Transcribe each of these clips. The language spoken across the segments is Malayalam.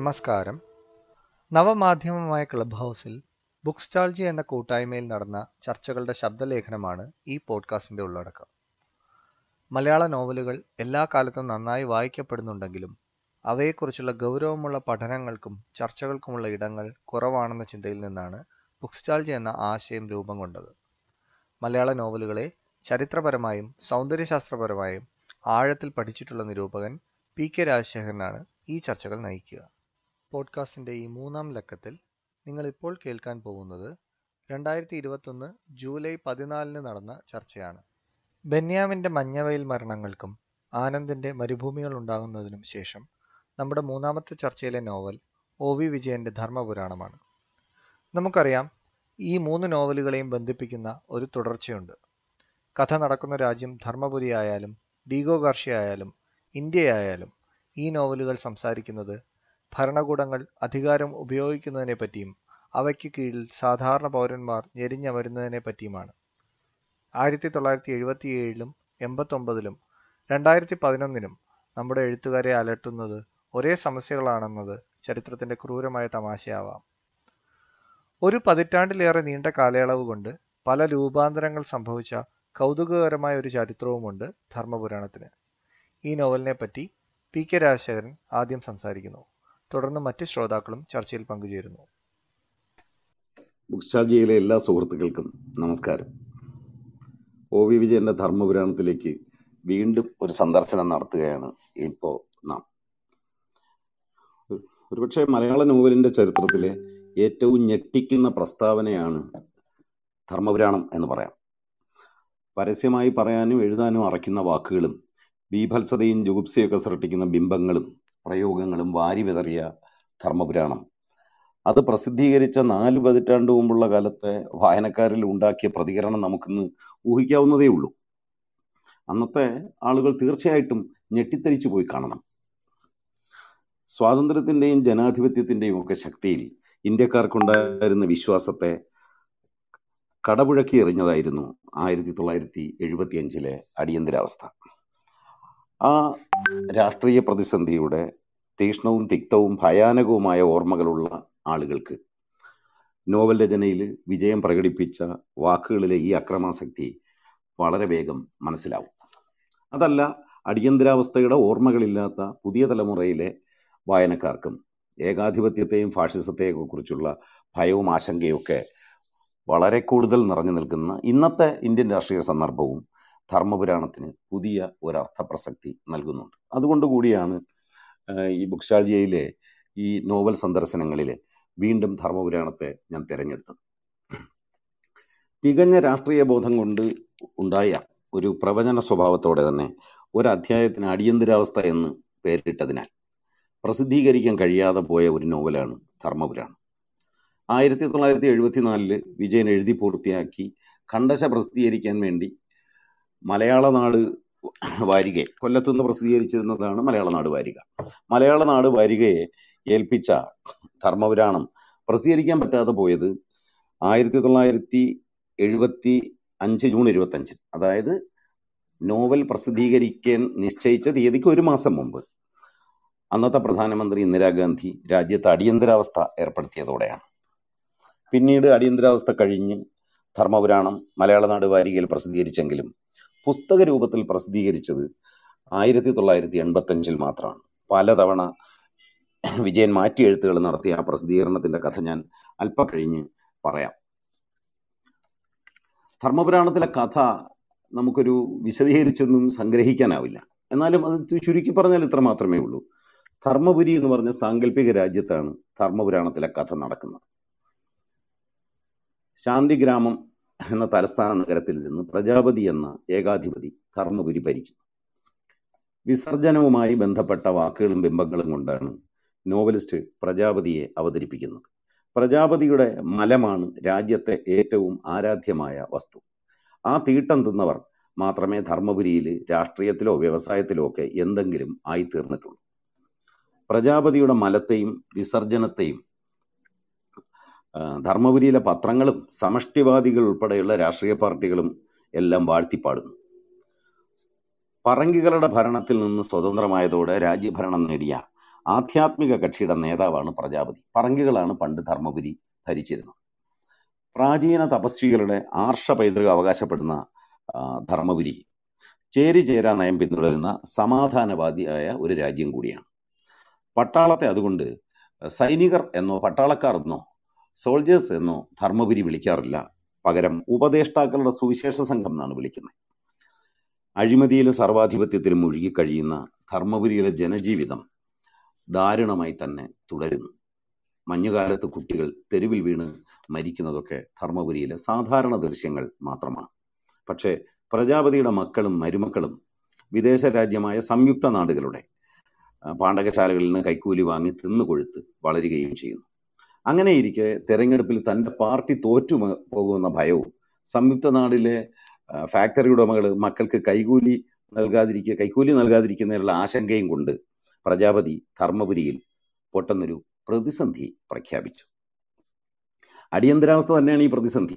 നമസ്കാരം നവമാധ്യമമായ ക്ലബ് ഹൗസിൽ ബുക്ക് സ്റ്റാൾജി എന്ന കൂട്ടായ്മയിൽ നടന്ന ചർച്ചകളുടെ ശബ്ദലേഖനമാണ് ഈ പോഡ്കാസ്റ്റിന്റെ ഉള്ളടക്കം മലയാള നോവലുകൾ എല്ലാ കാലത്തും നന്നായി വായിക്കപ്പെടുന്നുണ്ടെങ്കിലും അവയെക്കുറിച്ചുള്ള ഗൗരവമുള്ള പഠനങ്ങൾക്കും ചർച്ചകൾക്കുമുള്ള ഇടങ്ങൾ കുറവാണെന്ന ചിന്തയിൽ നിന്നാണ് ബുക്ക് സ്റ്റാൾജി എന്ന ആശയം രൂപം കൊണ്ടത് മലയാള നോവലുകളെ ചരിത്രപരമായും സൗന്ദര്യശാസ്ത്രപരമായും ആഴത്തിൽ പഠിച്ചിട്ടുള്ള നിരൂപകൻ പി കെ രാജശേഖരനാണ് ഈ ചർച്ചകൾ നയിക്കുക പോഡ്കാസ്റ്റിൻ്റെ ഈ മൂന്നാം ലക്കത്തിൽ നിങ്ങൾ ഇപ്പോൾ കേൾക്കാൻ പോകുന്നത് രണ്ടായിരത്തി ഇരുപത്തൊന്ന് ജൂലൈ പതിനാലിന് നടന്ന ചർച്ചയാണ് ബെന്യാമിൻ്റെ മഞ്ഞവയിൽ മരണങ്ങൾക്കും ആനന്ദിൻ്റെ മരുഭൂമികൾ ഉണ്ടാകുന്നതിനും ശേഷം നമ്മുടെ മൂന്നാമത്തെ ചർച്ചയിലെ നോവൽ ഒ വി വിജയൻ്റെ ധർമ്മപുരാണമാണ് നമുക്കറിയാം ഈ മൂന്ന് നോവലുകളെയും ബന്ധിപ്പിക്കുന്ന ഒരു തുടർച്ചയുണ്ട് കഥ നടക്കുന്ന രാജ്യം ധർമ്മപുരി ആയാലും ഡീഗോ ഗാർഷിയ ആയാലും ഇന്ത്യയായാലും ഈ നോവലുകൾ സംസാരിക്കുന്നത് ഭരണകൂടങ്ങൾ അധികാരം ഉപയോഗിക്കുന്നതിനെ പറ്റിയും അവയ്ക്ക് കീഴിൽ സാധാരണ പൗരന്മാർ പറ്റിയുമാണ് ആയിരത്തി തൊള്ളായിരത്തി എഴുപത്തിയേഴിലും എൺപത്തൊമ്പതിലും രണ്ടായിരത്തി പതിനൊന്നിനും നമ്മുടെ എഴുത്തുകാരെ അലട്ടുന്നത് ഒരേ സമസ്യകളാണെന്നത് ചരിത്രത്തിന്റെ ക്രൂരമായ തമാശയാവാം ഒരു പതിറ്റാണ്ടിലേറെ നീണ്ട കാലയളവ് കൊണ്ട് പല രൂപാന്തരങ്ങൾ സംഭവിച്ച കൗതുകകരമായ ഒരു ചരിത്രവുമുണ്ട് ധർമ്മപുരാണത്തിന് ഈ നോവലിനെ പറ്റി പി കെ രാജശേഖരൻ ആദ്യം സംസാരിക്കുന്നു തുടർന്ന് മറ്റ് ശ്രോതാക്കളും ചർച്ചയിൽ പങ്കുചേരുന്നു ബുക്സാജിയിലെ എല്ലാ സുഹൃത്തുക്കൾക്കും നമസ്കാരം ഒ വി വിജയന്റെ ധർമ്മപുരാണത്തിലേക്ക് വീണ്ടും ഒരു സന്ദർശനം നടത്തുകയാണ് ഇപ്പോൾ നാം ഒരുപക്ഷെ മലയാള നോവലിന്റെ ചരിത്രത്തിലെ ഏറ്റവും ഞെട്ടിക്കുന്ന പ്രസ്താവനയാണ് ധർമ്മപുരാണം എന്ന് പറയാം പരസ്യമായി പറയാനും എഴുതാനും അറയ്ക്കുന്ന വാക്കുകളും ബീഭത്സതയും ജുഗുപ്സയൊക്കെ സൃഷ്ടിക്കുന്ന ബിംബങ്ങളും പ്രയോഗങ്ങളും വാരി വിതറിയ ധർമ്മപുരാണം അത് പ്രസിദ്ധീകരിച്ച നാല് പതിറ്റാണ്ട് മുമ്പുള്ള കാലത്തെ വായനക്കാരിൽ ഉണ്ടാക്കിയ പ്രതികരണം നമുക്കിന്ന് ഊഹിക്കാവുന്നതേ ഉള്ളൂ അന്നത്തെ ആളുകൾ തീർച്ചയായിട്ടും ഞെട്ടിത്തരിച്ചു പോയി കാണണം സ്വാതന്ത്ര്യത്തിൻ്റെയും ജനാധിപത്യത്തിൻ്റെയും ഒക്കെ ശക്തിയിൽ ഇന്ത്യക്കാർക്കുണ്ടായിരുന്ന വിശ്വാസത്തെ കടപുഴക്കി എറിഞ്ഞതായിരുന്നു ആയിരത്തി തൊള്ളായിരത്തി എഴുപത്തി അഞ്ചിലെ അടിയന്തരാവസ്ഥ ആ രാഷ്ട്രീയ പ്രതിസന്ധിയുടെ തീക്ഷ്ണവും തിക്തവും ഭയാനകവുമായ ഓർമ്മകളുള്ള ആളുകൾക്ക് നോവൽ രചനയിൽ വിജയം പ്രകടിപ്പിച്ച വാക്കുകളിലെ ഈ അക്രമാസക്തി വളരെ വേഗം മനസ്സിലാവും അതല്ല അടിയന്തരാവസ്ഥയുടെ ഓർമ്മകളില്ലാത്ത പുതിയ തലമുറയിലെ വായനക്കാർക്കും ഏകാധിപത്യത്തെയും ഫാഷിസത്തെയൊക്കെ കുറിച്ചുള്ള ഭയവും ആശങ്കയൊക്കെ വളരെ കൂടുതൽ നിറഞ്ഞു നിൽക്കുന്ന ഇന്നത്തെ ഇന്ത്യൻ രാഷ്ട്രീയ സന്ദർഭവും ധർമ്മപുരാണത്തിന് പുതിയ ഒരർത്ഥ പ്രസക്തി നൽകുന്നുണ്ട് അതുകൊണ്ട് കൂടിയാണ് ഈ ബുക്ഷാജിയയിലെ ഈ നോവൽ സന്ദർശനങ്ങളിൽ വീണ്ടും ധർമ്മപുരാണത്തെ ഞാൻ തിരഞ്ഞെടുത്തത് തികഞ്ഞ രാഷ്ട്രീയ ബോധം കൊണ്ട് ഉണ്ടായ ഒരു പ്രവചന സ്വഭാവത്തോടെ തന്നെ ഒരു അധ്യായത്തിന് അടിയന്തരാവസ്ഥ എന്ന് പേരിട്ടതിനാൽ പ്രസിദ്ധീകരിക്കാൻ കഴിയാതെ പോയ ഒരു നോവലാണ് ധർമ്മപുരാണം ആയിരത്തി തൊള്ളായിരത്തി എഴുപത്തിനാലില് വിജയൻ എഴുതി പൂർത്തിയാക്കി കണ്ടശ പ്രസിദ്ധീകരിക്കാൻ വേണ്ടി മലയാള നാട് വാരിക കൊല്ലത്തുനിന്ന് പ്രസിദ്ധീകരിച്ചിരുന്നതാണ് മലയാള നാട് വാരിക മലയാള നാട് വാരികയെ ഏൽപ്പിച്ച ധർമ്മപുരാണം പ്രസിദ്ധീകരിക്കാൻ പറ്റാതെ പോയത് ആയിരത്തി തൊള്ളായിരത്തി എഴുപത്തി അഞ്ച് ജൂൺ ഇരുപത്തഞ്ചിൽ അതായത് നോവൽ പ്രസിദ്ധീകരിക്കാൻ നിശ്ചയിച്ച തീയതിക്ക് ഒരു മാസം മുമ്പ് അന്നത്തെ പ്രധാനമന്ത്രി ഇന്ദിരാഗാന്ധി രാജ്യത്ത് അടിയന്തരാവസ്ഥ ഏർപ്പെടുത്തിയതോടെയാണ് പിന്നീട് അടിയന്തരാവസ്ഥ കഴിഞ്ഞ് ധർമ്മപുരാണം മലയാള നാട് വാരികയിൽ പ്രസിദ്ധീകരിച്ചെങ്കിലും പുസ്തക രൂപത്തിൽ പ്രസിദ്ധീകരിച്ചത് ആയിരത്തി തൊള്ളായിരത്തി അഞ്ചിൽ മാത്രമാണ് പലതവണ വിജയൻ മാറ്റി എഴുത്തുകൾ നടത്തിയ ആ പ്രസിദ്ധീകരണത്തിന്റെ കഥ ഞാൻ അല്പം കഴിഞ്ഞ് പറയാം ധർമ്മപുരാണത്തിലെ കഥ നമുക്കൊരു വിശദീകരിച്ചൊന്നും സംഗ്രഹിക്കാനാവില്ല എന്നാലും അത് ചുരുക്കി പറഞ്ഞാൽ ഇത്ര മാത്രമേ ഉള്ളൂ ധർമ്മപുരി എന്ന് പറഞ്ഞ സാങ്കല്പിക രാജ്യത്താണ് ധർമ്മപുരാണത്തിലെ കഥ നടക്കുന്നത് ശാന്തിഗ്രാമം എന്ന തലസ്ഥാന നഗരത്തിൽ നിന്ന് പ്രജാപതി എന്ന ഏകാധിപതി കർമ്മപുരി ഭരിക്കുന്നു വിസർജനവുമായി ബന്ധപ്പെട്ട വാക്കുകളും ബിംബങ്ങളും കൊണ്ടാണ് നോവലിസ്റ്റ് പ്രജാപതിയെ അവതരിപ്പിക്കുന്നത് പ്രജാപതിയുടെ മലമാണ് രാജ്യത്തെ ഏറ്റവും ആരാധ്യമായ വസ്തു ആ തീട്ടം തിന്നവർ മാത്രമേ ധർമ്മപുരിയിൽ രാഷ്ട്രീയത്തിലോ വ്യവസായത്തിലോ ഒക്കെ എന്തെങ്കിലും ആയിത്തീർന്നിട്ടുള്ളൂ പ്രജാപതിയുടെ മലത്തെയും വിസർജനത്തെയും ധർമ്മപുരിയിലെ പത്രങ്ങളും സമഷ്ടിവാദികൾ ഉൾപ്പെടെയുള്ള രാഷ്ട്രീയ പാർട്ടികളും എല്ലാം വാഴ്ത്തിപ്പാടുന്നു പറങ്കികളുടെ ഭരണത്തിൽ നിന്ന് സ്വതന്ത്രമായതോടെ രാജ്യഭരണം നേടിയ ആധ്യാത്മിക കക്ഷിയുടെ നേതാവാണ് പ്രജാപതി പറങ്കികളാണ് പണ്ട് ധർമ്മപുരി ഭരിച്ചിരുന്നത് പ്രാചീന തപസ്വികളുടെ ആർഷ പൈതൃക അവകാശപ്പെടുന്ന ധർമ്മപുരി ചേരി ചേരാ നയം പിന്തുടരുന്ന സമാധാനവാദിയായ ഒരു രാജ്യം കൂടിയാണ് പട്ടാളത്തെ അതുകൊണ്ട് സൈനികർ എന്നോ പട്ടാളക്കാർ എന്നോ സോൾജേഴ്സ് എന്നോ ധർമ്മപുരി വിളിക്കാറില്ല പകരം ഉപദേഷ്ടാക്കളുടെ സുവിശേഷ സംഘം എന്നാണ് വിളിക്കുന്നത് അഴിമതിയിലും സർവാധിപത്യത്തിലും മുഴുകിക്കഴിയുന്ന ധർമ്മപുരിയിലെ ജനജീവിതം ദാരുണമായി തന്നെ തുടരുന്നു മഞ്ഞുകാലത്ത് കുട്ടികൾ തെരുവിൽ വീണ് മരിക്കുന്നതൊക്കെ ധർമ്മപുരിയിലെ സാധാരണ ദൃശ്യങ്ങൾ മാത്രമാണ് പക്ഷേ പ്രജാപതിയുടെ മക്കളും മരുമക്കളും വിദേശ രാജ്യമായ സംയുക്ത നാടുകളുടെ പാണ്ടകശാലകളിൽ നിന്ന് കൈക്കൂലി വാങ്ങി തിന്നു വളരുകയും ചെയ്യുന്നു അങ്ങനെയിരിക്കെ തെരഞ്ഞെടുപ്പിൽ തൻ്റെ പാർട്ടി തോറ്റു പോകുമെന്ന ഭയവും സംയുക്ത നാടിലെ ഫാക്ടറി ഉടമകൾ മക്കൾക്ക് കൈകൂലി നൽകാതിരിക്കുക കൈക്കൂലി നൽകാതിരിക്കുന്നതിനുള്ള ആശങ്കയും കൊണ്ട് പ്രജാപതി ധർമ്മപുരിയിൽ പൊട്ടന്നൊരു പ്രതിസന്ധി പ്രഖ്യാപിച്ചു അടിയന്തരാവസ്ഥ തന്നെയാണ് ഈ പ്രതിസന്ധി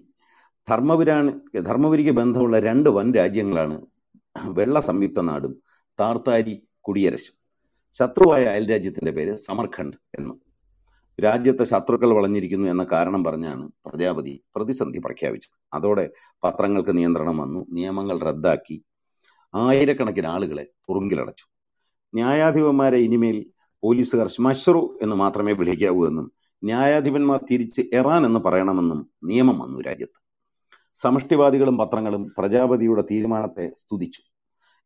ധർമ്മപുരാണ് ധർമ്മപുരിക്ക് ബന്ധമുള്ള രണ്ട് വൻ രാജ്യങ്ങളാണ് വെള്ള സംയുക്ത നാടും താർത്താരി കുടിയരശും ശത്രുവായ അയൽരാജ്യത്തിൻ്റെ പേര് സമർഖണ്ഡ് എന്നും രാജ്യത്തെ ശത്രുക്കൾ വളഞ്ഞിരിക്കുന്നു എന്ന കാരണം പറഞ്ഞാണ് പ്രജാപതി പ്രതിസന്ധി പ്രഖ്യാപിച്ചത് അതോടെ പത്രങ്ങൾക്ക് നിയന്ത്രണം വന്നു നിയമങ്ങൾ റദ്ദാക്കി ആയിരക്കണക്കിന് ആളുകളെ തുറുങ്കിലടച്ചു ന്യായാധിപന്മാരെ ഇനിമേൽ പോലീസുകാർ ശ്മശ്രു എന്ന് മാത്രമേ വിളിക്കാവൂ എന്നും ന്യായാധിപന്മാർ തിരിച്ച് എറാൻ എന്ന് പറയണമെന്നും നിയമം വന്നു രാജ്യത്ത് സമഷ്ടിവാദികളും പത്രങ്ങളും പ്രജാപതിയുടെ തീരുമാനത്തെ സ്തുതിച്ചു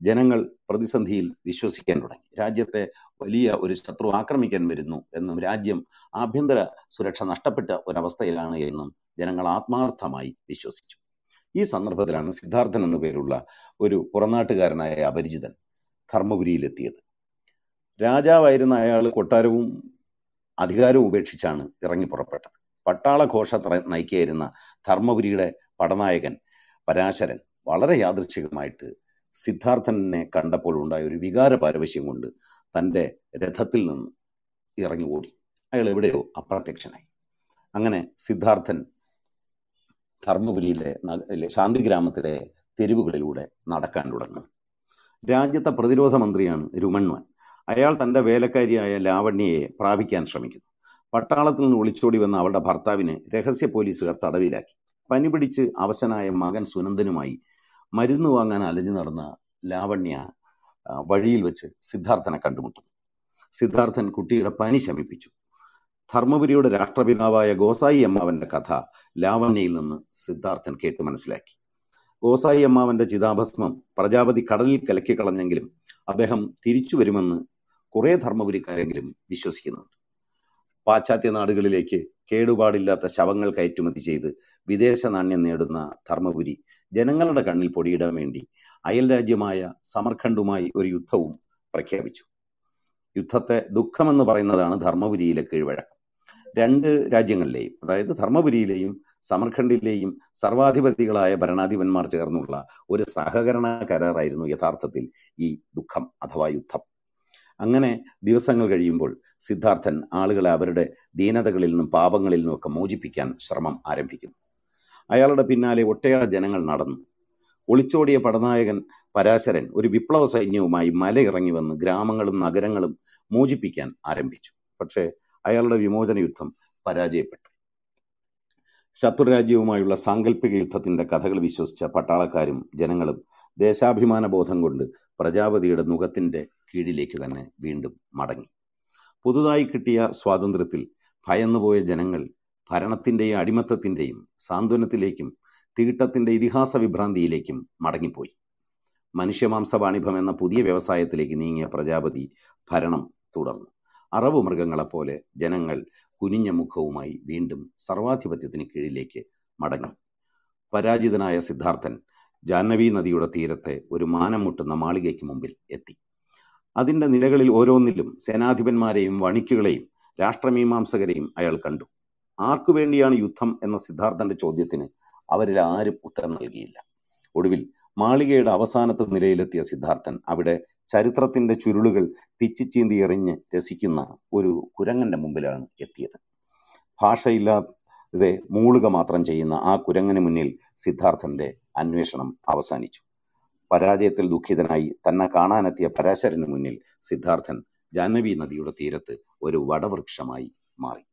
ജനങ്ങൾ പ്രതിസന്ധിയിൽ വിശ്വസിക്കാൻ തുടങ്ങി രാജ്യത്തെ വലിയ ഒരു ശത്രു ആക്രമിക്കാൻ വരുന്നു എന്നും രാജ്യം ആഭ്യന്തര സുരക്ഷ നഷ്ടപ്പെട്ട ഒരവസ്ഥയിലാണ് എന്നും ജനങ്ങൾ ആത്മാർത്ഥമായി വിശ്വസിച്ചു ഈ സന്ദർഭത്തിലാണ് സിദ്ധാർത്ഥൻ എന്നു പേരുള്ള ഒരു പുറനാട്ടുകാരനായ അപരിചിതൻ ധർമ്മപുരിയിലെത്തിയത് രാജാവായിരുന്ന അയാൾ കൊട്ടാരവും അധികാരവും ഉപേക്ഷിച്ചാണ് ഇറങ്ങി പുറപ്പെട്ടത് പട്ടാളഘോഷ ഘോഷ ധർമ്മപുരിയുടെ പടനായകൻ പരാശരൻ വളരെ യാദൃച്ഛികമായിട്ട് സിദ്ധാർത്ഥനെ കണ്ടപ്പോൾ ഉണ്ടായ ഒരു വികാര പാരവശ്യം കൊണ്ട് തൻ്റെ രഥത്തിൽ നിന്ന് ഇറങ്ങി ഓടി അയാൾ എവിടെയോ അപ്രത്യക്ഷനായി അങ്ങനെ സിദ്ധാർത്ഥൻ ധർമ്മപുരിയിലെ ശാന്തി ഗ്രാമത്തിലെ തെരുവുകളിലൂടെ നടക്കാൻ തുടങ്ങും രാജ്യത്തെ പ്രതിരോധ മന്ത്രിയാണ് രുമൺവൻ അയാൾ തൻ്റെ വേലക്കാരിയായ ലാവണ്യയെ പ്രാപിക്കാൻ ശ്രമിക്കുന്നു പട്ടാളത്തിൽ നിന്ന് ഒളിച്ചോടി വന്ന അവളുടെ ഭർത്താവിനെ രഹസ്യ പോലീസുകാർ തടവിലാക്കി പനി പിടിച്ച് അവശനായ മകൻ സുനന്ദനുമായി മരുന്ന് വാങ്ങാൻ അലഞ്ഞു നടന്ന ലാവണ്യ വഴിയിൽ വെച്ച് സിദ്ധാർത്ഥനെ കണ്ടുമുട്ടുന്നു സിദ്ധാർത്ഥൻ കുട്ടിയുടെ പനി ശമിപ്പിച്ചു ധർമ്മപുരിയുടെ രാഷ്ട്രപിതാവായ ഗോസായി അമ്മാവന്റെ കഥ ലാവണ്യയിൽ നിന്ന് സിദ്ധാർത്ഥൻ കേട്ട് മനസ്സിലാക്കി ഗോസായി അമ്മാവന്റെ ചിതാഭസ്മം പ്രജാപതി കടലിൽ കലക്കിക്കളഞ്ഞെങ്കിലും അദ്ദേഹം തിരിച്ചു വരുമെന്ന് കുറെ ധർമ്മപുരിക്കാരെങ്കിലും വിശ്വസിക്കുന്നുണ്ട് പാശ്ചാത്യ നാടുകളിലേക്ക് കേടുപാടില്ലാത്ത ശവങ്ങൾ കയറ്റുമതി ചെയ്ത് വിദേശ നാണ്യം നേടുന്ന ധർമ്മപുരി ജനങ്ങളുടെ കണ്ണിൽ പൊടിയിടാൻ വേണ്ടി അയൽ രാജ്യമായ സമർഖണ്ഡുമായി ഒരു യുദ്ധവും പ്രഖ്യാപിച്ചു യുദ്ധത്തെ ദുഃഖമെന്ന് പറയുന്നതാണ് ധർമ്മപുരിയിലെ കീഴ്വഴക്കം രണ്ട് രാജ്യങ്ങളിലെയും അതായത് ധർമ്മപുരിയിലെയും സമർഖണ്ഡിലെയും സർവാധിപതികളായ ഭരണാധിപന്മാർ ചേർന്നുള്ള ഒരു സഹകരണ കരാറായിരുന്നു യഥാർത്ഥത്തിൽ ഈ ദുഃഖം അഥവാ യുദ്ധം അങ്ങനെ ദിവസങ്ങൾ കഴിയുമ്പോൾ സിദ്ധാർത്ഥൻ ആളുകളെ അവരുടെ ദീനതകളിൽ നിന്നും പാപങ്ങളിൽ നിന്നും ഒക്കെ മോചിപ്പിക്കാൻ ശ്രമം ആരംഭിക്കുന്നു അയാളുടെ പിന്നാലെ ഒട്ടേറെ ജനങ്ങൾ നടന്നു ഒളിച്ചോടിയ പടനായകൻ പരാശരൻ ഒരു വിപ്ലവ സൈന്യവുമായി മലയിറങ്ങി വന്ന് ഗ്രാമങ്ങളും നഗരങ്ങളും മോചിപ്പിക്കാൻ ആരംഭിച്ചു പക്ഷേ അയാളുടെ വിമോചന യുദ്ധം പരാജയപ്പെട്ടു ശത്രുരാജ്യവുമായുള്ള സാങ്കല്പിക യുദ്ധത്തിന്റെ കഥകൾ വിശ്വസിച്ച പട്ടാളക്കാരും ജനങ്ങളും ദേശാഭിമാന ബോധം കൊണ്ട് പ്രജാപതിയുടെ മുഖത്തിന്റെ കീഴിലേക്ക് തന്നെ വീണ്ടും മടങ്ങി പുതുതായി കിട്ടിയ സ്വാതന്ത്ര്യത്തിൽ ഭയന്നുപോയ ജനങ്ങൾ ഭരണത്തിൻ്റെയും അടിമത്തത്തിൻ്റെയും സാന്ത്വനത്തിലേക്കും തീട്ടത്തിൻ്റെ ഇതിഹാസ വിഭ്രാന്തിയിലേക്കും മടങ്ങിപ്പോയി മനുഷ്യമാംസവാണിഭം എന്ന പുതിയ വ്യവസായത്തിലേക്ക് നീങ്ങിയ പ്രജാപതി ഭരണം തുടർന്നു അറവ് മൃഗങ്ങളെപ്പോലെ ജനങ്ങൾ കുനിഞ്ഞ മുഖവുമായി വീണ്ടും സർവാധിപത്യത്തിന് കീഴിലേക്ക് മടങ്ങി പരാജിതനായ സിദ്ധാർത്ഥൻ ജാഹ്നവി നദിയുടെ തീരത്തെ ഒരു മാനം മുട്ടുന്ന മാളികയ്ക്ക് മുമ്പിൽ എത്തി അതിൻ്റെ നിലകളിൽ ഓരോന്നിലും സേനാധിപന്മാരെയും വണിക്കുകളെയും രാഷ്ട്രമീമാംസകരെയും അയാൾ കണ്ടു ആർക്കു വേണ്ടിയാണ് യുദ്ധം എന്ന സിദ്ധാർത്ഥന്റെ ചോദ്യത്തിന് അവരിൽ ആരും ഉത്തരം നൽകിയില്ല ഒടുവിൽ മാളികയുടെ അവസാനത്തെ നിലയിലെത്തിയ സിദ്ധാർത്ഥൻ അവിടെ ചരിത്രത്തിന്റെ ചുരുളുകൾ പിച്ചിച്ചീന്തി എറിഞ്ഞ് രസിക്കുന്ന ഒരു കുരങ്ങന്റെ മുമ്പിലാണ് എത്തിയത് ഭാഷയില്ലാതെ മൂളുക മാത്രം ചെയ്യുന്ന ആ കുരങ്ങന് മുന്നിൽ സിദ്ധാർത്ഥന്റെ അന്വേഷണം അവസാനിച്ചു പരാജയത്തിൽ ദുഃഖിതനായി തന്നെ കാണാനെത്തിയ പരാശരന് മുന്നിൽ സിദ്ധാർത്ഥൻ ജാഹ്നവി നദിയുടെ തീരത്ത് ഒരു വടവൃക്ഷമായി മാറി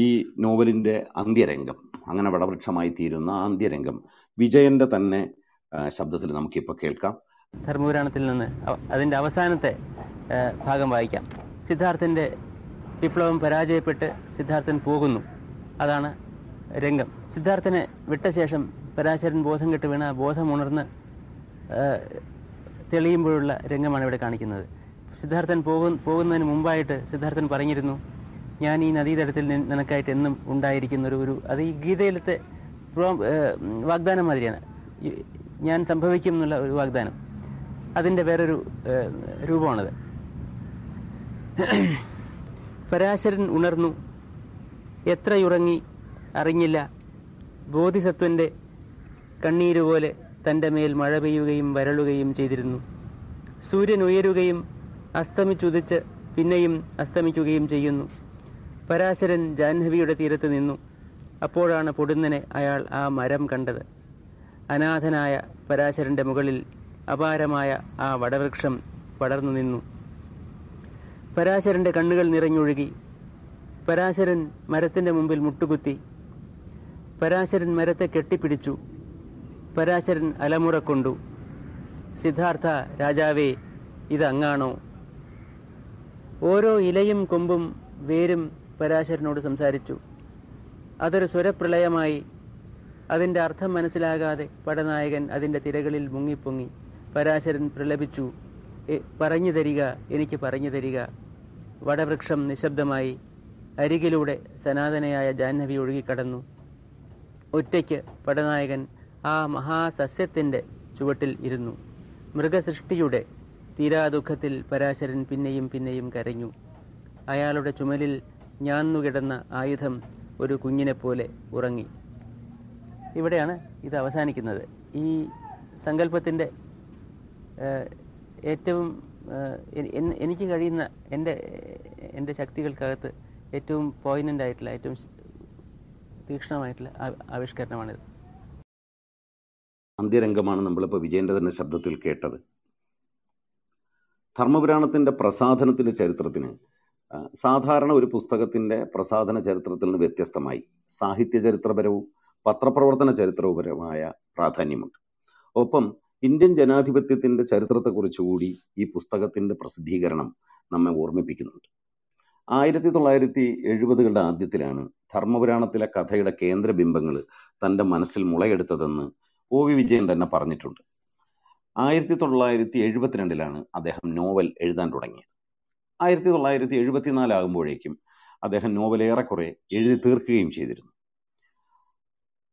ഈ നോവലിൻ്റെ അന്ത്യരംഗം അങ്ങനെ വടവൃക്ഷമായി തീരുന്ന അന്ത്യരംഗം വിജയന്റെ തന്നെ ശബ്ദത്തിൽ നമുക്കിപ്പോൾ കേൾക്കാം ധർമ്മപുരാണത്തിൽ നിന്ന് അതിൻ്റെ അവസാനത്തെ ഭാഗം വായിക്കാം സിദ്ധാർത്ഥൻ്റെ വിപ്ലവം പരാജയപ്പെട്ട് സിദ്ധാർത്ഥൻ പോകുന്നു അതാണ് രംഗം സിദ്ധാർത്ഥനെ വിട്ട ശേഷം പരാശരൻ ബോധം കെട്ട് വീണ ഉണർന്ന് തെളിയുമ്പോഴുള്ള രംഗമാണ് ഇവിടെ കാണിക്കുന്നത് സിദ്ധാർത്ഥൻ പോകുന്നതിന് മുമ്പായിട്ട് സിദ്ധാർത്ഥൻ പറഞ്ഞിരുന്നു ഞാൻ ഈ നദീതടത്തിൽ നിനക്കായിട്ട് എന്നും ഉണ്ടായിരിക്കുന്ന ഒരു ഒരു അത് ഈ ഗീതയിലത്തെ വാഗ്ദാനം മാതിരിയാണ് ഞാൻ സംഭവിക്കും എന്നുള്ള ഒരു വാഗ്ദാനം അതിൻ്റെ വേറൊരു രൂപമാണത് പരാശരൻ ഉണർന്നു എത്രയുറങ്ങി അറിഞ്ഞില്ല ബോധിസത്വൻ്റെ പോലെ തൻ്റെ മേൽ മഴ പെയ്യുകയും വരളുകയും ചെയ്തിരുന്നു സൂര്യൻ ഉയരുകയും അസ്തമിച്ചുദിച്ച് പിന്നെയും അസ്തമിക്കുകയും ചെയ്യുന്നു പരാശരൻ ജാൻഹവിയുടെ തീരത്ത് നിന്നു അപ്പോഴാണ് പൊടുന്നനെ അയാൾ ആ മരം കണ്ടത് അനാഥനായ പരാശരന്റെ മുകളിൽ അപാരമായ ആ വടവൃക്ഷം പടർന്നു നിന്നു പരാശരന്റെ കണ്ണുകൾ നിറഞ്ഞൊഴുകി പരാശരൻ മരത്തിന്റെ മുമ്പിൽ മുട്ടുകുത്തി പരാശരൻ മരത്തെ കെട്ടിപ്പിടിച്ചു പരാശരൻ അലമുറക്കൊണ്ടു സിദ്ധാർത്ഥ രാജാവേ ഇതങ്ങാണോ ഓരോ ഇലയും കൊമ്പും വേരും പരാശരനോട് സംസാരിച്ചു അതൊരു സ്വരപ്രളയമായി അതിൻ്റെ അർത്ഥം മനസ്സിലാകാതെ പടനായകൻ അതിൻ്റെ തിരകളിൽ മുങ്ങിപ്പൊങ്ങി പരാശരൻ പ്രലപിച്ചു പറഞ്ഞു തരിക എനിക്ക് പറഞ്ഞു തരിക വടവൃക്ഷം നിശബ്ദമായി അരികിലൂടെ സനാതനയായ ജാഹ്നവി ഒഴുകിക്കടന്നു ഒറ്റയ്ക്ക് പടനായകൻ ആ മഹാസസ്യത്തിൻ്റെ ചുവട്ടിൽ ഇരുന്നു മൃഗസൃഷ്ടിയുടെ തീരാദുഃഖത്തിൽ പരാശരൻ പിന്നെയും പിന്നെയും കരഞ്ഞു അയാളുടെ ചുമലിൽ ഞാന്നു കിടന്ന ആയുധം ഒരു കുഞ്ഞിനെപ്പോലെ ഉറങ്ങി ഇവിടെയാണ് ഇത് അവസാനിക്കുന്നത് ഈ സങ്കല്പത്തിൻ്റെ ഏറ്റവും എനിക്ക് കഴിയുന്ന എൻ്റെ എൻ്റെ ശക്തികൾക്കകത്ത് ഏറ്റവും പോയിനൻ്റ് ആയിട്ടുള്ള ഏറ്റവും തീക്ഷണമായിട്ടുള്ള ആവിഷ്കരണമാണിത് അന്ത്യരംഗമാണ് നമ്മളിപ്പോൾ തന്നെ ശബ്ദത്തിൽ കേട്ടത് ധർമ്മപുരാണത്തിൻ്റെ പ്രസാധനത്തിൻ്റെ ചരിത്രത്തിന് സാധാരണ ഒരു പുസ്തകത്തിൻ്റെ പ്രസാധന ചരിത്രത്തിൽ നിന്ന് വ്യത്യസ്തമായി സാഹിത്യ ചരിത്രപരവും പത്രപ്രവർത്തന ചരിത്രപരവുമായ പ്രാധാന്യമുണ്ട് ഒപ്പം ഇന്ത്യൻ ജനാധിപത്യത്തിൻ്റെ ചരിത്രത്തെക്കുറിച്ചുകൂടി ഈ പുസ്തകത്തിൻ്റെ പ്രസിദ്ധീകരണം നമ്മെ ഓർമ്മിപ്പിക്കുന്നുണ്ട് ആയിരത്തി തൊള്ളായിരത്തി എഴുപതുകളുടെ ആദ്യത്തിലാണ് ധർമ്മപുരാണത്തിലെ കഥയുടെ കേന്ദ്രബിംബങ്ങൾ തൻ്റെ മനസ്സിൽ മുളയെടുത്തതെന്ന് ഒ വി വിജയൻ തന്നെ പറഞ്ഞിട്ടുണ്ട് ആയിരത്തി തൊള്ളായിരത്തി എഴുപത്തിരണ്ടിലാണ് അദ്ദേഹം നോവൽ എഴുതാൻ തുടങ്ങിയത് ആയിരത്തി തൊള്ളായിരത്തി എഴുപത്തിനാല് ആകുമ്പോഴേക്കും അദ്ദേഹം നോവൽ ഏറെക്കുറെ എഴുതി തീർക്കുകയും ചെയ്തിരുന്നു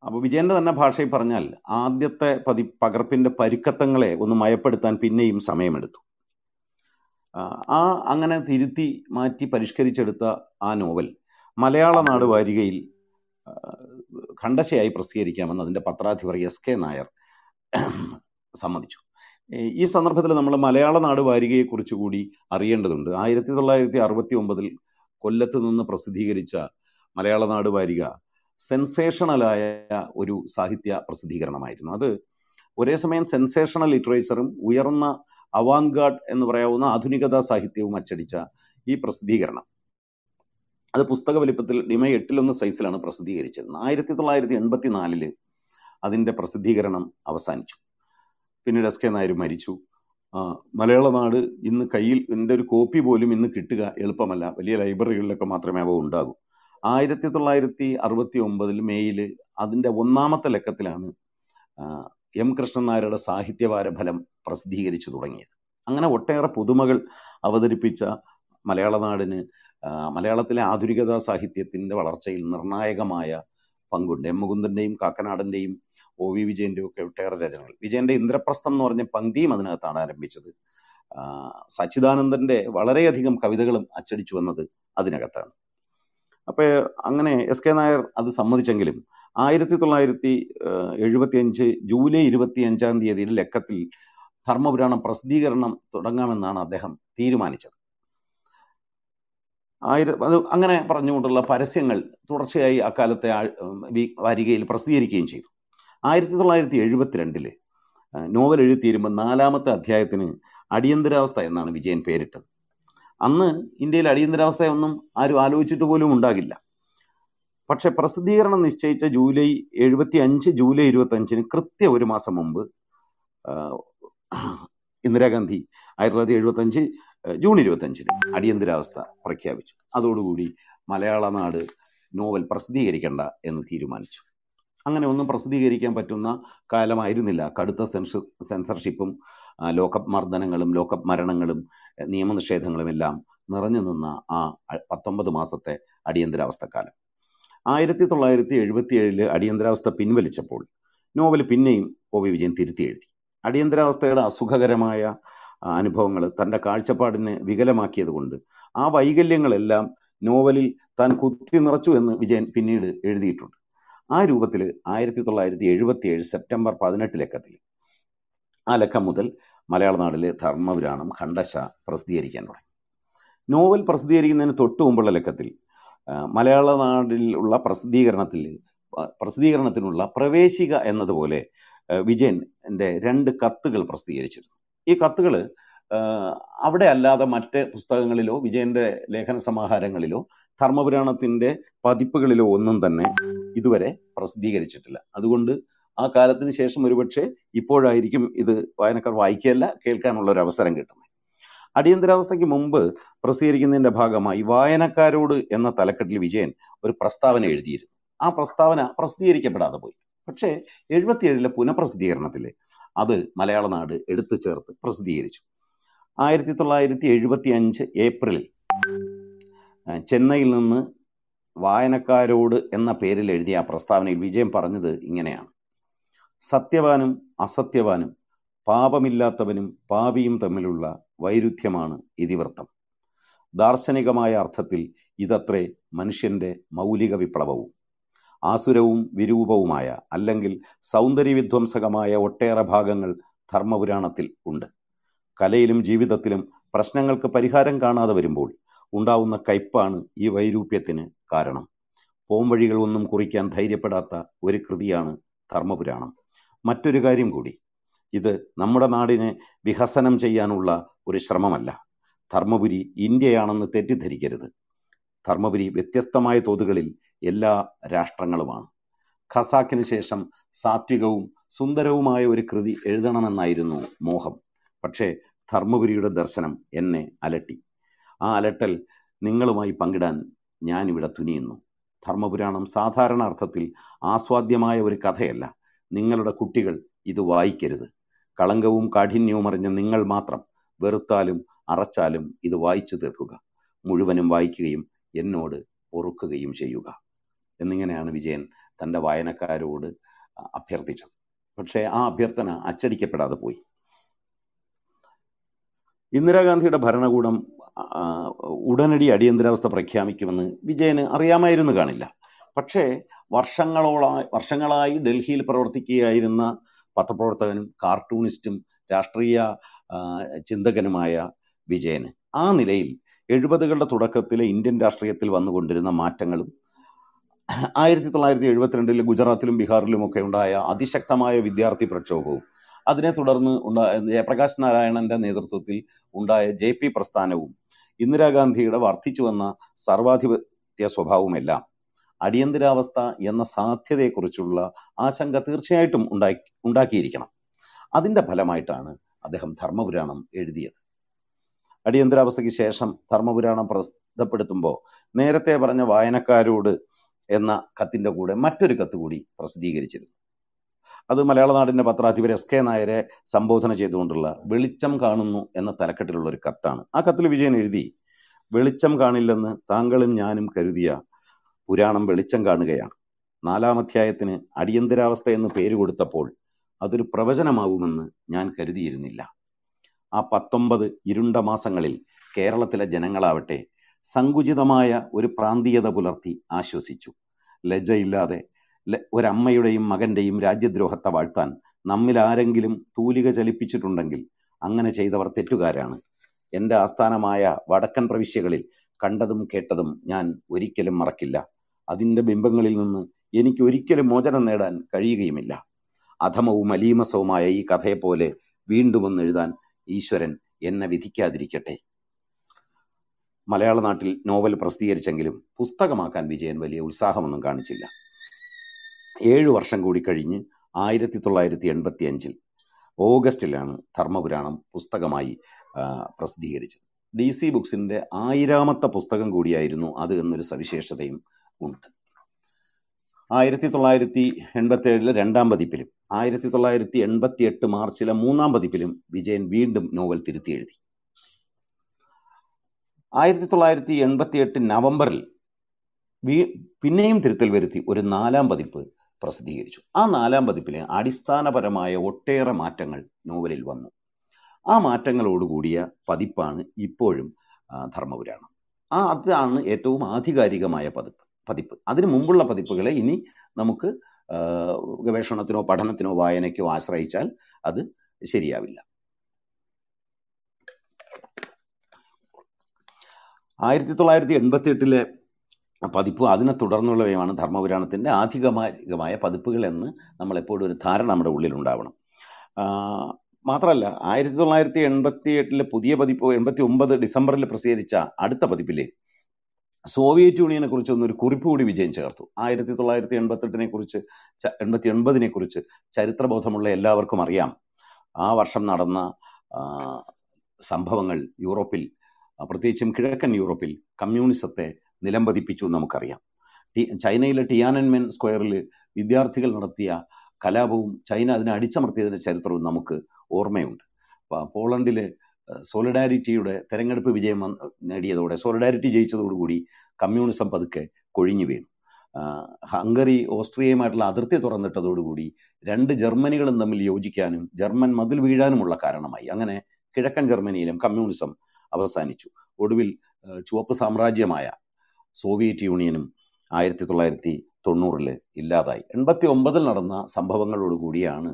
അപ്പോൾ വിജയൻ്റെ തന്നെ ഭാഷയിൽ പറഞ്ഞാൽ ആദ്യത്തെ പതി പകർപ്പിൻ്റെ പരുക്കത്തങ്ങളെ ഒന്ന് മയപ്പെടുത്താൻ പിന്നെയും സമയമെടുത്തു ആ അങ്ങനെ തിരുത്തി മാറ്റി പരിഷ്കരിച്ചെടുത്ത ആ നോവൽ മലയാള നാട് വാരികയിൽ ഖണ്ഡശയായി പ്രസിദ്ധീകരിക്കാമെന്ന് അതിൻ്റെ പത്രാധിപർ എസ് കെ നായർ സമ്മതിച്ചു ഈ സന്ദർഭത്തിൽ നമ്മൾ മലയാള നാട് വാരികയെക്കുറിച്ച് കൂടി അറിയേണ്ടതുണ്ട് ആയിരത്തി തൊള്ളായിരത്തി അറുപത്തി ഒമ്പതിൽ കൊല്ലത്ത് നിന്ന് പ്രസിദ്ധീകരിച്ച മലയാള നാട് വാരിക സെൻസേഷണലായ ഒരു സാഹിത്യ പ്രസിദ്ധീകരണമായിരുന്നു അത് ഒരേ സമയം സെൻസേഷണൽ ലിറ്ററേച്ചറും ഉയർന്ന അവാങ്കാർഡ് എന്ന് പറയാവുന്ന ആധുനികതാ സാഹിത്യവും അച്ചടിച്ച ഈ പ്രസിദ്ധീകരണം അത് പുസ്തക വലിപ്പത്തിൽ ഡിമ എട്ടിലൊന്ന് സൈസിലാണ് പ്രസിദ്ധീകരിച്ചിരുന്നത് ആയിരത്തി തൊള്ളായിരത്തി എൺപത്തി നാലില് അതിൻ്റെ പ്രസിദ്ധീകരണം അവസാനിച്ചു പിന്നീട് എസ് കെ നായർ മരിച്ചു മലയാള നാട് ഇന്ന് കയ്യിൽ എൻ്റെ ഒരു കോപ്പി പോലും ഇന്ന് കിട്ടുക എളുപ്പമല്ല വലിയ ലൈബ്രറികളിലൊക്കെ മാത്രമേ അവ ഉണ്ടാകൂ ആയിരത്തി തൊള്ളായിരത്തി അറുപത്തി ഒമ്പതിൽ മെയ്യിൽ അതിൻ്റെ ഒന്നാമത്തെ ലക്കത്തിലാണ് എം കൃഷ്ണൻ നായരുടെ സാഹിത്യവാര ഫലം പ്രസിദ്ധീകരിച്ചു തുടങ്ങിയത് അങ്ങനെ ഒട്ടേറെ പുതുമകൾ അവതരിപ്പിച്ച മലയാള നാടിന് മലയാളത്തിലെ ആധുനികതാ സാഹിത്യത്തിൻ്റെ വളർച്ചയിൽ നിർണായകമായ പങ്കുണ്ട് എം മുകുന്ദൻ്റെയും കാക്കനാടൻ്റെയും ഒ വി വിജയൻ്റെ ഒക്കെ ഒട്ടേറെ രചനകൾ വിജയൻ്റെ ഇന്ദ്രപ്രസ്ഥം എന്ന് പറഞ്ഞ പങ്ക്തിയും അതിനകത്താണ് ആരംഭിച്ചത് സച്ചിദാനന്ദൻ്റെ വളരെയധികം കവിതകളും അച്ചടിച്ചു വന്നത് അതിനകത്താണ് അപ്പോൾ അങ്ങനെ എസ് കെ നായർ അത് സമ്മതിച്ചെങ്കിലും ആയിരത്തി തൊള്ളായിരത്തി അഞ്ച് ജൂലൈ അഞ്ചാം തീയതിയിൽ ലക്കത്തിൽ ധർമ്മപുരാണം പ്രസിദ്ധീകരണം തുടങ്ങാമെന്നാണ് അദ്ദേഹം തീരുമാനിച്ചത് ആയിര അത് അങ്ങനെ പറഞ്ഞുകൊണ്ടുള്ള പരസ്യങ്ങൾ തുടർച്ചയായി അക്കാലത്തെ വാരികയിൽ പ്രസിദ്ധീകരിക്കുകയും ചെയ്തു ആയിരത്തി തൊള്ളായിരത്തി എഴുപത്തിരണ്ടിൽ നോവൽ എഴുതി തീരുമ്പോൾ നാലാമത്തെ അധ്യായത്തിന് അടിയന്തരാവസ്ഥ എന്നാണ് വിജയൻ പേരിട്ടത് അന്ന് ഇന്ത്യയിൽ അടിയന്തരാവസ്ഥയൊന്നും ആരും ആലോചിച്ചിട്ട് പോലും ഉണ്ടാകില്ല പക്ഷെ പ്രസിദ്ധീകരണം നിശ്ചയിച്ച ജൂലൈ എഴുപത്തി അഞ്ച് ജൂലൈ ഇരുപത്തഞ്ചിന് കൃത്യ ഒരു മാസം മുമ്പ് ഇന്ദിരാഗാന്ധി ആയിരത്തി തൊള്ളായിരത്തി എഴുപത്തഞ്ച് ജൂൺ ഇരുപത്തഞ്ചിന് അടിയന്തരാവസ്ഥ പ്രഖ്യാപിച്ചു അതോടുകൂടി മലയാള നാട് നോവൽ പ്രസിദ്ധീകരിക്കേണ്ട എന്ന് തീരുമാനിച്ചു അങ്ങനെ ഒന്നും പ്രസിദ്ധീകരിക്കാൻ പറ്റുന്ന കാലമായിരുന്നില്ല കടുത്ത സെൻസർ സെൻസർഷിപ്പും ലോക്കപ്പ് മർദ്ദനങ്ങളും ലോക്കപ്പ് മരണങ്ങളും നിയമനിഷേധങ്ങളും എല്ലാം നിറഞ്ഞു നിന്ന ആ പത്തൊമ്പത് മാസത്തെ അടിയന്തരാവസ്ഥക്കാലം ആയിരത്തി തൊള്ളായിരത്തി എഴുപത്തിയേഴില് അടിയന്തരാവസ്ഥ പിൻവലിച്ചപ്പോൾ നോവൽ പിന്നെയും ഒ വി വിജയൻ തിരുത്തി എഴുതി അടിയന്തരാവസ്ഥയുടെ അസുഖകരമായ അനുഭവങ്ങൾ തൻ്റെ കാഴ്ചപ്പാടിനെ വികലമാക്കിയതുകൊണ്ട് ആ വൈകല്യങ്ങളെല്ലാം നോവലിൽ താൻ കുത്തി നിറച്ചു എന്ന് വിജയൻ പിന്നീട് എഴുതിയിട്ടുണ്ട് ആ രൂപത്തിൽ ആയിരത്തി തൊള്ളായിരത്തി എഴുപത്തി ഏഴ് സെപ്റ്റംബർ പതിനെട്ട് ലക്കത്തിൽ ആ ലക്കം മുതൽ മലയാള നാടിലെ ധർമ്മപുരാണം ഖണ്ഡശ പ്രസിദ്ധീകരിക്കാൻ തുടങ്ങി നോവൽ പ്രസിദ്ധീകരിക്കുന്നതിന് തൊട്ടു മുമ്പുള്ള ലക്കത്തിൽ മലയാള നാടിലുള്ള പ്രസിദ്ധീകരണത്തിൽ പ്രസിദ്ധീകരണത്തിനുള്ള പ്രവേശിക എന്നതുപോലെ വിജയൻ്റെ രണ്ട് കത്തുകൾ പ്രസിദ്ധീകരിച്ചിരുന്നു ഈ കത്തുകൾ അവിടെ അല്ലാതെ മറ്റ് പുസ്തകങ്ങളിലോ വിജയൻ്റെ ലേഖന സമാഹാരങ്ങളിലോ ധർമ്മപുരാണത്തിൻ്റെ പതിപ്പുകളിൽ ഒന്നും തന്നെ ഇതുവരെ പ്രസിദ്ധീകരിച്ചിട്ടില്ല അതുകൊണ്ട് ആ കാലത്തിന് ശേഷം ഒരുപക്ഷെ ഇപ്പോഴായിരിക്കും ഇത് വായനക്കാർ വായിക്കുകയല്ല കേൾക്കാനുള്ള ഒരു അവസരം കിട്ടുന്നത് അടിയന്തരാവസ്ഥയ്ക്ക് മുമ്പ് പ്രസിദ്ധീകരിക്കുന്നതിൻ്റെ ഭാഗമായി വായനക്കാരോട് എന്ന തലക്കെട്ടിൽ വിജയൻ ഒരു പ്രസ്താവന എഴുതിയിരുന്നു ആ പ്രസ്താവന പ്രസിദ്ധീകരിക്കപ്പെടാതെ പോയി പക്ഷേ എഴുപത്തിയേഴിലെ പുനഃപ്രസിദ്ധീകരണത്തിൽ അത് മലയാള നാട് എടുത്തു ചേർത്ത് പ്രസിദ്ധീകരിച്ചു ആയിരത്തി തൊള്ളായിരത്തി എഴുപത്തി അഞ്ച് ഏപ്രിലിൽ ചെന്നൈയിൽ നിന്ന് വായനക്കാരോട് എന്ന പേരിൽ എഴുതിയ ആ പ്രസ്താവനയിൽ വിജയം പറഞ്ഞത് ഇങ്ങനെയാണ് സത്യവാനും അസത്യവാനും പാപമില്ലാത്തവനും പാപിയും തമ്മിലുള്ള വൈരുദ്ധ്യമാണ് ഇതിവൃത്തം ദാർശനികമായ അർത്ഥത്തിൽ ഇതത്രേ മനുഷ്യൻ്റെ മൗലിക വിപ്ലവവും ആസുരവും വിരൂപവുമായ അല്ലെങ്കിൽ സൗന്ദര്യവിധ്വംസകമായ ഒട്ടേറെ ഭാഗങ്ങൾ ധർമ്മപുരാണത്തിൽ ഉണ്ട് കലയിലും ജീവിതത്തിലും പ്രശ്നങ്ങൾക്ക് പരിഹാരം കാണാതെ വരുമ്പോൾ ഉണ്ടാവുന്ന കയ്പാണ് ഈ വൈരൂപ്യത്തിന് കാരണം പോംവഴികൾ ഒന്നും കുറിക്കാൻ ധൈര്യപ്പെടാത്ത ഒരു കൃതിയാണ് ധർമ്മപുരാണം മറ്റൊരു കാര്യം കൂടി ഇത് നമ്മുടെ നാടിനെ വികസനം ചെയ്യാനുള്ള ഒരു ശ്രമമല്ല ധർമ്മപുരി ഇന്ത്യയാണെന്ന് തെറ്റിദ്ധരിക്കരുത് ധർമ്മപുരി വ്യത്യസ്തമായ തോതുകളിൽ എല്ലാ രാഷ്ട്രങ്ങളുമാണ് ഖസാക്കിന് ശേഷം സാത്വികവും സുന്ദരവുമായ ഒരു കൃതി എഴുതണമെന്നായിരുന്നു മോഹം പക്ഷേ ധർമ്മപുരിയുടെ ദർശനം എന്നെ അലട്ടി ആ അലട്ടൽ നിങ്ങളുമായി പങ്കിടാൻ ഞാനിവിടെ തുനിയുന്നു ധർമ്മപുരാണം സാധാരണ അർത്ഥത്തിൽ ആസ്വാദ്യമായ ഒരു കഥയല്ല നിങ്ങളുടെ കുട്ടികൾ ഇത് വായിക്കരുത് കളങ്കവും കാഠിന്യവും അറിഞ്ഞ നിങ്ങൾ മാത്രം വെറുത്താലും അറച്ചാലും ഇത് വായിച്ചു തീർക്കുക മുഴുവനും വായിക്കുകയും എന്നോട് പൊറുക്കുകയും ചെയ്യുക എന്നിങ്ങനെയാണ് വിജയൻ തൻ്റെ വായനക്കാരോട് അഭ്യർത്ഥിച്ചത് പക്ഷേ ആ അഭ്യർത്ഥന അച്ചടിക്കപ്പെടാതെ പോയി ഇന്ദിരാഗാന്ധിയുടെ ഭരണകൂടം ഉടനടി അടിയന്തരാവസ്ഥ പ്രഖ്യാപിക്കുമെന്ന് വിജയന് അറിയാമായിരുന്നു കാണില്ല പക്ഷേ വർഷങ്ങളോളായി വർഷങ്ങളായി ഡൽഹിയിൽ പ്രവർത്തിക്കുകയായിരുന്ന പത്രപ്രവർത്തകനും കാർട്ടൂണിസ്റ്റും രാഷ്ട്രീയ ചിന്തകനുമായ വിജയന് ആ നിലയിൽ എഴുപതുകളുടെ തുടക്കത്തിലെ ഇന്ത്യൻ രാഷ്ട്രീയത്തിൽ വന്നുകൊണ്ടിരുന്ന മാറ്റങ്ങളും ആയിരത്തി തൊള്ളായിരത്തി എഴുപത്തിരണ്ടിൽ ഗുജറാത്തിലും ബീഹാറിലുമൊക്കെ ഉണ്ടായ അതിശക്തമായ വിദ്യാർത്ഥി പ്രക്ഷോഭവും അതിനെ തുടർന്ന് ഉണ്ടായ ജയപ്രകാശ് നാരായണന്റെ നേതൃത്വത്തിൽ ഉണ്ടായ ജെ പി പ്രസ്ഥാനവും ഇന്ദിരാഗാന്ധിയുടെ വർദ്ധിച്ചു വന്ന സർവാധിപത്യ സ്വഭാവമെല്ലാം അടിയന്തരാവസ്ഥ എന്ന സാധ്യതയെക്കുറിച്ചുള്ള ആശങ്ക തീർച്ചയായിട്ടും ഉണ്ടാക്കി ഉണ്ടാക്കിയിരിക്കണം അതിൻ്റെ ഫലമായിട്ടാണ് അദ്ദേഹം ധർമ്മപുരാണം എഴുതിയത് അടിയന്തരാവസ്ഥയ്ക്ക് ശേഷം ധർമ്മപുരാണം പ്രസിദ്ധപ്പെടുത്തുമ്പോൾ നേരത്തെ പറഞ്ഞ വായനക്കാരോട് എന്ന കത്തിൻ്റെ കൂടെ മറ്റൊരു കത്ത് കൂടി പ്രസിദ്ധീകരിച്ചിരുന്നു അത് മലയാള നാടിൻ്റെ പത്രാധിപര് എസ് കെ നായരെ സംബോധന ചെയ്തുകൊണ്ടുള്ള വെളിച്ചം കാണുന്നു എന്ന തലക്കെട്ടിലുള്ള ഒരു കത്താണ് ആ കത്തിൽ വിജയൻ എഴുതി വെളിച്ചം കാണില്ലെന്ന് താങ്കളും ഞാനും കരുതിയ പുരാണം വെളിച്ചം കാണുകയാണ് നാലാം അധ്യായത്തിന് അടിയന്തരാവസ്ഥ എന്ന് പേര് കൊടുത്തപ്പോൾ അതൊരു പ്രവചനമാകുമെന്ന് ഞാൻ കരുതിയിരുന്നില്ല ആ പത്തൊമ്പത് ഇരുണ്ട മാസങ്ങളിൽ കേരളത്തിലെ ജനങ്ങളാവട്ടെ സങ്കുചിതമായ ഒരു പ്രാന്തീയത പുലർത്തി ആശ്വസിച്ചു ലജ്ജയില്ലാതെ ഒരമ്മയുടെയും മകന്റെയും രാജ്യദ്രോഹത്തെ വാഴ്ത്താൻ നമ്മിൽ ആരെങ്കിലും തൂലിക ചലിപ്പിച്ചിട്ടുണ്ടെങ്കിൽ അങ്ങനെ ചെയ്തവർ തെറ്റുകാരാണ് എൻ്റെ ആസ്ഥാനമായ വടക്കൻ പ്രവിശ്യകളിൽ കണ്ടതും കേട്ടതും ഞാൻ ഒരിക്കലും മറക്കില്ല അതിൻ്റെ ബിംബങ്ങളിൽ നിന്ന് എനിക്ക് ഒരിക്കലും മോചനം നേടാൻ കഴിയുകയുമില്ല അധമവും അലീമസവുമായ ഈ കഥയെപ്പോലെ വീണ്ടും എഴുതാൻ ഈശ്വരൻ എന്നെ വിധിക്കാതിരിക്കട്ടെ മലയാള നാട്ടിൽ നോവൽ പ്രസിദ്ധീകരിച്ചെങ്കിലും പുസ്തകമാക്കാൻ വിജയൻ വലിയ ഉത്സാഹമൊന്നും കാണിച്ചില്ല ഏഴ് വർഷം കൂടി കഴിഞ്ഞ് ആയിരത്തി തൊള്ളായിരത്തി എൺപത്തി അഞ്ചിൽ ഓഗസ്റ്റിലാണ് ധർമ്മപുരാണം പുസ്തകമായി പ്രസിദ്ധീകരിച്ചത് ഡി സി ബുക്സിൻ്റെ ആയിരാമത്തെ പുസ്തകം കൂടിയായിരുന്നു അത് എന്നൊരു സവിശേഷതയും ഉണ്ട് ആയിരത്തി തൊള്ളായിരത്തി എൺപത്തി ഏഴിലെ രണ്ടാം പതിപ്പിലും ആയിരത്തി തൊള്ളായിരത്തി എൺപത്തി എട്ട് മാർച്ചിലെ മൂന്നാം പതിപ്പിലും വിജയൻ വീണ്ടും നോവൽ തിരുത്തി എഴുതി ആയിരത്തി തൊള്ളായിരത്തി എൺപത്തി എട്ട് നവംബറിൽ പിന്നെയും തിരുത്തൽ വരുത്തി ഒരു നാലാം പതിപ്പ് പ്രസിദ്ധീകരിച്ചു ആ നാലാം പതിപ്പിലെ അടിസ്ഥാനപരമായ ഒട്ടേറെ മാറ്റങ്ങൾ നോവലിൽ വന്നു ആ മാറ്റങ്ങളോടുകൂടിയ പതിപ്പാണ് ഇപ്പോഴും ധർമ്മപുരാണം ആ അതാണ് ഏറ്റവും ആധികാരികമായ പതിപ്പ് പതിപ്പ് അതിനു മുമ്പുള്ള പതിപ്പുകളെ ഇനി നമുക്ക് ഗവേഷണത്തിനോ പഠനത്തിനോ വായനയ്ക്കോ ആശ്രയിച്ചാൽ അത് ശരിയാവില്ല ആയിരത്തി തൊള്ളായിരത്തി എൺപത്തി എട്ടിലെ പതിപ്പ് അതിനെ തുടർന്നുള്ളവയുമാണ് ധർമ്മപുരാണത്തിൻ്റെ ആധികാരികമായ പതിപ്പുകൾ എന്ന് നമ്മളെപ്പോഴും ഒരു ധാരണ നമ്മുടെ ഉള്ളിലുണ്ടാവണം മാത്രമല്ല ആയിരത്തി തൊള്ളായിരത്തി എൺപത്തി എട്ടിലെ പുതിയ പതിപ്പ് എൺപത്തി ഒമ്പത് ഡിസംബറിൽ പ്രസിദ്ധീകരിച്ച അടുത്ത പതിപ്പിലെ സോവിയറ്റ് യൂണിയനെ കുറിച്ച് ഒന്നൊരു കുറിപ്പ് കൂടി വിജയം ചേർത്തു ആയിരത്തി തൊള്ളായിരത്തി എൺപത്തെട്ടിനെ കുറിച്ച് എൺപത്തി എൺപതിനെ കുറിച്ച് ചരിത്രബോധമുള്ള എല്ലാവർക്കും അറിയാം ആ വർഷം നടന്ന സംഭവങ്ങൾ യൂറോപ്പിൽ പ്രത്യേകിച്ചും കിഴക്കൻ യൂറോപ്പിൽ കമ്മ്യൂണിസത്തെ നിലം പതിപ്പിച്ചു നമുക്കറിയാം ടി ചൈനയിലെ ടിയാനൻമെൻ സ്ക്വയറിൽ വിദ്യാർത്ഥികൾ നടത്തിയ കലാപവും ചൈന അതിനെ അടിച്ചമർത്തിയതിൻ്റെ ചരിത്രവും നമുക്ക് ഓർമ്മയുണ്ട് പോളണ്ടിലെ സോളിഡാരിറ്റിയുടെ തെരഞ്ഞെടുപ്പ് വിജയം നേടിയതോടെ സോളിഡാരിറ്റി ജയിച്ചതോടുകൂടി കമ്മ്യൂണിസം പതുക്കെ കൊഴിഞ്ഞു വീണു ഹംഗറി ഓസ്ട്രിയയുമായിട്ടുള്ള അതിർത്തി തുറന്നിട്ടതോടുകൂടി രണ്ട് ജർമ്മനികളും തമ്മിൽ യോജിക്കാനും ജർമ്മൻ മതിൽ വീഴാനുമുള്ള കാരണമായി അങ്ങനെ കിഴക്കൻ ജർമ്മനിയിലും കമ്മ്യൂണിസം അവസാനിച്ചു ഒടുവിൽ ചുവപ്പ് സാമ്രാജ്യമായ സോവിയറ്റ് യൂണിയനും ആയിരത്തി തൊള്ളായിരത്തി തൊണ്ണൂറിൽ ഇല്ലാതായി എൺപത്തി ഒമ്പതിൽ നടന്ന സംഭവങ്ങളോട് കൂടിയാണ്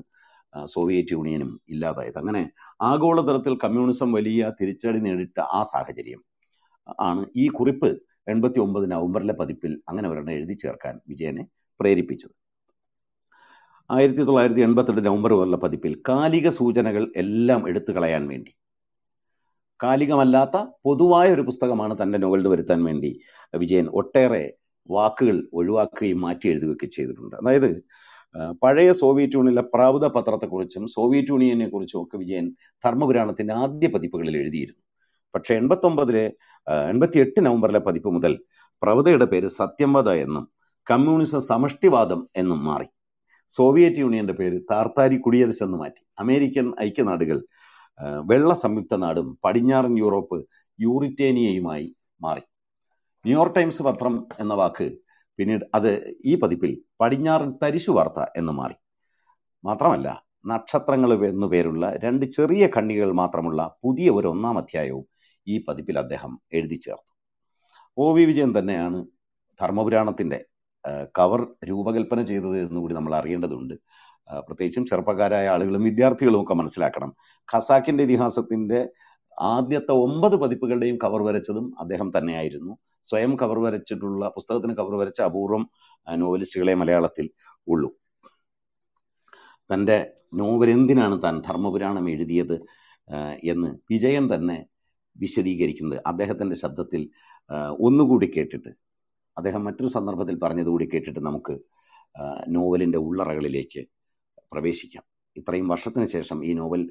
സോവിയറ്റ് യൂണിയനും ഇല്ലാതായത് അങ്ങനെ ആഗോളതലത്തിൽ കമ്മ്യൂണിസം വലിയ തിരിച്ചടി നേരിട്ട ആ സാഹചര്യം ആണ് ഈ കുറിപ്പ് എൺപത്തി ഒമ്പത് നവംബറിലെ പതിപ്പിൽ അങ്ങനെ ഒരെണ്ണം എഴുതി ചേർക്കാൻ വിജയനെ പ്രേരിപ്പിച്ചത് ആയിരത്തി തൊള്ളായിരത്തി എൺപത്തെട്ട് നവംബർ വരെയുള്ള പതിപ്പിൽ കാലിക സൂചനകൾ എല്ലാം എടുത്തു കളയാൻ വേണ്ടി കാലികമല്ലാത്ത പൊതുവായ ഒരു പുസ്തകമാണ് തൻ്റെ നോവലിന് വരുത്താൻ വേണ്ടി വിജയൻ ഒട്ടേറെ വാക്കുകൾ ഒഴിവാക്കുകയും മാറ്റി എഴുതുകയൊക്കെ ചെയ്തിട്ടുണ്ട് അതായത് പഴയ സോവിയറ്റ് യൂണിയനിലെ പ്രാവുത പത്രത്തെക്കുറിച്ചും സോവിയറ്റ് യൂണിയനെ കുറിച്ചും ഒക്കെ വിജയൻ ധർമ്മപുരാണത്തിൻ്റെ ആദ്യ പതിപ്പുകളിൽ എഴുതിയിരുന്നു പക്ഷേ എൺപത്തൊമ്പതിലെ എൺപത്തി എട്ട് നവംബറിലെ പതിപ്പ് മുതൽ പ്രവതയുടെ പേര് സത്യംവത എന്നും കമ്മ്യൂണിസം സമഷ്ടിവാദം എന്നും മാറി സോവിയറ്റ് യൂണിയന്റെ പേര് താർത്താരി കുടിയരസ് മാറ്റി അമേരിക്കൻ ഐക്യനാടുകൾ വെള്ള സംയുക്ത നാടും പടിഞ്ഞാറൻ യൂറോപ്പ് യൂറിറ്റേനിയയുമായി മാറി ന്യൂയോർക്ക് ടൈംസ് പത്രം എന്ന വാക്ക് പിന്നീട് അത് ഈ പതിപ്പിൽ പടിഞ്ഞാറൻ തരിശു വാർത്ത എന്ന് മാറി മാത്രമല്ല നക്ഷത്രങ്ങൾ എന്നു പേരുള്ള രണ്ട് ചെറിയ കണ്ണികൾ മാത്രമുള്ള പുതിയ ഒരു ഒന്നാം അധ്യായവും ഈ പതിപ്പിൽ അദ്ദേഹം എഴുതി ചേർത്തു ഒ വി വിജയൻ തന്നെയാണ് ധർമ്മപുരാണത്തിൻ്റെ കവർ രൂപകൽപ്പന ചെയ്തത് എന്നുകൂടി നമ്മൾ അറിയേണ്ടതുണ്ട് പ്രത്യേകിച്ചും ചെറുപ്പക്കാരായ ആളുകളും വിദ്യാർത്ഥികളും ഒക്കെ മനസ്സിലാക്കണം ഖസാക്കിന്റെ ഇതിഹാസത്തിന്റെ ആദ്യത്തെ ഒമ്പത് പതിപ്പുകളുടെയും കവർ വരച്ചതും അദ്ദേഹം തന്നെയായിരുന്നു സ്വയം കവർ വരച്ചിട്ടുള്ള പുസ്തകത്തിന് കവർ വരച്ച അപൂർവം നോവലിസ്റ്റുകളെ മലയാളത്തിൽ ഉള്ളൂ തൻ്റെ നോവൽ എന്തിനാണ് താൻ ധർമ്മപുരാണം എഴുതിയത് എന്ന് വിജയൻ തന്നെ വിശദീകരിക്കുന്നത് അദ്ദേഹത്തിൻ്റെ ശബ്ദത്തിൽ ഒന്നുകൂടി കേട്ടിട്ട് അദ്ദേഹം മറ്റൊരു സന്ദർഭത്തിൽ പറഞ്ഞതുകൂടി കേട്ടിട്ട് നമുക്ക് നോവലിൻ്റെ ഉള്ളറകളിലേക്ക് പ്രവേശിക്കാം ഇത്രയും വർഷത്തിന് ശേഷം ഈ നോവൽ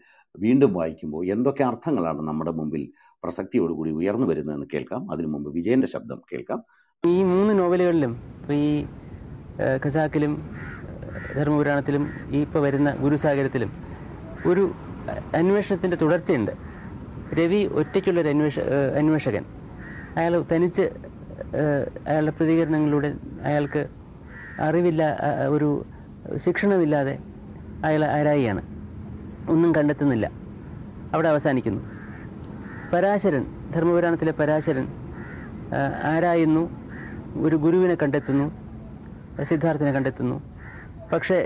വീണ്ടും വായിക്കുമ്പോൾ എന്തൊക്കെ അർത്ഥങ്ങളാണ് നമ്മുടെ മുമ്പിൽ പ്രസക്തിയോടുകൂടി ഉയർന്നു വരുന്നതെന്ന് കേൾക്കാം അതിനു മുമ്പ് വിജയന്റെ ശബ്ദം കേൾക്കാം ഈ മൂന്ന് നോവലുകളിലും ഈ ഖസാക്കിലും ധർമ്മപുരാണത്തിലും ഈ ഇപ്പോൾ വരുന്ന ഗുരുസാഗരത്തിലും ഒരു അന്വേഷണത്തിൻ്റെ തുടർച്ചയുണ്ട് രവി ഒറ്റയ്ക്കുള്ളൊരു അന്വേഷ അന്വേഷകൻ അയാൾ തനിച്ച് അയാളുടെ പ്രതികരണങ്ങളിലൂടെ അയാൾക്ക് അറിവില്ല ഒരു ശിക്ഷണമില്ലാതെ അയാൾ അരായിയാണ് ഒന്നും കണ്ടെത്തുന്നില്ല അവിടെ അവസാനിക്കുന്നു പരാശരൻ ധർമ്മപുരാണത്തിലെ പരാശരൻ ആരായുന്നു ഒരു ഗുരുവിനെ കണ്ടെത്തുന്നു സിദ്ധാർത്ഥനെ കണ്ടെത്തുന്നു പക്ഷേ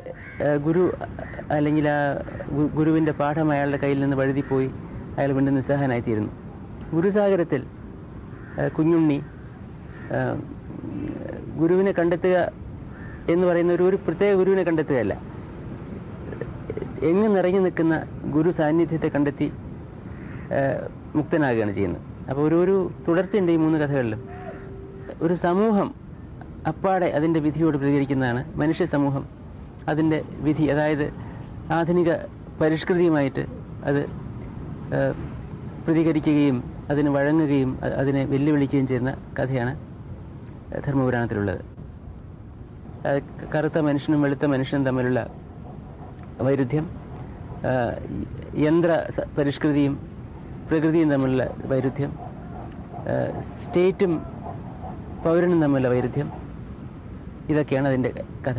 ഗുരു അല്ലെങ്കിൽ ആ ഗുരുവിൻ്റെ പാഠം അയാളുടെ കയ്യിൽ നിന്ന് വഴുതിപ്പോയി അയാൾ വീണ്ടും നിസ്സഹനായിത്തീരുന്നു ഗുരുസാഗരത്തിൽ കുഞ്ഞുണ്ണി ഗുരുവിനെ കണ്ടെത്തുക എന്ന് പറയുന്ന ഒരു ഒരു പ്രത്യേക ഗുരുവിനെ കണ്ടെത്തുകയല്ല എങ്ങ് നിറഞ്ഞു നിൽക്കുന്ന ഗുരു സാന്നിധ്യത്തെ കണ്ടെത്തി മുക്തനാകുകയാണ് ചെയ്യുന്നത് അപ്പോൾ ഒരു ഒരു തുടർച്ചയുണ്ട് ഈ മൂന്ന് കഥകളിലും ഒരു സമൂഹം അപ്പാടെ അതിൻ്റെ വിധിയോട് പ്രതികരിക്കുന്നതാണ് മനുഷ്യ സമൂഹം അതിൻ്റെ വിധി അതായത് ആധുനിക പരിഷ്കൃതിയുമായിട്ട് അത് പ്രതികരിക്കുകയും അതിന് വഴങ്ങുകയും അതിനെ വെല്ലുവിളിക്കുകയും ചെയ്യുന്ന കഥയാണ് ധർമ്മപുരാണത്തിലുള്ളത് കറുത്ത മനുഷ്യനും വെളുത്ത മനുഷ്യനും തമ്മിലുള്ള വൈരുദ്ധ്യം യന്ത്ര പരിഷ്കൃതിയും പ്രകൃതിയും തമ്മിലുള്ള വൈരുദ്ധ്യം സ്റ്റേറ്റും പൗരനും തമ്മിലുള്ള വൈരുദ്ധ്യം ഇതൊക്കെയാണ് അതിൻ്റെ കഥ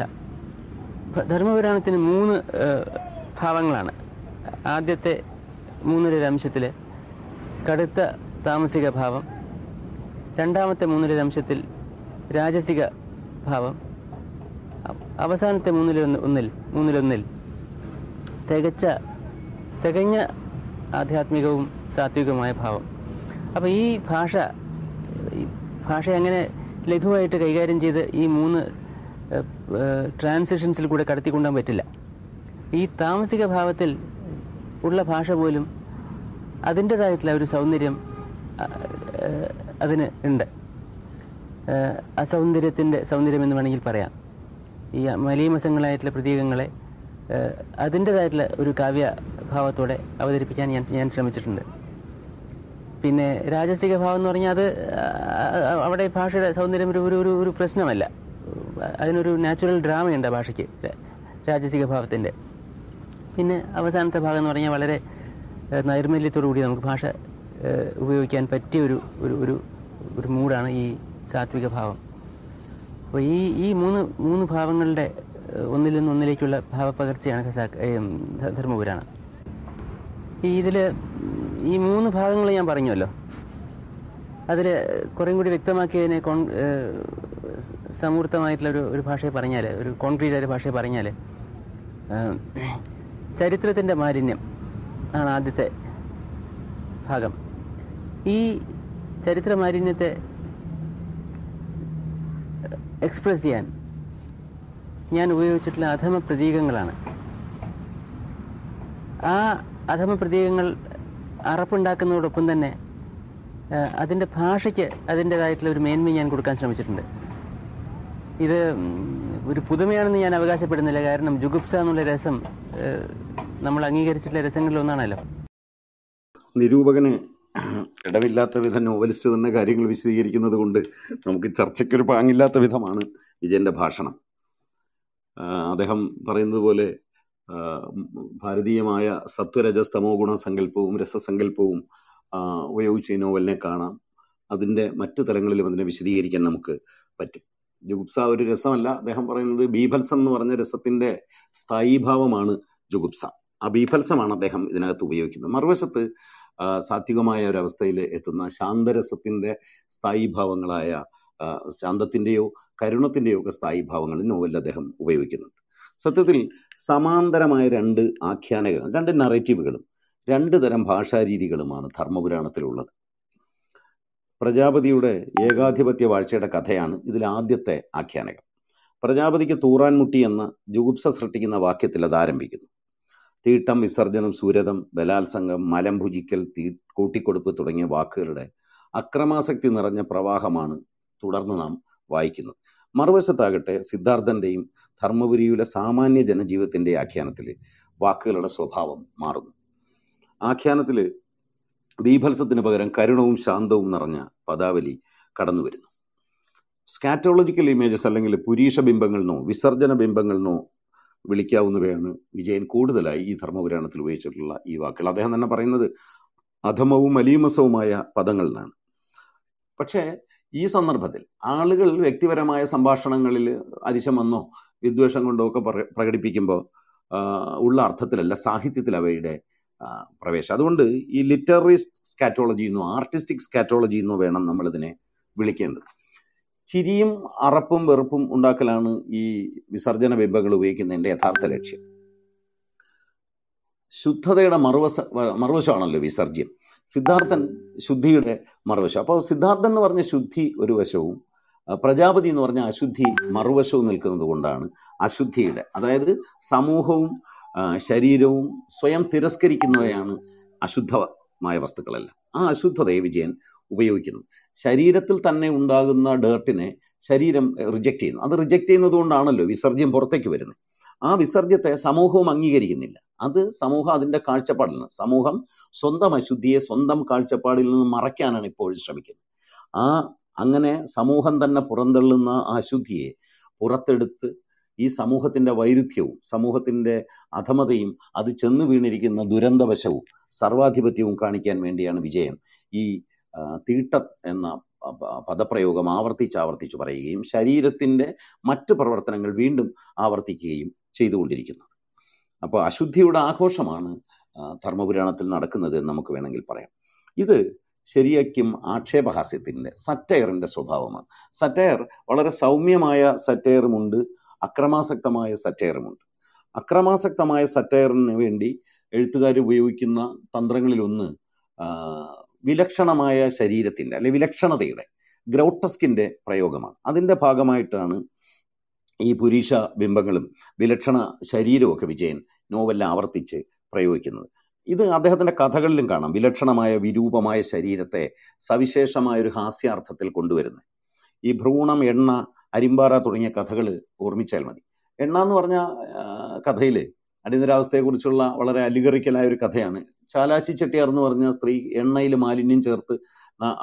ധർമ്മപുരാണത്തിന് മൂന്ന് ഭാവങ്ങളാണ് ആദ്യത്തെ മൂന്നരംശത്തിൽ കടുത്ത താമസിക ഭാവം രണ്ടാമത്തെ മൂന്നരംശത്തിൽ രാജസിക ഭാവം അവസാനത്തെ മൂന്നിലൊന്ന് ഒന്നിൽ മൂന്നിലൊന്നിൽ തികച്ച തികഞ്ഞ ആധ്യാത്മികവും സാത്വികവുമായ ഭാവം അപ്പോൾ ഈ ഭാഷ ഭാഷ അങ്ങനെ ലഘുവായിട്ട് കൈകാര്യം ചെയ്ത് ഈ മൂന്ന് ട്രാൻസിഷൻസിൽ കൂടെ കടത്തിക്കൊണ്ടാൻ പറ്റില്ല ഈ താമസിക ഭാവത്തിൽ ഉള്ള ഭാഷ പോലും അതിൻ്റെതായിട്ടുള്ള ഒരു സൗന്ദര്യം അതിന് ഉണ്ട് അസൗന്ദര്യത്തിൻ്റെ സൗന്ദര്യം എന്ന് വേണമെങ്കിൽ പറയാം ഈ മലീമസങ്ങളായിട്ടുള്ള പ്രതീകങ്ങളെ അതിൻ്റെതായിട്ടുള്ള ഒരു കാവ്യ ഭാവത്തോടെ അവതരിപ്പിക്കാൻ ഞാൻ ഞാൻ ശ്രമിച്ചിട്ടുണ്ട് പിന്നെ രാജസിക ഭാവം എന്ന് പറഞ്ഞാൽ അത് അവിടെ ഭാഷയുടെ സൗന്ദര്യം ഒരു ഒരു ഒരു പ്രശ്നമല്ല അതിനൊരു നാച്ചുറൽ ഡ്രാമയുണ്ട് ഭാഷയ്ക്ക് രാജസിക ഭാവത്തിൻ്റെ പിന്നെ അവസാനത്തെ ഭാഗം എന്ന് പറഞ്ഞാൽ വളരെ നൈർമല്യത്തോടു കൂടി നമുക്ക് ഭാഷ ഉപയോഗിക്കാൻ പറ്റിയ ഒരു ഒരു ഒരു ഒരു മൂഡാണ് ഈ സാത്വിക ഭാവം അപ്പോൾ ഈ ഈ മൂന്ന് മൂന്ന് ഭാവങ്ങളുടെ ഒന്നിൽ നിന്ന് ഒന്നിലേക്കുള്ള ഭാവപ്പകർച്ചയാണ് ഖസാക്ക് ധർമ്മപുരാണ് ഈ ഇതിൽ ഈ മൂന്ന് ഭാഗങ്ങൾ ഞാൻ പറഞ്ഞുവല്ലോ അതിൽ കുറേ കൂടി വ്യക്തമാക്കിയതിനെ കോൺ സമൂർത്തമായിട്ടുള്ള ഒരു ഒരു ഭാഷയെ പറഞ്ഞാൽ ഒരു കോൺക്രീറ്റ് ആയ ഭാഷയെ പറഞ്ഞാൽ ചരിത്രത്തിൻ്റെ മാലിന്യം ആണ് ആദ്യത്തെ ഭാഗം ഈ ചരിത്ര മാലിന്യത്തെ എക്സ്പ്രസ് ചെയ്യാൻ ഞാൻ ഉപയോഗിച്ചിട്ടുള്ള അധമ പ്രതീകങ്ങളാണ് ആ അധമ പ്രതീകങ്ങൾ അറപ്പുണ്ടാക്കുന്നതോടൊപ്പം തന്നെ അതിൻ്റെ ഭാഷയ്ക്ക് അതിൻ്റെതായിട്ടുള്ള ഒരു മേന്മ ഞാൻ കൊടുക്കാൻ ശ്രമിച്ചിട്ടുണ്ട് ഇത് ഒരു പുതുമയാണെന്ന് ഞാൻ അവകാശപ്പെടുന്നില്ല കാരണം ജുഗുപ്സ എന്നുള്ള രസം നമ്മൾ അംഗീകരിച്ചിട്ടുള്ള രസങ്ങളിൽ ഒന്നാണല്ലോ നിരൂപകന് ഇടവില്ലാത്ത വിധം നോവലിസ്റ്റ് തന്നെ കാര്യങ്ങൾ വിശദീകരിക്കുന്നത് കൊണ്ട് നമുക്ക് ചർച്ചയ്ക്കൊരു പാങ്ങില്ലാത്ത വിധമാണ് വിജയന്റെ ഭാഷണം അദ്ദേഹം പറയുന്നത് പോലെ ഭാരതീയമായ സത്വരജസ്തമോ ഗുണസങ്കല്പവും രസസങ്കല്പവും ഉപയോഗിച്ച് ഈ നോവലിനെ കാണാം അതിൻ്റെ മറ്റു തലങ്ങളിലും അതിനെ വിശദീകരിക്കാൻ നമുക്ക് പറ്റും ജുഗുപ്സ ഒരു രസമല്ല അദ്ദേഹം പറയുന്നത് ബീഭത്സം എന്ന് പറഞ്ഞ രസത്തിൻ്റെ സ്ഥായീഭാവമാണ് ജുഗുപ്സ ആ ബീഭത്സമാണ് അദ്ദേഹം ഇതിനകത്ത് ഉപയോഗിക്കുന്നത് മറുവശത്ത് സാത്വികമായ ഒരവസ്ഥയിൽ എത്തുന്ന ശാന്തരസത്തിൻ്റെ സ്ഥായീഭാവങ്ങളായ ശാന്തത്തിൻ്റെയോ കരുണത്തിൻ്റെയൊക്കെ സ്ഥായിഭാവങ്ങളിൽ നോവലിൽ അദ്ദേഹം ഉപയോഗിക്കുന്നുണ്ട് സത്യത്തിൽ സമാന്തരമായ രണ്ട് ആഖ്യാനകളും രണ്ട് നറേറ്റീവുകളും രണ്ട് തരം ഭാഷാരീതികളുമാണ് ധർമ്മപുരാണത്തിലുള്ളത് പ്രജാപതിയുടെ ഏകാധിപത്യ വാഴ്ചയുടെ കഥയാണ് ഇതിൽ ആദ്യത്തെ ആഖ്യാനകം പ്രജാപതിക്ക് തൂറാൻമുട്ടി എന്ന ജുഗുപ്സ സൃഷ്ടിക്കുന്ന വാക്യത്തിൽ അത് ആരംഭിക്കുന്നു തീട്ടം വിസർജനം സൂരതം ബലാത്സംഗം മലം ഭുജിക്കൽ തീ കൂട്ടിക്കൊടുപ്പ് തുടങ്ങിയ വാക്കുകളുടെ അക്രമാസക്തി നിറഞ്ഞ പ്രവാഹമാണ് തുടർന്ന് നാം വായിക്കുന്നത് മറുവശത്താകട്ടെ സിദ്ധാർത്ഥന്റെയും ധർമ്മപുരിയുടെ സാമാന്യ ജനജീവിതത്തിന്റെ ആഖ്യാനത്തിൽ വാക്കുകളുടെ സ്വഭാവം മാറുന്നു ആഖ്യാനത്തിൽ ബീഭത്സത്തിന് പകരം കരുണവും ശാന്തവും നിറഞ്ഞ പദാവലി കടന്നു വരുന്നു സ്കാറ്റോളജിക്കൽ ഇമേജസ് അല്ലെങ്കിൽ പുരീഷ ബിംബങ്ങളെന്നോ വിസർജന ബിംബങ്ങളെന്നോ വിളിക്കാവുന്നവയാണ് വിജയൻ കൂടുതലായി ഈ ധർമ്മപുരാണത്തിൽ ഉപയോഗിച്ചിട്ടുള്ള ഈ വാക്കുകൾ അദ്ദേഹം തന്നെ പറയുന്നത് അധമവും അലീമസവുമായ പദങ്ങളിലാണ് പക്ഷേ ഈ സന്ദർഭത്തിൽ ആളുകൾ വ്യക്തിപരമായ സംഭാഷണങ്ങളിൽ അതിശം വന്നോ വിദ്വേഷം കൊണ്ടോ ഒക്കെ പ്രകടിപ്പിക്കുമ്പോൾ ഉള്ള അർത്ഥത്തിലല്ല സാഹിത്യത്തിൽ അവയുടെ പ്രവേശം അതുകൊണ്ട് ഈ ലിറ്റററി സ്കാറ്റോളജി എന്നോ ആർട്ടിസ്റ്റിക് സ്കാറ്റോളജി എന്നോ വേണം നമ്മളിതിനെ വിളിക്കേണ്ടത് ചിരിയും അറപ്പും വെറുപ്പും ഉണ്ടാക്കലാണ് ഈ വിസർജന ബിംബങ്ങൾ ഉപയോഗിക്കുന്നതിൻ്റെ യഥാർത്ഥ ലക്ഷ്യം ശുദ്ധതയുടെ മറുവശ മറുവശമാണല്ലോ വിസർജ്യം സിദ്ധാർത്ഥൻ ശുദ്ധിയുടെ മറുവശം അപ്പോൾ സിദ്ധാർത്ഥൻ എന്ന് പറഞ്ഞ ശുദ്ധി ഒരു വശവും പ്രജാപതി എന്ന് പറഞ്ഞ അശുദ്ധി മറുവശവും നിൽക്കുന്നത് കൊണ്ടാണ് അശുദ്ധിയുടെ അതായത് സമൂഹവും ശരീരവും സ്വയം തിരസ്കരിക്കുന്നവയാണ് അശുദ്ധമായ വസ്തുക്കളെല്ലാം ആ അശുദ്ധതയെ വിജയൻ ഉപയോഗിക്കുന്നു ശരീരത്തിൽ തന്നെ ഉണ്ടാകുന്ന ഡേർട്ടിനെ ശരീരം റിജക്റ്റ് ചെയ്യുന്നു അത് റിജക്റ്റ് ചെയ്യുന്നത് കൊണ്ടാണല്ലോ വിസർജ്യം പുറത്തേക്ക് വരുന്നത് ആ വിസർജ്യത്തെ സമൂഹവും അംഗീകരിക്കുന്നില്ല അത് സമൂഹം അതിൻ്റെ നിന്ന് സമൂഹം സ്വന്തം അശുദ്ധിയെ സ്വന്തം കാഴ്ചപ്പാടിൽ നിന്ന് മറയ്ക്കാനാണ് ഇപ്പോഴും ശ്രമിക്കുന്നത് ആ അങ്ങനെ സമൂഹം തന്നെ പുറന്തള്ളുന്ന ആ അശുദ്ധിയെ പുറത്തെടുത്ത് ഈ സമൂഹത്തിൻ്റെ വൈരുദ്ധ്യവും സമൂഹത്തിൻ്റെ അധമതയും അത് ചെന്ന് വീണിരിക്കുന്ന ദുരന്തവശവും സർവാധിപത്യവും കാണിക്കാൻ വേണ്ടിയാണ് വിജയൻ ഈ തീട്ട എന്ന പദപ്രയോഗം ആവർത്തിച്ച് ആവർത്തിച്ച് പറയുകയും ശരീരത്തിൻ്റെ മറ്റ് പ്രവർത്തനങ്ങൾ വീണ്ടും ആവർത്തിക്കുകയും ചെയ്തുകൊണ്ടിരിക്കുന്നത് അപ്പോൾ അശുദ്ധിയുടെ ആഘോഷമാണ് ധർമ്മപുരാണത്തിൽ നടക്കുന്നത് എന്ന് നമുക്ക് വേണമെങ്കിൽ പറയാം ഇത് ശരിയാക്കും ആക്ഷേപഹാസ്യത്തിൻ്റെ സറ്റയറിൻ്റെ സ്വഭാവമാണ് സറ്റയർ വളരെ സൗമ്യമായ സറ്റയറുമുണ്ട് അക്രമാസക്തമായ സറ്റയറുമുണ്ട് അക്രമാസക്തമായ സറ്റയറിന് വേണ്ടി എഴുത്തുകാർ ഉപയോഗിക്കുന്ന തന്ത്രങ്ങളിലൊന്ന് വിലക്ഷണമായ ശരീരത്തിൻ്റെ അല്ലെ വിലക്ഷണതയുടെ ഗ്രൗട്ടസ്കിൻ്റെ പ്രയോഗമാണ് അതിൻ്റെ ഭാഗമായിട്ടാണ് ഈ പുരീഷ ബിംബങ്ങളും വിലക്ഷണ ശരീരമൊക്കെ വിജയൻ നോവലിൽ ആവർത്തിച്ച് പ്രയോഗിക്കുന്നത് ഇത് അദ്ദേഹത്തിൻ്റെ കഥകളിലും കാണാം വിലക്ഷണമായ വിരൂപമായ ശരീരത്തെ സവിശേഷമായ ഒരു ഹാസ്യാർത്ഥത്തിൽ കൊണ്ടുവരുന്നത് ഈ ഭ്രൂണം എണ്ണ അരിമ്പാറ തുടങ്ങിയ കഥകൾ ഓർമ്മിച്ചാൽ മതി എണ്ണ എന്ന് പറഞ്ഞ കഥയിൽ അടിയന്തരാവസ്ഥയെക്കുറിച്ചുള്ള വളരെ അലികറിക്കലായ ഒരു കഥയാണ് ചാലാച്ചി ചെട്ടിയാർ എന്ന് പറഞ്ഞ സ്ത്രീ എണ്ണയിൽ മാലിന്യം ചേർത്ത്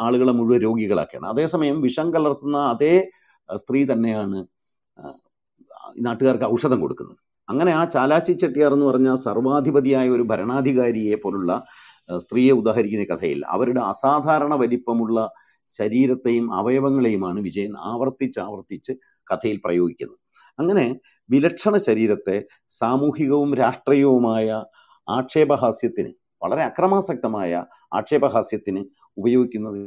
ആളുകളെ മുഴുവൻ രോഗികളാക്കിയാണ് അതേസമയം വിഷം കലർത്തുന്ന അതേ സ്ത്രീ തന്നെയാണ് നാട്ടുകാർക്ക് ഔഷധം കൊടുക്കുന്നത് അങ്ങനെ ആ ചാലാച്ചി ചെട്ടിയാർ എന്ന് പറഞ്ഞ സർവാധിപതിയായ ഒരു ഭരണാധികാരിയെ പോലുള്ള സ്ത്രീയെ ഉദാഹരിക്കുന്ന കഥയിൽ അവരുടെ അസാധാരണ വലിപ്പമുള്ള ശരീരത്തെയും അവയവങ്ങളെയുമാണ് വിജയൻ ആവർത്തിച്ച് ആവർത്തിച്ച് കഥയിൽ പ്രയോഗിക്കുന്നത് അങ്ങനെ വിലക്ഷണ ശരീരത്തെ സാമൂഹികവും രാഷ്ട്രീയവുമായ ആക്ഷേപഹാസ്യത്തിന് വളരെ അക്രമാസക്തമായ ആക്ഷേപഹാസ്യത്തിന് ഉപയോഗിക്കുന്നത്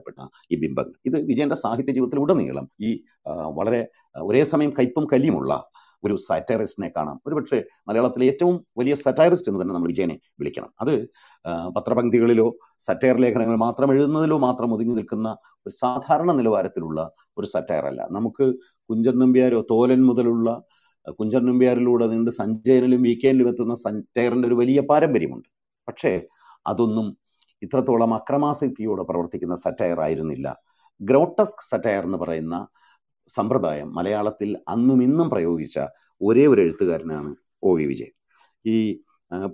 ബന്ധപ്പെട്ട ഈ ബിംബങ്ങൾ ഇത് വിജയന്റെ സാഹിത്യ ഉടനീളം ഈ വളരെ ഒരേ സമയം കയ്പും കലിയുമുള്ള ഒരു സറ്റയറിസ്റ്റിനെ കാണാം ഒരുപക്ഷെ മലയാളത്തിലെ ഏറ്റവും വലിയ സറ്റയറിസ്റ്റ് എന്ന് തന്നെ നമ്മൾ വിജയനെ വിളിക്കണം അത് പത്രപങ്ക്തികളിലോ സറ്റയർ ലേഖനങ്ങൾ മാത്രം എഴുതുന്നതിലോ മാത്രം ഒതുങ്ങി നിൽക്കുന്ന ഒരു സാധാരണ നിലവാരത്തിലുള്ള ഒരു സറ്റയറല്ല നമുക്ക് കുഞ്ചൻ നമ്പ്യാരോ തോലൻ മുതലുള്ള കുഞ്ചൻ നമ്പ്യാരിലൂടെ നീണ്ട് സഞ്ജയനിലും വി കെയിലും എത്തുന്ന സറ്റയറിൻ്റെ ഒരു വലിയ പാരമ്പര്യമുണ്ട് പക്ഷേ അതൊന്നും ഇത്രത്തോളം അക്രമാസക്തിയോടെ പ്രവർത്തിക്കുന്ന സറ്റയർ ആയിരുന്നില്ല ഗ്രോട്ടസ്ക് സറ്റയർ എന്ന് പറയുന്ന സമ്പ്രദായം മലയാളത്തിൽ അന്നും ഇന്നും പ്രയോഗിച്ച ഒരേ ഒരു എഴുത്തുകാരനാണ് ഒ വി വിജയൻ ഈ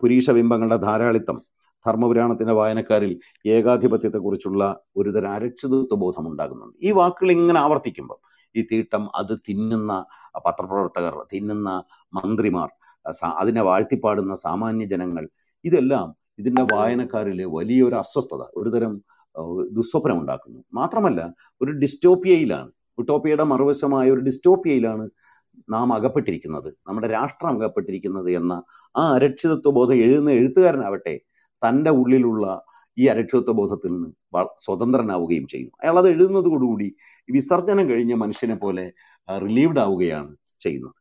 പുരീഷ ബിംബങ്ങളുടെ ധാരാളിത്തം ധർമ്മപുരാണത്തിൻ്റെ വായനക്കാരിൽ ഏകാധിപത്യത്തെക്കുറിച്ചുള്ള ഒരുതരം അരക്ഷിതത്വ ബോധം ഉണ്ടാകുന്നുണ്ട് ഈ വാക്കുകൾ ഇങ്ങനെ ആവർത്തിക്കുമ്പം ഈ തീട്ടം അത് തിന്നുന്ന പത്രപ്രവർത്തകർ തിന്നുന്ന മന്ത്രിമാർ അതിനെ വാഴ്ത്തിപ്പാടുന്ന സാമാന്യ ജനങ്ങൾ ഇതെല്ലാം ഇതിൻ്റെ വായനക്കാരിലെ വലിയൊരു അസ്വസ്ഥത ഒരുതരം ദുസ്വപ്നം ഉണ്ടാക്കുന്നു മാത്രമല്ല ഒരു ഡിസ്റ്റോപ്പിയയിലാണ് ഉട്ടോപ്പിയയുടെ മറുവശമായ ഒരു ഡിസ്റ്റോപ്പിയയിലാണ് നാം അകപ്പെട്ടിരിക്കുന്നത് നമ്മുടെ രാഷ്ട്രം അകപ്പെട്ടിരിക്കുന്നത് എന്ന ആ അരക്ഷിതത്വ ബോധം എഴുതുന്ന എഴുത്തുകാരനാവട്ടെ തൻ്റെ ഉള്ളിലുള്ള ഈ അരക്ഷിതത്വ ബോധത്തിൽ നിന്ന് സ്വതന്ത്രനാവുകയും ചെയ്യുന്നു അയാൾ അത് എഴുതുന്നതോടുകൂടി വിസർജനം കഴിഞ്ഞ മനുഷ്യനെ പോലെ റിലീവ്ഡ് ആവുകയാണ് ചെയ്യുന്നത്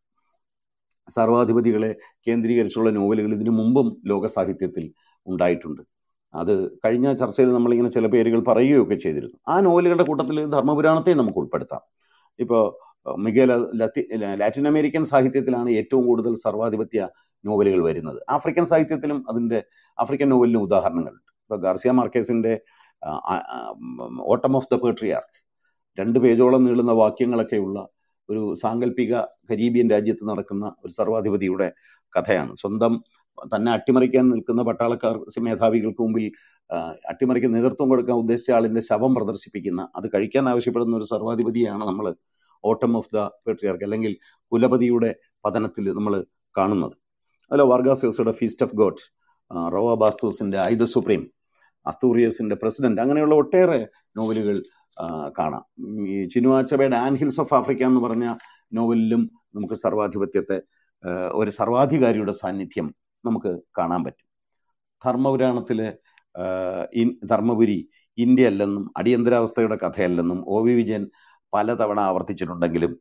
സർവാധിപതികളെ കേന്ദ്രീകരിച്ചുള്ള നോവലുകൾ ഇതിനു മുമ്പും ലോകസാഹിത്യത്തിൽ ഉണ്ടായിട്ടുണ്ട് അത് കഴിഞ്ഞ ചർച്ചയിൽ നമ്മളിങ്ങനെ ചില പേരുകൾ പറയുകയൊക്കെ ചെയ്തിരുന്നു ആ നോവലുകളുടെ കൂട്ടത്തിൽ ധർമ്മപുരാണത്തെ നമുക്ക് ഉൾപ്പെടുത്താം ഇപ്പോൾ മികേല ലത്തി ലാറ്റിൻ അമേരിക്കൻ സാഹിത്യത്തിലാണ് ഏറ്റവും കൂടുതൽ സർവാധിപത്യ നോവലുകൾ വരുന്നത് ആഫ്രിക്കൻ സാഹിത്യത്തിലും അതിൻ്റെ ആഫ്രിക്കൻ നോവലിനും ഉദാഹരണങ്ങളുണ്ട് ഇപ്പോൾ ഗാർസിയ മാർക്കേസിൻ്റെ ഓട്ടം ഓഫ് ദ പേട്രിയാർക്ക് രണ്ട് പേജോളം നീളുന്ന വാക്യങ്ങളൊക്കെയുള്ള ഒരു സാങ്കല്പിക കരീബിയൻ രാജ്യത്ത് നടക്കുന്ന ഒരു സർവാധിപതിയുടെ കഥയാണ് സ്വന്തം തന്നെ അട്ടിമറിക്കാൻ നിൽക്കുന്ന പട്ടാളക്കാർ മേധാവികൾക്ക് മുമ്പിൽ അട്ടിമറിക്ക് നേതൃത്വം കൊടുക്കാൻ ഉദ്ദേശിച്ച ആളിന്റെ ശവം പ്രദർശിപ്പിക്കുന്ന അത് കഴിക്കാൻ ആവശ്യപ്പെടുന്ന ഒരു സർവാധിപതിയാണ് നമ്മൾ ഓട്ടം ഓഫ് ദ പേട്രിയാർക്ക് അല്ലെങ്കിൽ കുലപതിയുടെ പതനത്തിൽ നമ്മൾ കാണുന്നത് അല്ല വാർഗാസോസയുടെ ഫീസ്റ്റ് ഓഫ് ഗോഡ് റോവ ബാസ്തൂസിന്റെ ഐ ദ സുപ്രീം അസ്തൂറിയസിന്റെ പ്രസിഡന്റ് അങ്ങനെയുള്ള ഒട്ടേറെ നോവലുകൾ കാണാം ഈ ചിനുവാച്ചബയുടെ ആൻ ഹിൽസ് ഓഫ് ആഫ്രിക്ക എന്ന് പറഞ്ഞ നോവലിലും നമുക്ക് സർവാധിപത്യത്തെ ഒരു സർവാധികാരിയുടെ സാന്നിധ്യം നമുക്ക് കാണാൻ പറ്റും ധർമ്മപുരാണത്തിലെ ധർമ്മപുരി ഇന്ത്യ അല്ലെന്നും അടിയന്തരാവസ്ഥയുടെ കഥയല്ലെന്നും ഒ വി വിജയൻ പലതവണ ആവർത്തിച്ചിട്ടുണ്ടെങ്കിലും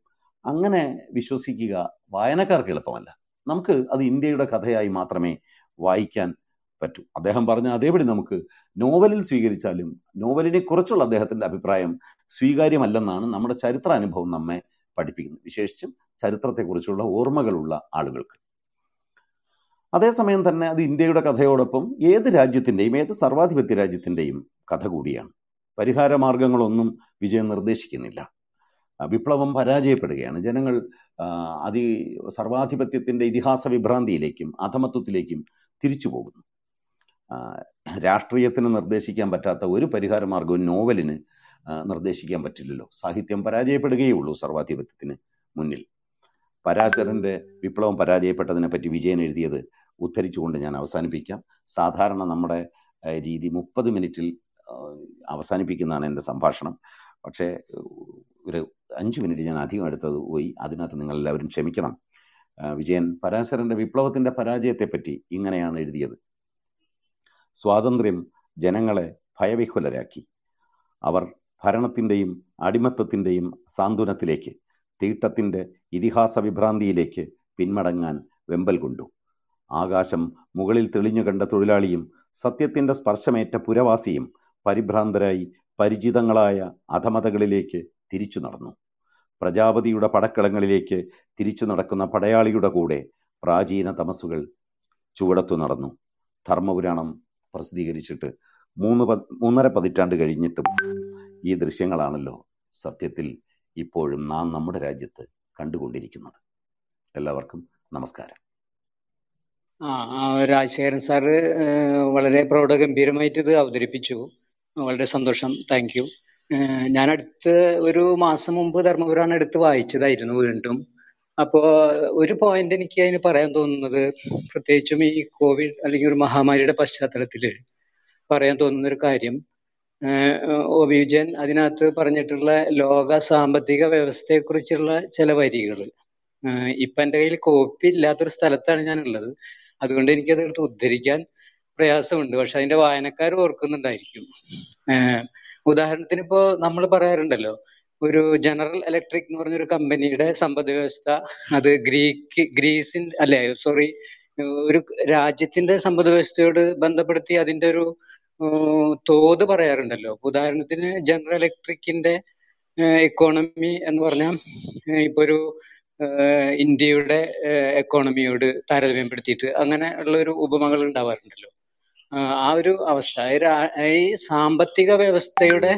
അങ്ങനെ വിശ്വസിക്കുക വായനക്കാർക്ക് എളുപ്പമല്ല നമുക്ക് അത് ഇന്ത്യയുടെ കഥയായി മാത്രമേ വായിക്കാൻ പറ്റൂ അദ്ദേഹം പറഞ്ഞ അതേപടി നമുക്ക് നോവലിൽ സ്വീകരിച്ചാലും നോവലിനെ കുറിച്ചുള്ള അദ്ദേഹത്തിൻ്റെ അഭിപ്രായം സ്വീകാര്യമല്ലെന്നാണ് നമ്മുടെ ചരിത്രാനുഭവം നമ്മെ പഠിപ്പിക്കുന്നത് വിശേഷിച്ചും ചരിത്രത്തെക്കുറിച്ചുള്ള ഓർമ്മകളുള്ള ആളുകൾക്ക് അതേസമയം തന്നെ അത് ഇന്ത്യയുടെ കഥയോടൊപ്പം ഏത് രാജ്യത്തിൻ്റെയും ഏത് സർവാധിപത്യ രാജ്യത്തിൻ്റെയും കഥ കൂടിയാണ് പരിഹാര മാർഗങ്ങളൊന്നും വിജയം നിർദ്ദേശിക്കുന്നില്ല വിപ്ലവം പരാജയപ്പെടുകയാണ് ജനങ്ങൾ അതി സർവാധിപത്യത്തിൻ്റെ ഇതിഹാസ വിഭ്രാന്തിയിലേക്കും അധമത്വത്തിലേക്കും തിരിച്ചു പോകുന്നു രാഷ്ട്രീയത്തിന് നിർദ്ദേശിക്കാൻ പറ്റാത്ത ഒരു പരിഹാര മാർഗവും നോവലിന് നിർദ്ദേശിക്കാൻ പറ്റില്ലല്ലോ സാഹിത്യം ഉള്ളൂ സർവാധിപത്യത്തിന് മുന്നിൽ പരാശരൻ്റെ വിപ്ലവം പരാജയപ്പെട്ടതിനെ പറ്റി വിജയൻ എഴുതിയത് ഉദ്ധരിച്ചുകൊണ്ട് ഞാൻ അവസാനിപ്പിക്കാം സാധാരണ നമ്മുടെ രീതി മുപ്പത് മിനിറ്റിൽ അവസാനിപ്പിക്കുന്നതാണ് എൻ്റെ സംഭാഷണം പക്ഷേ ഒരു അഞ്ച് മിനിറ്റ് ഞാൻ അധികം എടുത്തത് പോയി അതിനകത്ത് നിങ്ങളെല്ലാവരും ക്ഷമിക്കണം വിജയൻ പരാശരൻ്റെ വിപ്ലവത്തിൻ്റെ പരാജയത്തെപ്പറ്റി ഇങ്ങനെയാണ് എഴുതിയത് സ്വാതന്ത്ര്യം ജനങ്ങളെ ഭയവിഹ്വലരാക്കി അവർ ഭരണത്തിൻ്റെയും അടിമത്തത്തിൻ്റെയും സാന്ത്വനത്തിലേക്ക് തീട്ടത്തിൻ്റെ ഇതിഹാസ വിഭ്രാന്തിയിലേക്ക് പിന്മടങ്ങാൻ വെമ്പൽ കൊണ്ടു ആകാശം മുകളിൽ തെളിഞ്ഞു കണ്ട തൊഴിലാളിയും സത്യത്തിൻ്റെ സ്പർശമേറ്റ പുരവാസിയും പരിഭ്രാന്തരായി പരിചിതങ്ങളായ അധമതകളിലേക്ക് തിരിച്ചു നടന്നു പ്രജാപതിയുടെ പടക്കളങ്ങളിലേക്ക് തിരിച്ചു നടക്കുന്ന പടയാളിയുടെ കൂടെ പ്രാചീന തമസുകൾ ചുവടത്തു നടന്നു ധർമ്മപുരാണം പ്രസിദ്ധീകരിച്ചിട്ട് മൂന്ന് മൂന്നര പതിറ്റാണ്ട് കഴിഞ്ഞിട്ടും ഈ ദൃശ്യങ്ങളാണല്ലോ സത്യത്തിൽ ഇപ്പോഴും നാം നമ്മുടെ രാജ്യത്ത് കണ്ടുകൊണ്ടിരിക്കുന്നത് എല്ലാവർക്കും നമസ്കാരം ആ രാജശേഖരൻ സാറ് വളരെ പ്രൗഢഗംഭീരമായിട്ട് ഇത് അവതരിപ്പിച്ചു വളരെ സന്തോഷം താങ്ക് യു ഞാൻ അടുത്ത ഒരു മാസം മുമ്പ് ധർമ്മപുരാണ് എടുത്ത് വായിച്ചതായിരുന്നു വീണ്ടും അപ്പോ ഒരു പോയിന്റ് എനിക്ക് അതിന് പറയാൻ തോന്നുന്നത് പ്രത്യേകിച്ചും ഈ കോവിഡ് അല്ലെങ്കിൽ ഒരു മഹാമാരിയുടെ പശ്ചാത്തലത്തിൽ പറയാൻ തോന്നുന്ന ഒരു കാര്യം ഒ വി വിജയൻ അതിനകത്ത് പറഞ്ഞിട്ടുള്ള ലോക സാമ്പത്തിക വ്യവസ്ഥയെക്കുറിച്ചുള്ള ചില വരികൾ ഇപ്പൊ എൻ്റെ കയ്യിൽ കോപ്പി ഇല്ലാത്തൊരു സ്ഥലത്താണ് ഞാനുള്ളത് അതുകൊണ്ട് എനിക്ക് എടുത്ത് ഉദ്ധരിക്കാൻ പ്രയാസമുണ്ട് പക്ഷെ അതിന്റെ വായനക്കാർ ഓർക്കുന്നുണ്ടായിരിക്കും ഉദാഹരണത്തിന് ഇപ്പോ നമ്മൾ പറയാറുണ്ടല്ലോ ഒരു ജനറൽ ഇലക്ട്രിക് എന്ന് പറഞ്ഞൊരു കമ്പനിയുടെ സമ്പദ് വ്യവസ്ഥ അത് ഗ്രീക്ക് ഗ്രീസിന്റെ അല്ലെ സോറി ഒരു രാജ്യത്തിന്റെ സമ്പദ് വ്യവസ്ഥയോട് ബന്ധപ്പെടുത്തി അതിന്റെ ഒരു തോത് പറയാറുണ്ടല്ലോ ഉദാഹരണത്തിന് ജനറൽ ഇലക്ട്രിക്കിന്റെ എക്കോണമി എന്ന് പറഞ്ഞാൽ ഇപ്പൊ ഒരു ഇന്ത്യയുടെ എക്കോണമിയോട് താരതമ്യപ്പെടുത്തിയിട്ട് അങ്ങനെ ഉള്ള ഒരു ഉപമകൾ ഉണ്ടാവാറുണ്ടല്ലോ ആ ഒരു അവസ്ഥ ഈ സാമ്പത്തിക വ്യവസ്ഥയുടെ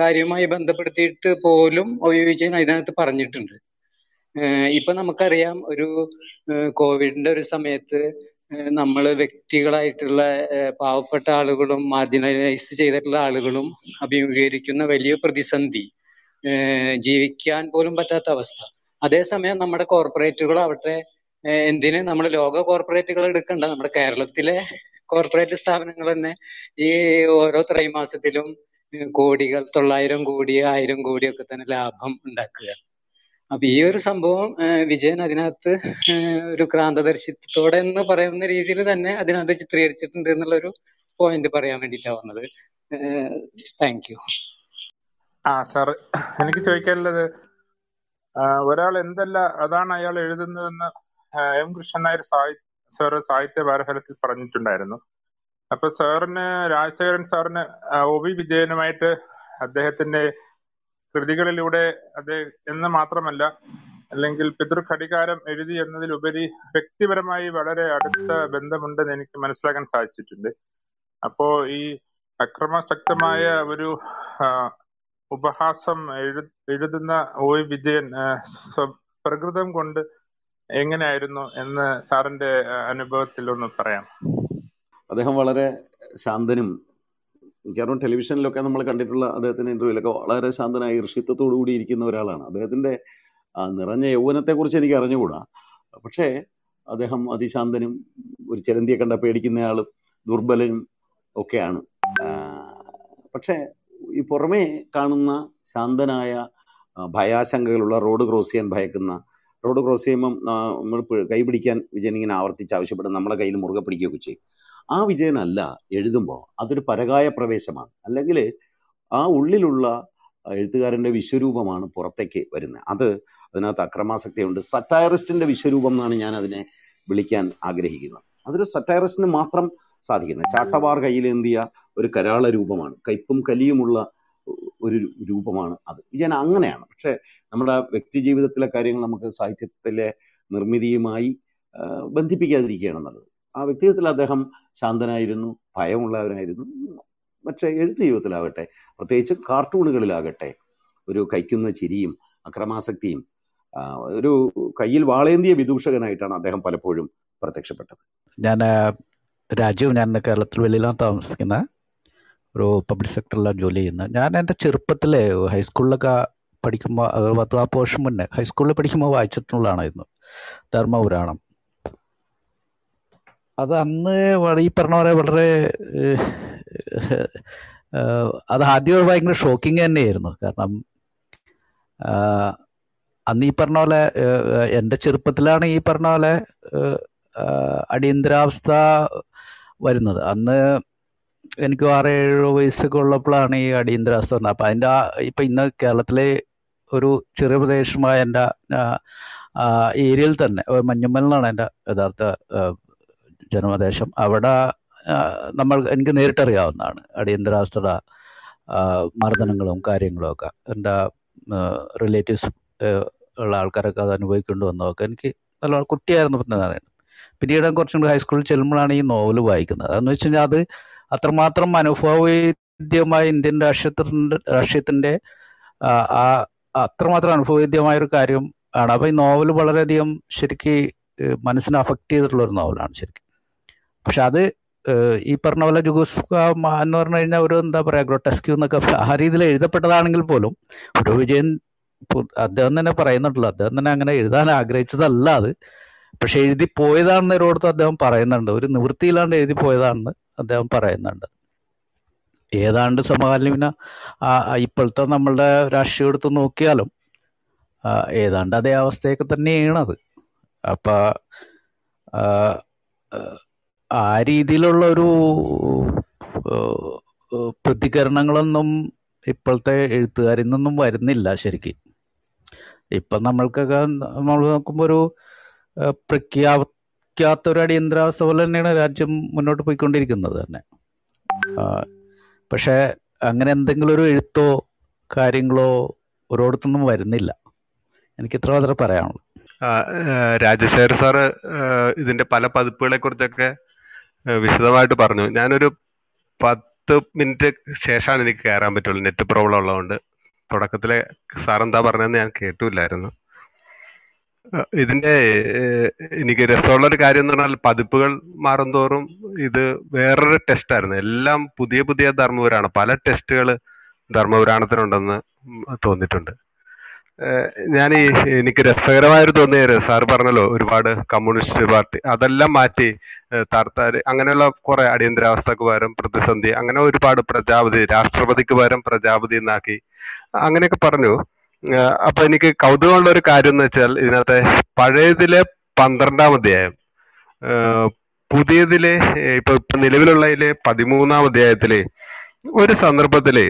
കാര്യമായി ബന്ധപ്പെടുത്തിയിട്ട് പോലും ഒ വി അതിനകത്ത് പറഞ്ഞിട്ടുണ്ട് ഇപ്പൊ നമുക്കറിയാം ഒരു കോവിഡിന്റെ ഒരു സമയത്ത് നമ്മൾ വ്യക്തികളായിട്ടുള്ള പാവപ്പെട്ട ആളുകളും മാർജിനലൈസ് ചെയ്തിട്ടുള്ള ആളുകളും അഭിമുഖീകരിക്കുന്ന വലിയ പ്രതിസന്ധി ജീവിക്കാൻ പോലും പറ്റാത്ത അവസ്ഥ അതേസമയം നമ്മുടെ കോർപ്പറേറ്റുകളാവട്ടെ എന്തിന് നമ്മൾ ലോക കോർപ്പറേറ്റുകൾ എടുക്കണ്ട നമ്മുടെ കേരളത്തിലെ കോർപ്പറേറ്റ് സ്ഥാപനങ്ങൾ തന്നെ ഈ ഓരോ ത്രൈമാസത്തിലും കോടികൾ തൊള്ളായിരം കോടി ആയിരം കോടി ഒക്കെ തന്നെ ലാഭം ഉണ്ടാക്കുക അപ്പൊ ഈ ഒരു സംഭവം വിജയൻ അതിനകത്ത് ഒരു ക്രാന്തദർശിത്വത്തോടെ എന്ന് പറയുന്ന രീതിയിൽ തന്നെ അതിനകത്ത് ചിത്രീകരിച്ചിട്ടുണ്ട് എന്നുള്ളൊരു പോയിന്റ് പറയാൻ വേണ്ടിയിട്ടാണ് വന്നത് താങ്ക് യു ആ സാർ എനിക്ക് ചോദിക്കാനുള്ളത് ഒരാൾ എന്തല്ല അതാണ് അയാൾ എഴുതുന്നതെന്ന് എം കൃഷ്ണൻ നായർ സാഹി സാറ് സാഹിത്യ വാരഫലത്തിൽ പറഞ്ഞിട്ടുണ്ടായിരുന്നു അപ്പൊ സാറിന് രാജശേഖരൻ സാറിന് ഒ വി വിജയനുമായിട്ട് അദ്ദേഹത്തിന്റെ കൃതികളിലൂടെ അത് എന്ന് മാത്രമല്ല അല്ലെങ്കിൽ പിതൃഘടികാരം എഴുതി എന്നതിലുപരി വ്യക്തിപരമായി വളരെ അടുത്ത ബന്ധമുണ്ടെന്ന് എനിക്ക് മനസ്സിലാക്കാൻ സാധിച്ചിട്ടുണ്ട് അപ്പോ ഈ അക്രമാസക്തമായ ഒരു ഉപഹാസം എഴുതുന്ന ഒ വിജയൻ പ്രകൃതം കൊണ്ട് എങ്ങനെയായിരുന്നു എന്ന് സാറിന്റെ അനുഭവത്തിൽ ഒന്ന് പറയാം അദ്ദേഹം വളരെ ശാന്തനും കാരണം ടെലിവിഷനിലൊക്കെ നമ്മൾ കണ്ടിട്ടുള്ള അദ്ദേഹത്തിന്റെ ഇന്റർവ്യൂലൊക്കെ വളരെ ശാന്തനായി ഋഷിത്വത്തോടു കൂടി ഇരിക്കുന്ന ഒരാളാണ് അദ്ദേഹത്തിന്റെ നിറഞ്ഞ യൗവനത്തെ കുറിച്ച് എനിക്ക് അറിഞ്ഞുകൂടാ പക്ഷേ അദ്ദേഹം അതിശാന്തനും ഒരു ചിലന്തിയെ കണ്ട പേടിക്കുന്നയാളും ദുർബലനും ഒക്കെയാണ് പക്ഷേ ഈ പുറമേ കാണുന്ന ശാന്തനായ ഭയാശങ്കകളുള്ള റോഡ് ക്രോസ് ചെയ്യാൻ ഭയക്കുന്ന റോഡ് ക്രോസ് ചെയ്യുമ്പം നമ്മൾ കൈ പിടിക്കാൻ വിജയൻ ഇങ്ങനെ ആവർത്തിച്ച് ആവശ്യപ്പെടും നമ്മളെ കയ്യിൽ മുറുകെ പിടിക്കുകയൊക്കെ ചെയ്യും ആ വിജയനല്ല എഴുതുമ്പോൾ അതൊരു പരകായ പ്രവേശമാണ് അല്ലെങ്കിൽ ആ ഉള്ളിലുള്ള എഴുത്തുകാരൻ്റെ വിശ്വരൂപമാണ് പുറത്തേക്ക് വരുന്നത് അത് അതിനകത്ത് അക്രമാസക്തിയുണ്ട് സറ്റയറിസ്റ്റിൻ്റെ വിശ്വരൂപം എന്നാണ് ഞാൻ അതിനെ വിളിക്കാൻ ആഗ്രഹിക്കുന്നത് അതൊരു സറ്റയറിസ്റ്റിന് മാത്രം സാധിക്കുന്നത് ചാട്ടവാർ കയ്യിലെന്തിയ ഒരു കരാള രൂപമാണ് കയ്പും കലിയുമുള്ള ഒരു രൂപമാണ് അത് വിജയൻ അങ്ങനെയാണ് പക്ഷേ നമ്മുടെ വ്യക്തി ജീവിതത്തിലെ കാര്യങ്ങൾ നമുക്ക് സാഹിത്യത്തിലെ നിർമ്മിതിയുമായി ബന്ധിപ്പിക്കാതിരിക്കുകയാണ് നല്ലത് ആ വ്യക്തിത്വത്തിൽ അദ്ദേഹം ശാന്തനായിരുന്നു ഭയമുള്ളവനായിരുന്നു പക്ഷെ എഴുത്ത് ജീവിതത്തിലാകട്ടെ പ്രത്യേകിച്ച് കാർട്ടൂണുകളിലാകട്ടെ ഒരു കൈക്കുന്ന ചിരിയും അക്രമാസക്തിയും ഒരു കയ്യിൽ വാളേന്തിയ വിദൂഷകനായിട്ടാണ് അദ്ദേഹം പലപ്പോഴും പ്രത്യക്ഷപ്പെട്ടത് ഞാൻ രാജീവ് ഞാൻ കേരളത്തിൽ വെളിയിലാണ് താമസിക്കുന്നത് ഒരു പബ്ലിക് സെക്ടറിലാണ് ജോലി ചെയ്യുന്നത് ഞാൻ എൻ്റെ ചെറുപ്പത്തിൽ ഹൈസ്കൂളിലൊക്കെ പഠിക്കുമ്പോൾ അത് പത്ത് നാൽപ്പത് വർഷം മുന്നേ ഹൈസ്കൂളിൽ പഠിക്കുമ്പോൾ വായിച്ചിട്ടുള്ളതാണ് ധർമ്മപുരാണം അത് അന്ന് ഈ പറഞ്ഞ പോലെ വളരെ അത് ആദ്യം ഭയങ്കര ഷോക്കിംഗ് തന്നെയായിരുന്നു കാരണം അന്ന് ഈ പറഞ്ഞ പോലെ എൻ്റെ ചെറുപ്പത്തിലാണ് ഈ പറഞ്ഞ പോലെ അടിയന്തരാവസ്ഥ വരുന്നത് അന്ന് എനിക്ക് ആറ് ഏഴ് വയസ്സൊക്കെ ഉള്ളപ്പോഴാണ് ഈ അടിയന്തരാവസ്ഥ വന്നത് അപ്പോൾ അതിൻ്റെ ആ ഇപ്പം ഇന്ന് കേരളത്തിലെ ഒരു ചെറിയ പ്രദേശമായ എൻ്റെ ഏരിയയിൽ തന്നെ എന്നാണ് എൻ്റെ യഥാർത്ഥ ജന്മദേശം അവിടെ നമ്മൾ എനിക്ക് നേരിട്ടറിയാവുന്നതാണ് അടിയന്തരാവസ്ഥയുടെ മർദ്ദനങ്ങളും കാര്യങ്ങളും ഒക്കെ എൻ്റെ റിലേറ്റീവ്സ് ഉള്ള ആൾക്കാരൊക്കെ അത് അനുഭവിക്കേണ്ടി വന്നതൊക്കെ എനിക്ക് നല്ല കുട്ടിയായിരുന്നു തന്നെ പിന്നീട് കുറച്ചും കൂടി ഹൈസ്കൂളിൽ ചെല്ലുമ്പോഴാണ് ഈ നോവൽ വായിക്കുന്നത് അതെന്ന് വെച്ച് കഴിഞ്ഞാൽ അത് അത്രമാത്രം അനുഭവവേദ്യമായ ഇന്ത്യൻ രാഷ്ട്രീയത്തിൻ്റെ രാഷ്ട്രീയത്തിൻ്റെ ആ അത്രമാത്രം അനുഭവവേദ്യമായ ഒരു കാര്യം ആണ് അപ്പോൾ ഈ നോവൽ വളരെയധികം ശരിക്ക് മനസ്സിനെ അഫക്റ്റ് ചെയ്തിട്ടുള്ള ഒരു നോവലാണ് ശരിക്കും പക്ഷെ അത് ഈ പറഞ്ഞ പോലെ ജുഗോസ് എന്ന് പറഞ്ഞു കഴിഞ്ഞാൽ ഒരു എന്താ പറയുക ഗ്രൊട്ടസ്ക്യൂ എന്നൊക്കെ ആ രീതിയിൽ എഴുതപ്പെട്ടതാണെങ്കിൽ പോലും ഒരു വിജയൻ അദ്ദേഹം തന്നെ പറയുന്നുണ്ടല്ലോ അദ്ദേഹം തന്നെ അങ്ങനെ എഴുതാൻ ആഗ്രഹിച്ചതല്ല അത് പക്ഷെ എഴുതി പോയതാണെന്ന് ഒരിടത്ത് അദ്ദേഹം പറയുന്നുണ്ട് ഒരു നിവൃത്തിയില്ലാണ്ട് എഴുതി പോയതാണെന്ന് അദ്ദേഹം പറയുന്നുണ്ട് ഏതാണ്ട് സമകാലീന ആ ഇപ്പോഴത്തെ നമ്മളുടെ രാഷ്ട്രീയം എടുത്ത് നോക്കിയാലും ഏതാണ്ട് അതേ അവസ്ഥയൊക്കെ അത് അപ്പോൾ ആ രീതിയിലുള്ള ഒരു പ്രതികരണങ്ങളൊന്നും ഇപ്പോഴത്തെ എഴുത്തുകാരിൽ നിന്നും വരുന്നില്ല ശരിക്കും ഇപ്പം നമ്മൾക്കൊക്കെ നമ്മൾ നോക്കുമ്പോൾ ഒരു പ്രഖ്യാപിക്കാത്ത ഒരു അടിയന്തരാവസ്ഥ പോലെ തന്നെയാണ് രാജ്യം മുന്നോട്ട് പോയിക്കൊണ്ടിരിക്കുന്നത് തന്നെ പക്ഷേ അങ്ങനെ എന്തെങ്കിലും ഒരു എഴുത്തോ കാര്യങ്ങളോ ഒരിടത്തുനിന്നും വരുന്നില്ല എനിക്ക് ഇത്ര മാത്രമേ പറയാനുള്ളൂ രാജശേഖർ സാറ് ഇതിന്റെ പല പതിപ്പുകളെ കുറിച്ചൊക്കെ വിശദമായിട്ട് പറഞ്ഞു ഞാനൊരു പത്ത് മിനിറ്റ് ശേഷമാണ് എനിക്ക് കയറാൻ പറ്റുള്ളൂ നെറ്റ് പ്രോബ്ലം ഉള്ളതുകൊണ്ട് തുടക്കത്തിലെ സാർ എന്താ പറഞ്ഞതെന്ന് ഞാൻ കേട്ടില്ലായിരുന്നു ഇതിന്റെ എനിക്ക് രസമുള്ള ഒരു കാര്യം എന്ന് പറഞ്ഞാൽ പതിപ്പുകൾ മാറുംതോറും ഇത് വേറൊരു ടെസ്റ്റ് ആയിരുന്നു എല്ലാം പുതിയ പുതിയ ധർമ്മപുരാണ പല ടെസ്റ്റുകൾ ധർമ്മപുരാണത്തിനുണ്ടെന്ന് തോന്നിയിട്ടുണ്ട് ഞാൻ ഈ എനിക്ക് രസകരമായൊരു തോന്നിയ സാർ പറഞ്ഞല്ലോ ഒരുപാട് കമ്മ്യൂണിസ്റ്റ് പാർട്ടി അതെല്ലാം മാറ്റി താർത്താര് അങ്ങനെയുള്ള കുറെ അടിയന്തരാവസ്ഥക്ക് പകരം പ്രതിസന്ധി അങ്ങനെ ഒരുപാട് പ്രജാപതി രാഷ്ട്രപതിക്ക് പകരം പ്രജാപതി എന്നാക്കി അങ്ങനെയൊക്കെ പറഞ്ഞു അപ്പൊ എനിക്ക് കൗതുകമുള്ള ഒരു കാര്യം എന്ന് വെച്ചാൽ ഇതിനകത്തെ പഴയതിലെ പന്ത്രണ്ടാം അധ്യായം പുതിയതിലെ ഇപ്പൊ ഇപ്പൊ നിലവിലുള്ളതിലെ പതിമൂന്നാം അധ്യായത്തിലെ ഒരു സന്ദർഭത്തില്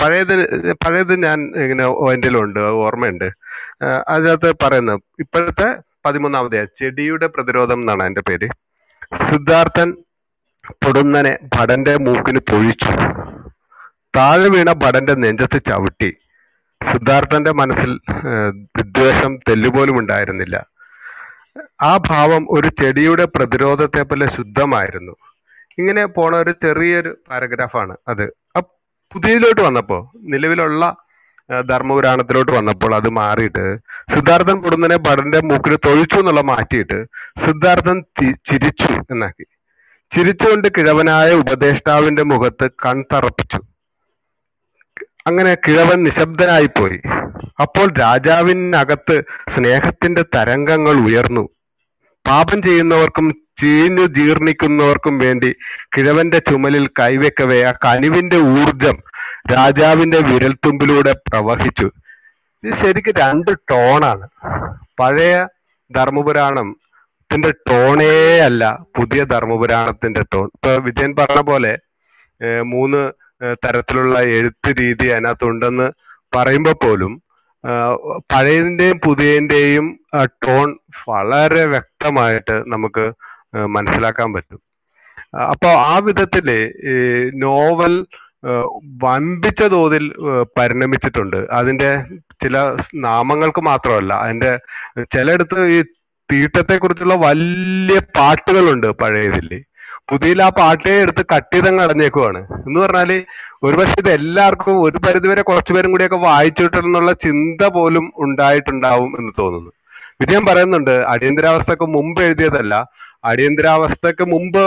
പഴയത് പഴയത് ഞാൻ ഇങ്ങനെ എൻ്റെ ഉണ്ട് ഓർമ്മയുണ്ട് അതിനകത്ത് പറയുന്നത് ഇപ്പോഴത്തെ പതിമൂന്നാം അധ്യായം ചെടിയുടെ പ്രതിരോധം എന്നാണ് എൻ്റെ പേര് സിദ്ധാർത്ഥൻ പൊടുന്നനെ ഭടന്റെ മൂക്കിന് പൊഴിച്ചു താഴെ വീണ ഭടന്റെ നെഞ്ചത്ത് ചവിട്ടി സിദ്ധാർത്ഥന്റെ മനസ്സിൽ വിദ്വേഷം തെല്ലുപോലും ഉണ്ടായിരുന്നില്ല ആ ഭാവം ഒരു ചെടിയുടെ പ്രതിരോധത്തെ പോലെ ശുദ്ധമായിരുന്നു ഇങ്ങനെ പോണ ഒരു ചെറിയൊരു പാരഗ്രാഫാണ് അത് പുതിയതിലോട്ട് വന്നപ്പോൾ നിലവിലുള്ള ധർമ്മപുരാണത്തിലോട്ട് വന്നപ്പോൾ അത് മാറിയിട്ട് സിദ്ധാർത്ഥൻ കുടുംബനെ പടന്റെ മൂക്കിൽ തൊഴിച്ചു എന്നുള്ള മാറ്റിയിട്ട് സിദ്ധാർത്ഥൻ ചിരിച്ചു എന്നാക്കി ചിരിച്ചുകൊണ്ട് കിഴവനായ ഉപദേഷ്ടാവിന്റെ മുഖത്ത് കൺതറപ്പിച്ചു അങ്ങനെ കിഴവൻ നിശബ്ദനായിപ്പോയി അപ്പോൾ രാജാവിനകത്ത് സ്നേഹത്തിന്റെ തരംഗങ്ങൾ ഉയർന്നു പാപം ചെയ്യുന്നവർക്കും ചീഞ്ഞു ജീർണിക്കുന്നവർക്കും വേണ്ടി കിഴവന്റെ ചുമലിൽ കൈവെക്കവേ ആ കനിവിന്റെ ഊർജം രാജാവിന്റെ വിരൽത്തുമ്പിലൂടെ പ്രവഹിച്ചു ഇത് ശരിക്കും രണ്ട് ടോണാണ് പഴയ ധർമ്മപുരാണം ത്തിന്റെ ടോണേ അല്ല പുതിയ ധർമ്മപുരാണത്തിന്റെ ടോൺ ഇപ്പൊ വിജയൻ പറഞ്ഞ പോലെ മൂന്ന് തരത്തിലുള്ള എഴുത്ത് രീതി അതിനകത്തുണ്ടെന്ന് പറയുമ്പോൾ പോലും പഴയതിൻ്റെയും പുതിയതിൻ്റെയും ടോൺ വളരെ വ്യക്തമായിട്ട് നമുക്ക് മനസ്സിലാക്കാൻ പറ്റും അപ്പോൾ ആ വിധത്തിൽ നോവൽ വമ്പിച്ച തോതിൽ പരിണമിച്ചിട്ടുണ്ട് അതിൻ്റെ ചില നാമങ്ങൾക്ക് മാത്രമല്ല അതിൻ്റെ ചിലയിടത്ത് ഈ തീട്ടത്തെക്കുറിച്ചുള്ള വലിയ പാട്ടുകളുണ്ട് പഴയതിൽ പുതിയ ആ പാട്ടേ എടുത്ത് കട്ട് ചെയ്തങ്ങ് അടഞ്ഞേക്കുവാണ് എന്ന് പറഞ്ഞാല് ഒരുപക്ഷെ ഇത് എല്ലാവർക്കും ഒരു പരിധിവരെ കുറച്ചുപേരും കൂടിയൊക്കെ വായിച്ചിട്ടെന്നുള്ള ചിന്ത പോലും ഉണ്ടായിട്ടുണ്ടാവും എന്ന് തോന്നുന്നു ഇത് ഞാൻ പറയുന്നുണ്ട് അടിയന്തരാവസ്ഥക്ക് മുമ്പ് എഴുതിയതല്ല അടിയന്തരാവസ്ഥക്ക് മുമ്പ്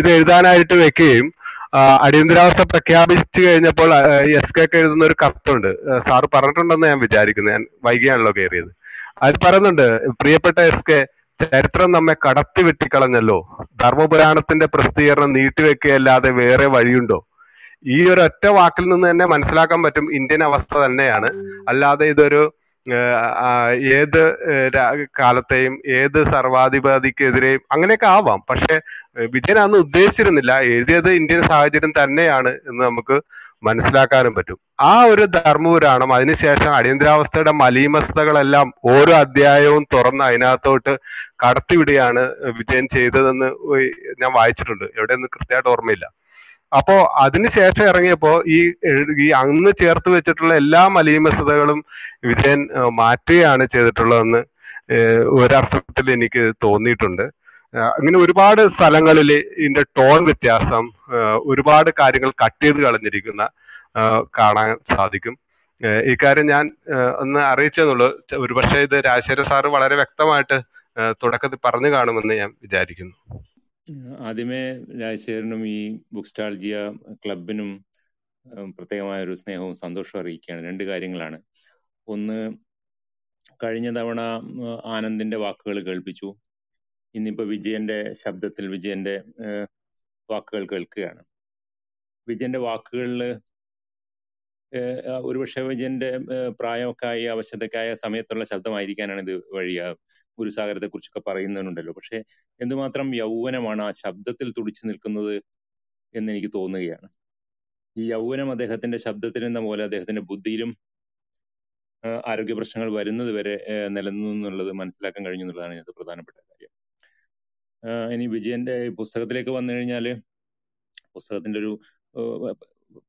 ഇത് എഴുതാനായിട്ട് വെക്കുകയും അടിയന്തരാവസ്ഥ പ്രഖ്യാപിച്ചു കഴിഞ്ഞപ്പോൾ എസ് ഒക്കെ എഴുതുന്ന ഒരു കത്തുണ്ട് സാർ പറഞ്ഞിട്ടുണ്ടെന്ന് ഞാൻ വിചാരിക്കുന്നു ഞാൻ വൈകിയാണല്ലോ കയറിയത് അത് പറയുന്നുണ്ട് പ്രിയപ്പെട്ട എസ് കെ ചരിത്രം നമ്മെ കടത്തി വെട്ടിക്കളഞ്ഞല്ലോ ധർമ്മപുരാണത്തിന്റെ പ്രസിദ്ധീകരണം നീട്ടിവെക്കുകയല്ലാതെ വേറെ വഴിയുണ്ടോ ഈ ഒരു ഒറ്റ വാക്കിൽ നിന്ന് തന്നെ മനസ്സിലാക്കാൻ പറ്റും ഇന്ത്യൻ അവസ്ഥ തന്നെയാണ് അല്ലാതെ ഇതൊരു ഏത് കാലത്തെയും ഏത് സർവാധിപതിക്കെതിരെയും അങ്ങനെയൊക്കെ ആവാം പക്ഷെ വിജയൻ അന്ന് ഉദ്ദേശിച്ചിരുന്നില്ല എഴുതിയത് ഇന്ത്യൻ സാഹചര്യം തന്നെയാണ് എന്ന് നമുക്ക് മനസ്സിലാക്കാനും പറ്റും ആ ഒരു ധർമ്മപുരാണം അതിനുശേഷം അടിയന്തരാവസ്ഥയുടെ മലീമസ്തകളെല്ലാം ഓരോ അധ്യായവും തുറന്ന് അതിനകത്തോട്ട് കടത്തിവിടുകയാണ് വിജയൻ ചെയ്തതെന്ന് ഞാൻ വായിച്ചിട്ടുണ്ട് എവിടെയൊന്നും കൃത്യമായിട്ട് ഓർമ്മയില്ല അപ്പോ അതിനുശേഷം ഇറങ്ങിയപ്പോ ഈ ഈ അന്ന് ചേർത്ത് വെച്ചിട്ടുള്ള എല്ലാ മലീമസതകളും വിജയൻ മാറ്റുകയാണ് ചെയ്തിട്ടുള്ളതെന്ന് ഒരർത്ഥത്തിൽ എനിക്ക് തോന്നിയിട്ടുണ്ട് അങ്ങനെ ഒരുപാട് സ്ഥലങ്ങളിൽ ഇതിന്റെ ടോൺ വ്യത്യാസം ഒരുപാട് കാര്യങ്ങൾ കട്ട് ചെയ്ത് കളഞ്ഞിരിക്കുന്ന കാണാൻ സാധിക്കും ഇക്കാര്യം ഞാൻ ഒന്ന് അറിയിച്ചെന്നുള്ളൂ ഒരുപക്ഷെ ഇത് രാജശേഖര സാറ് വളരെ വ്യക്തമായിട്ട് തുടക്കത്തിൽ പറഞ്ഞു കാണുമെന്ന് ഞാൻ വിചാരിക്കുന്നു ആദ്യമേ രാജശേഖരനും ഈ ബുക്സ്റ്റാൾജിയ ക്ലബിനും പ്രത്യേകമായ ഒരു സ്നേഹവും സന്തോഷവും അറിയിക്കുകയാണ് രണ്ട് കാര്യങ്ങളാണ് ഒന്ന് കഴിഞ്ഞ തവണ ആനന്ദിന്റെ വാക്കുകൾ കേൾപ്പിച്ചു ഇന്നിപ്പോൾ വിജയന്റെ ശബ്ദത്തിൽ വിജയന്റെ വാക്കുകൾ കേൾക്കുകയാണ് വിജയന്റെ വാക്കുകളിൽ ഒരുപക്ഷെ വിജയന്റെ പ്രായമൊക്കെയായി അവശതക്കായ സമയത്തുള്ള ശബ്ദമായിരിക്കാനാണ് ഇത് വഴി ഗുരുസാഗരത്തെ കുറിച്ചൊക്കെ പറയുന്നുണ്ടല്ലോ പക്ഷെ എന്തുമാത്രം യൗവനമാണ് ആ ശബ്ദത്തിൽ തുടിച്ചു നിൽക്കുന്നത് എന്ന് എനിക്ക് തോന്നുകയാണ് ഈ യൗവനം അദ്ദേഹത്തിന്റെ ശബ്ദത്തിൽ എന്ന പോലെ അദ്ദേഹത്തിന്റെ ബുദ്ധിയിലും ആരോഗ്യ പ്രശ്നങ്ങൾ വരുന്നത് വരെ നിലനിന്നുള്ളത് മനസ്സിലാക്കാൻ കഴിഞ്ഞു എന്നുള്ളതാണ് ഇതിനകത്ത് പ്രധാനപ്പെട്ടത് ഇനി വിജയന്റെ പുസ്തകത്തിലേക്ക് വന്നു കഴിഞ്ഞാല് പുസ്തകത്തിന്റെ ഒരു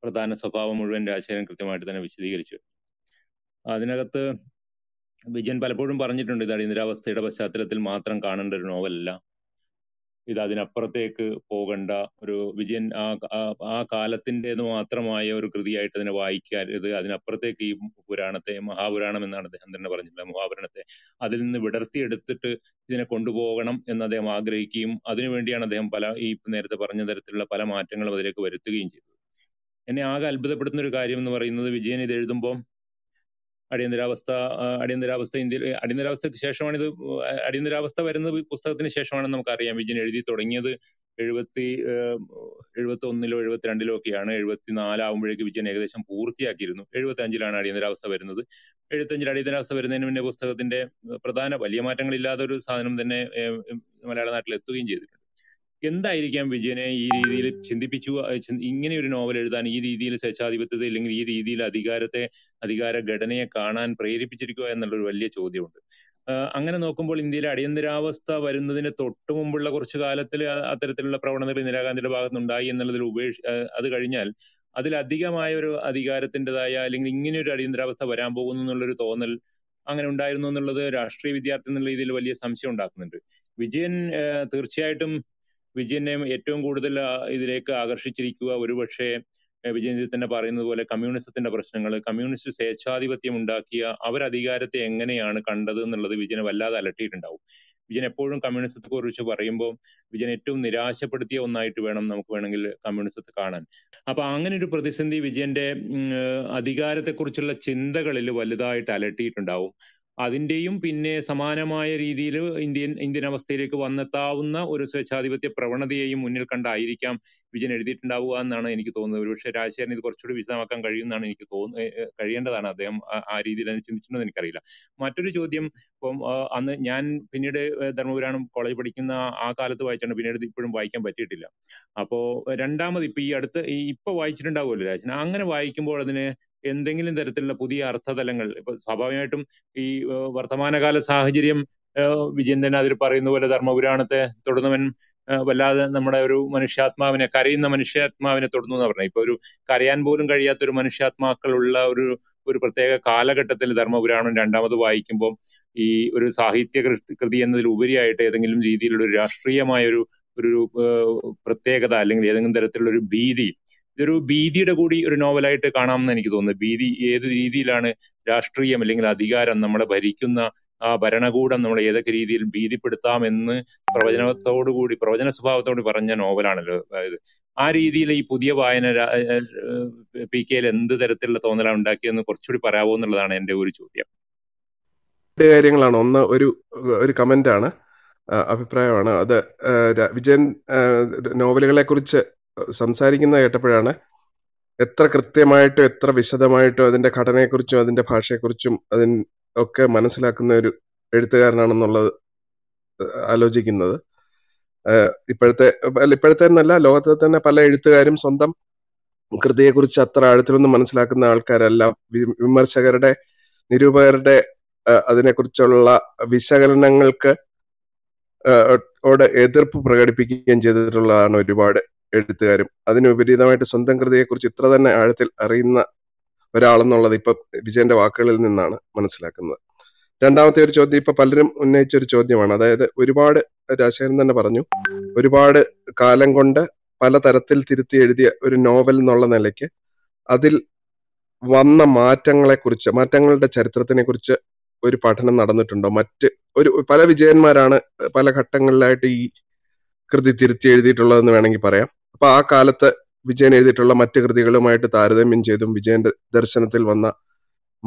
പ്രധാന സ്വഭാവം മുഴുവൻ രാജശേഖരൻ കൃത്യമായിട്ട് തന്നെ വിശദീകരിച്ചു അതിനകത്ത് വിജയൻ പലപ്പോഴും പറഞ്ഞിട്ടുണ്ട് ഇത് അടിയന്തരാവസ്ഥയുടെ പശ്ചാത്തലത്തിൽ മാത്രം കാണേണ്ട ഒരു നോവലല്ല ഇത് അതിനപ്പുറത്തേക്ക് പോകണ്ട ഒരു വിജയൻ ആ ആ കാലത്തിൻ്റെത് മാത്രമായ ഒരു കൃതിയായിട്ട് അതിനെ വായിക്കരുത് അതിനപ്പുറത്തേക്ക് ഈ പുരാണത്തെ മഹാപുരാണം എന്നാണ് അദ്ദേഹം തന്നെ പറഞ്ഞിട്ടുള്ളത് മഹാപുരാണത്തെ അതിൽ നിന്ന് വിടർത്തിയെടുത്തിട്ട് ഇതിനെ കൊണ്ടുപോകണം എന്ന് അദ്ദേഹം ആഗ്രഹിക്കുകയും അതിനുവേണ്ടിയാണ് അദ്ദേഹം പല ഈ നേരത്തെ പറഞ്ഞ തരത്തിലുള്ള പല മാറ്റങ്ങളും അതിലേക്ക് വരുത്തുകയും ചെയ്തത് എന്നെ ആകെ അത്ഭുതപ്പെടുത്തുന്ന ഒരു കാര്യം എന്ന് പറയുന്നത് വിജയൻ ഇത് എഴുതുമ്പോൾ അടിയന്തരാവസ്ഥ അടിയന്തരാവസ്ഥ ഇന്ത്യയിൽ അടിയന്തരാവസ്ഥയ്ക്ക് ശേഷമാണ് ഇത് അടിയന്തരാവസ്ഥ വരുന്നത് പുസ്തകത്തിന് ശേഷമാണെന്ന് നമുക്കറിയാം വിജിൻ എഴുതി തുടങ്ങിയത് എഴുപത്തി എഴുപത്തി ഒന്നിലോ രണ്ടിലോ ഒക്കെയാണ് നാലാവുമ്പോഴേക്ക് വിജയൻ ഏകദേശം പൂർത്തിയാക്കിയിരുന്നു എഴുപത്തി അഞ്ചിലാണ് അടിയന്തരാവസ്ഥ വരുന്നത് അഞ്ചിൽ അടിയന്തരാവസ്ഥ വരുന്നതിന് മുന്നേ പുസ്തകത്തിന്റെ പ്രധാന വലിയ മാറ്റങ്ങളില്ലാത്ത ഒരു സാധനം തന്നെ മലയാള നാട്ടിൽ എത്തുകയും ചെയ്തിട്ടുണ്ട് എന്തായിരിക്കാം വിജയനെ ഈ രീതിയിൽ ചിന്തിപ്പിച്ചു ഇങ്ങനെ ഒരു നോവൽ എഴുതാൻ ഈ രീതിയിൽ സ്വേച്ഛാധിപത്യത്തെ അല്ലെങ്കിൽ ഈ രീതിയിൽ അധികാരത്തെ അധികാര ഘടനയെ കാണാൻ പ്രേരിപ്പിച്ചിരിക്കുക എന്നുള്ളൊരു വലിയ ചോദ്യമുണ്ട് അങ്ങനെ നോക്കുമ്പോൾ ഇന്ത്യയിലെ അടിയന്തരാവസ്ഥ വരുന്നതിന് തൊട്ടു മുമ്പുള്ള കുറച്ച് കാലത്തിൽ അത്തരത്തിലുള്ള പ്രവണതകൾ ഇന്ദിരാഗാന്ധിയുടെ ഭാഗത്തുനിന്നുണ്ടായി എന്നുള്ളതിൽ ഉപേക്ഷ അത് കഴിഞ്ഞാൽ അതിലധികമായ ഒരു അധികാരത്തിൻ്റെതായ അല്ലെങ്കിൽ ഇങ്ങനെ ഒരു അടിയന്തരാവസ്ഥ വരാൻ പോകുന്നു എന്നുള്ളൊരു തോന്നൽ അങ്ങനെ ഉണ്ടായിരുന്നു എന്നുള്ളത് രാഷ്ട്രീയ വിദ്യാർത്ഥി എന്നുള്ള രീതിയിൽ വലിയ സംശയം ഉണ്ടാക്കുന്നുണ്ട് വിജയൻ തീർച്ചയായിട്ടും വിജയനെ ഏറ്റവും കൂടുതൽ ഇതിലേക്ക് ആകർഷിച്ചിരിക്കുക ഒരുപക്ഷെ വിജയൻ തന്നെ പറയുന്നത് പോലെ കമ്മ്യൂണിസത്തിന്റെ പ്രശ്നങ്ങൾ കമ്മ്യൂണിസ്റ്റ് സ്വേച്ഛാധിപത്യം ഉണ്ടാക്കിയ അവരധികാരത്തെ എങ്ങനെയാണ് കണ്ടത് എന്നുള്ളത് വിജയനെ വല്ലാതെ അലട്ടിയിട്ടുണ്ടാവും വിജയൻ എപ്പോഴും കമ്മ്യൂണിസത്തെ കുറിച്ച് പറയുമ്പോൾ വിജയൻ ഏറ്റവും നിരാശപ്പെടുത്തിയ ഒന്നായിട്ട് വേണം നമുക്ക് വേണമെങ്കിൽ കമ്മ്യൂണിസത്തെ കാണാൻ അപ്പൊ അങ്ങനെ ഒരു പ്രതിസന്ധി വിജയന്റെ അധികാരത്തെക്കുറിച്ചുള്ള ചിന്തകളിൽ വലുതായിട്ട് അലട്ടിയിട്ടുണ്ടാവും അതിൻ്റെയും പിന്നെ സമാനമായ രീതിയിൽ ഇന്ത്യൻ ഇന്ത്യൻ അവസ്ഥയിലേക്ക് വന്നെത്താവുന്ന ഒരു സ്വേച്ഛാധിപത്യ പ്രവണതയെയും മുന്നിൽ കണ്ടായിരിക്കാം വിജയൻ എഴുതിയിട്ടുണ്ടാവുക എന്നാണ് എനിക്ക് തോന്നുന്നത് ഒരുപക്ഷെ രാജശേഖരൻ ഇത് കുറച്ചുകൂടി വിശദമാക്കാൻ കഴിയുമെന്നാണ് എനിക്ക് തോന്നുന്നത് കഴിയേണ്ടതാണ് അദ്ദേഹം ആ രീതിയിൽ തന്നെ ചിന്തിച്ചിട്ടുണ്ടോ എനിക്കറിയില്ല മറ്റൊരു ചോദ്യം ഇപ്പം അന്ന് ഞാൻ പിന്നീട് ധർമ്മപുരാണം കോളേജ് പഠിക്കുന്ന ആ കാലത്ത് വായിച്ചാണ് പിന്നീട് ഇപ്പോഴും വായിക്കാൻ പറ്റിയിട്ടില്ല അപ്പോൾ രണ്ടാമത് ഇപ്പൊ ഈ അടുത്ത് ഈ ഇപ്പോൾ വായിച്ചിട്ടുണ്ടാവുമല്ലോ രാജൻ അങ്ങനെ വായിക്കുമ്പോൾ അതിന് എന്തെങ്കിലും തരത്തിലുള്ള പുതിയ അർത്ഥതലങ്ങൾ ഇപ്പൊ സ്വാഭാവികമായിട്ടും ഈ വർത്തമാനകാല സാഹചര്യം വിജയൻ തന്നെ അതിൽ പറയുന്ന പോലെ ധർമ്മപുരാണത്തെ തുടർന്നവൻ വല്ലാതെ നമ്മുടെ ഒരു മനുഷ്യാത്മാവിനെ കരയുന്ന മനുഷ്യാത്മാവിനെ തൊടുന്നു എന്ന് പറഞ്ഞു ഇപ്പൊ ഒരു കരയാൻ പോലും കഴിയാത്ത ഒരു മനുഷ്യാത്മാക്കളുള്ള ഒരു ഒരു പ്രത്യേക കാലഘട്ടത്തിൽ ധർമ്മപുരാണം രണ്ടാമത് വായിക്കുമ്പോൾ ഈ ഒരു സാഹിത്യ കൃതി എന്നതിലുപരിയായിട്ട് ഏതെങ്കിലും രീതിയിലുള്ള ഒരു രാഷ്ട്രീയമായ ഒരു ഒരു പ്രത്യേകത അല്ലെങ്കിൽ ഏതെങ്കിലും തരത്തിലുള്ള ഒരു ഭീതി ഇതൊരു ഭീതിയുടെ കൂടി ഒരു നോവലായിട്ട് കാണാമെന്ന് എനിക്ക് തോന്നുന്നു ഭീതി ഏത് രീതിയിലാണ് രാഷ്ട്രീയം അല്ലെങ്കിൽ അധികാരം നമ്മളെ ഭരിക്കുന്ന ആ ഭരണകൂടം നമ്മൾ ഏതൊക്കെ രീതിയിൽ ഭീതിപ്പെടുത്താമെന്ന് പ്രവചനത്തോടുകൂടി പ്രവചന സ്വഭാവത്തോടുകൂടി പറഞ്ഞ നോവലാണല്ലോ അതായത് ആ രീതിയിൽ ഈ പുതിയ വായന പി കെയിൽ എന്ത് തരത്തിലുള്ള തോന്നലാണ് ഉണ്ടാക്കിയെന്ന് കുറച്ചുകൂടി പറയാവോ എന്നുള്ളതാണ് എൻ്റെ ഒരു ചോദ്യം രണ്ട് കാര്യങ്ങളാണ് ഒന്ന് ഒരു ഒരു കമന്റാണ് ആണ് അഭിപ്രായമാണ് അത് വിജയൻ നോവലുകളെ കുറിച്ച് സംസാരിക്കുന്നത് കേട്ടപ്പോഴാണ് എത്ര കൃത്യമായിട്ടും എത്ര വിശദമായിട്ടും അതിന്റെ ഘടനയെക്കുറിച്ചും അതിന്റെ ഭാഷയെക്കുറിച്ചും അതിന് ഒക്കെ മനസ്സിലാക്കുന്ന ഒരു എഴുത്തുകാരനാണെന്നുള്ളത് ആലോചിക്കുന്നത് ഇപ്പോഴത്തെ അല്ല ഇപ്പോഴത്തെ എന്നല്ല ലോകത്തെ തന്നെ പല എഴുത്തുകാരും സ്വന്തം കൃതിയെക്കുറിച്ച് അത്ര ആഴത്തിലൊന്നും മനസ്സിലാക്കുന്ന ആൾക്കാരല്ല വിമർശകരുടെ നിരൂപകരുടെ അതിനെക്കുറിച്ചുള്ള വിശകലനങ്ങൾക്ക് ഓടെ എതിർപ്പ് പ്രകടിപ്പിക്കുകയും ചെയ്തിട്ടുള്ളതാണ് ഒരുപാട് എഴുത്തുകാരും അതിന് വിപരീതമായിട്ട് സ്വന്തം കൃതിയെക്കുറിച്ച് ഇത്ര തന്നെ ആഴത്തിൽ അറിയുന്ന ഒരാളെന്നുള്ളത് ഇപ്പൊ വിജയന്റെ വാക്കുകളിൽ നിന്നാണ് മനസ്സിലാക്കുന്നത് രണ്ടാമത്തെ ഒരു ചോദ്യം ഇപ്പൊ പലരും ഉന്നയിച്ച ഒരു ചോദ്യമാണ് അതായത് ഒരുപാട് രാജശേഖരൻ തന്നെ പറഞ്ഞു ഒരുപാട് കാലം കൊണ്ട് പലതരത്തിൽ തിരുത്തി എഴുതിയ ഒരു നോവൽ എന്നുള്ള നിലയ്ക്ക് അതിൽ വന്ന കുറിച്ച് മാറ്റങ്ങളുടെ ചരിത്രത്തിനെ കുറിച്ച് ഒരു പഠനം നടന്നിട്ടുണ്ടോ മറ്റ് ഒരു പല വിജയന്മാരാണ് പല ഘട്ടങ്ങളിലായിട്ട് ഈ കൃതി തിരുത്തി എഴുതിയിട്ടുള്ളതെന്ന് വേണമെങ്കിൽ പറയാം അപ്പൊ ആ കാലത്ത് വിജയൻ എഴുതിയിട്ടുള്ള മറ്റ് കൃതികളുമായിട്ട് താരതമ്യം ചെയ്തും വിജയന്റെ ദർശനത്തിൽ വന്ന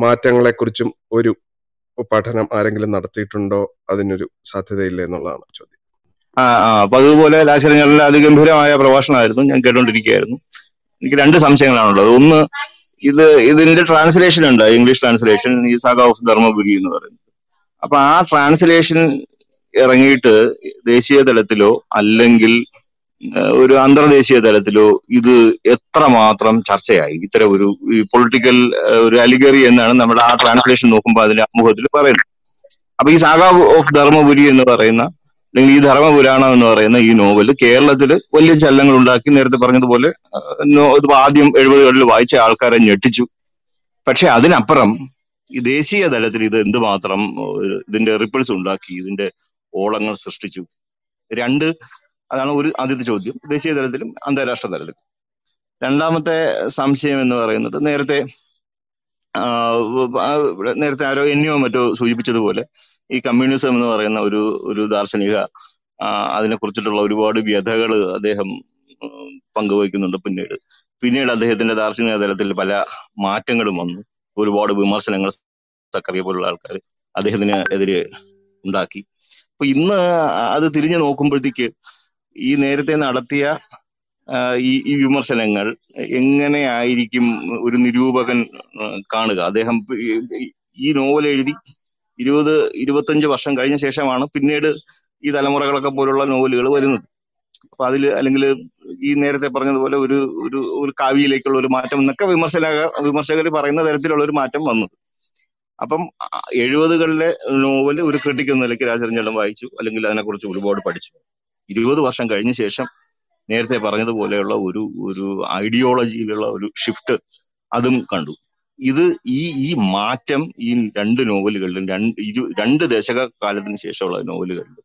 മാറ്റങ്ങളെക്കുറിച്ചും ഒരു പഠനം ആരെങ്കിലും നടത്തിയിട്ടുണ്ടോ അതിനൊരു സാധ്യതയില്ല എന്നുള്ളതാണ് ചോദ്യം ആ ആ അപ്പൊ അതുപോലെ ലാശരങ്ങളിൽ അതിഗംഭീരമായ പ്രഭാഷണമായിരുന്നു ഞാൻ കേട്ടോണ്ടിരിക്കുകയായിരുന്നു എനിക്ക് രണ്ട് സംശയങ്ങളാണുള്ളത് ഒന്ന് ഇത് ഇതിന്റെ ട്രാൻസ്ലേഷൻ ഉണ്ട് ഇംഗ്ലീഷ് ട്രാൻസ്ലേഷൻ ഈ സാഗ ഓഫ് ധർമ്മപുരി എന്ന് പറയുന്നത് അപ്പൊ ആ ട്രാൻസ്ലേഷൻ ഇറങ്ങിയിട്ട് ദേശീയ തലത്തിലോ അല്ലെങ്കിൽ ഒരു അന്തർദേശീയ തലത്തിലോ ഇത് മാത്രം ചർച്ചയായി ഇത്തരം ഒരു പൊളിറ്റിക്കൽ ഒരു അലിഗറി എന്നാണ് നമ്മുടെ ആ ട്രാൻസ്ലേഷൻ നോക്കുമ്പോൾ അതിന്റെ അമുഖത്തിൽ പറയുന്നത് അപ്പൊ ഈ സാഗ ഓഫ് ധർമ്മപുരി എന്ന് പറയുന്ന അല്ലെങ്കിൽ ഈ ധർമ്മപുരാണം എന്ന് പറയുന്ന ഈ നോവൽ കേരളത്തിൽ വലിയ ചലനങ്ങൾ ഉണ്ടാക്കി നേരത്തെ പറഞ്ഞതുപോലെ ആദ്യം എഴുപതുകളിൽ വായിച്ച ആൾക്കാരെ ഞെട്ടിച്ചു പക്ഷെ അതിനപ്പുറം ഈ ദേശീയ തലത്തിൽ ഇത് എന്തുമാത്രം ഇതിന്റെ റിപ്പിൾസ് ഉണ്ടാക്കി ഇതിന്റെ ഓളങ്ങൾ സൃഷ്ടിച്ചു രണ്ട് അതാണ് ഒരു ആദ്യത്തെ ചോദ്യം ദേശീയ തലത്തിലും അന്താരാഷ്ട്ര തലത്തിലും രണ്ടാമത്തെ സംശയം എന്ന് പറയുന്നത് നേരത്തെ നേരത്തെ ആരോ എന്നെയോ മറ്റോ സൂചിപ്പിച്ചതുപോലെ ഈ കമ്മ്യൂണിസം എന്ന് പറയുന്ന ഒരു ഒരു ദാർശനിക അതിനെക്കുറിച്ചിട്ടുള്ള ഒരുപാട് വ്യഥകൾ അദ്ദേഹം പങ്കുവയ്ക്കുന്നുണ്ട് പിന്നീട് പിന്നീട് അദ്ദേഹത്തിന്റെ ദാർശനിക തലത്തിൽ പല മാറ്റങ്ങളും വന്നു ഒരുപാട് വിമർശനങ്ങൾ സക്കറിയ പോലുള്ള ആൾക്കാർ അദ്ദേഹത്തിന് എതിരെ ഉണ്ടാക്കി അപ്പൊ ഇന്ന് അത് തിരിഞ്ഞു നോക്കുമ്പോഴത്തേക്ക് ഈ നേരത്തെ നടത്തിയ ഈ ഈ വിമർശനങ്ങൾ എങ്ങനെയായിരിക്കും ഒരു നിരൂപകൻ കാണുക അദ്ദേഹം ഈ നോവൽ എഴുതി ഇരുപത് ഇരുപത്തഞ്ച് വർഷം കഴിഞ്ഞ ശേഷമാണ് പിന്നീട് ഈ തലമുറകളൊക്കെ പോലുള്ള നോവലുകൾ വരുന്നത് അപ്പൊ അതിൽ അല്ലെങ്കിൽ ഈ നേരത്തെ പറഞ്ഞതുപോലെ ഒരു ഒരു ഒരു കാവ്യയിലേക്കുള്ള ഒരു മാറ്റം എന്നൊക്കെ വിമർശക വിമർശകർ പറയുന്ന തരത്തിലുള്ള ഒരു മാറ്റം വന്നത് അപ്പം എഴുപതുകളിലെ നോവൽ ഒരു ക്രിട്ടിക് എന്ന നിലയ്ക്ക് രാജരഞ്ജനം വായിച്ചു അല്ലെങ്കിൽ അതിനെക്കുറിച്ച് ഒരുപാട് പഠിച്ചു ഇരുപത് വർഷം കഴിഞ്ഞ ശേഷം നേരത്തെ പറഞ്ഞതുപോലെയുള്ള ഒരു ഒരു ഐഡിയോളജിയിലുള്ള ഒരു ഷിഫ്റ്റ് അതും കണ്ടു ഇത് ഈ ഈ മാറ്റം ഈ രണ്ട് നോവലുകളിലും രണ്ട് ഇരു രണ്ട് ദശക കാലത്തിന് ശേഷമുള്ള നോവലുകളിലും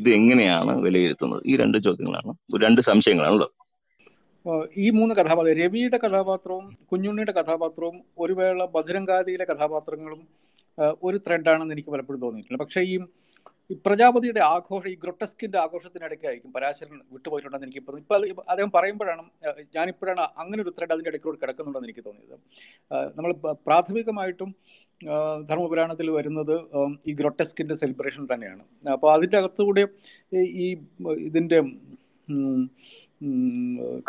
ഇത് എങ്ങനെയാണ് വിലയിരുത്തുന്നത് ഈ രണ്ട് ചോദ്യങ്ങളാണ് രണ്ട് സംശയങ്ങളാണ് ഉള്ളത് ഈ മൂന്ന് കഥാപാത്രം രവിയുടെ കഥാപാത്രവും കുഞ്ഞുണ്ണിയുടെ കഥാപാത്രവും ഒരു വേള കഥാപാത്രങ്ങളും ഒരു ത്രെഡാണെന്ന് എനിക്ക് പലപ്പോഴും തോന്നിയിട്ടുണ്ട് പക്ഷേ ഈ ഈ പ്രജാപതിയുടെ ആഘോഷം ഈ ഗ്രൊട്ടസ്കിന്റെ ആഘോഷത്തിനിടയ്ക്ക് ആയിരിക്കും പരാശരൻ വിട്ടുപോയിട്ടുണ്ടെന്ന് എനിക്ക് തോന്നുന്നു ഇപ്പം അദ്ദേഹം പറയുമ്പോഴാണ് ഞാനിപ്പോഴാണ് അങ്ങനെ ഒരു ത്രെഡ് അതിൻ്റെ ഇടയ്ക്കൂടെ കിടക്കുന്നുണ്ടെന്ന് എനിക്ക് തോന്നിയത് നമ്മൾ പ്രാഥമികമായിട്ടും ധർമ്മപുരാണത്തിൽ വരുന്നത് ഈ ഗ്രൊട്ടസ്കിന്റെ സെലിബ്രേഷൻ തന്നെയാണ് അപ്പോൾ അതിൻ്റെ അകത്തുകൂടി ഈ ഇതിൻ്റെ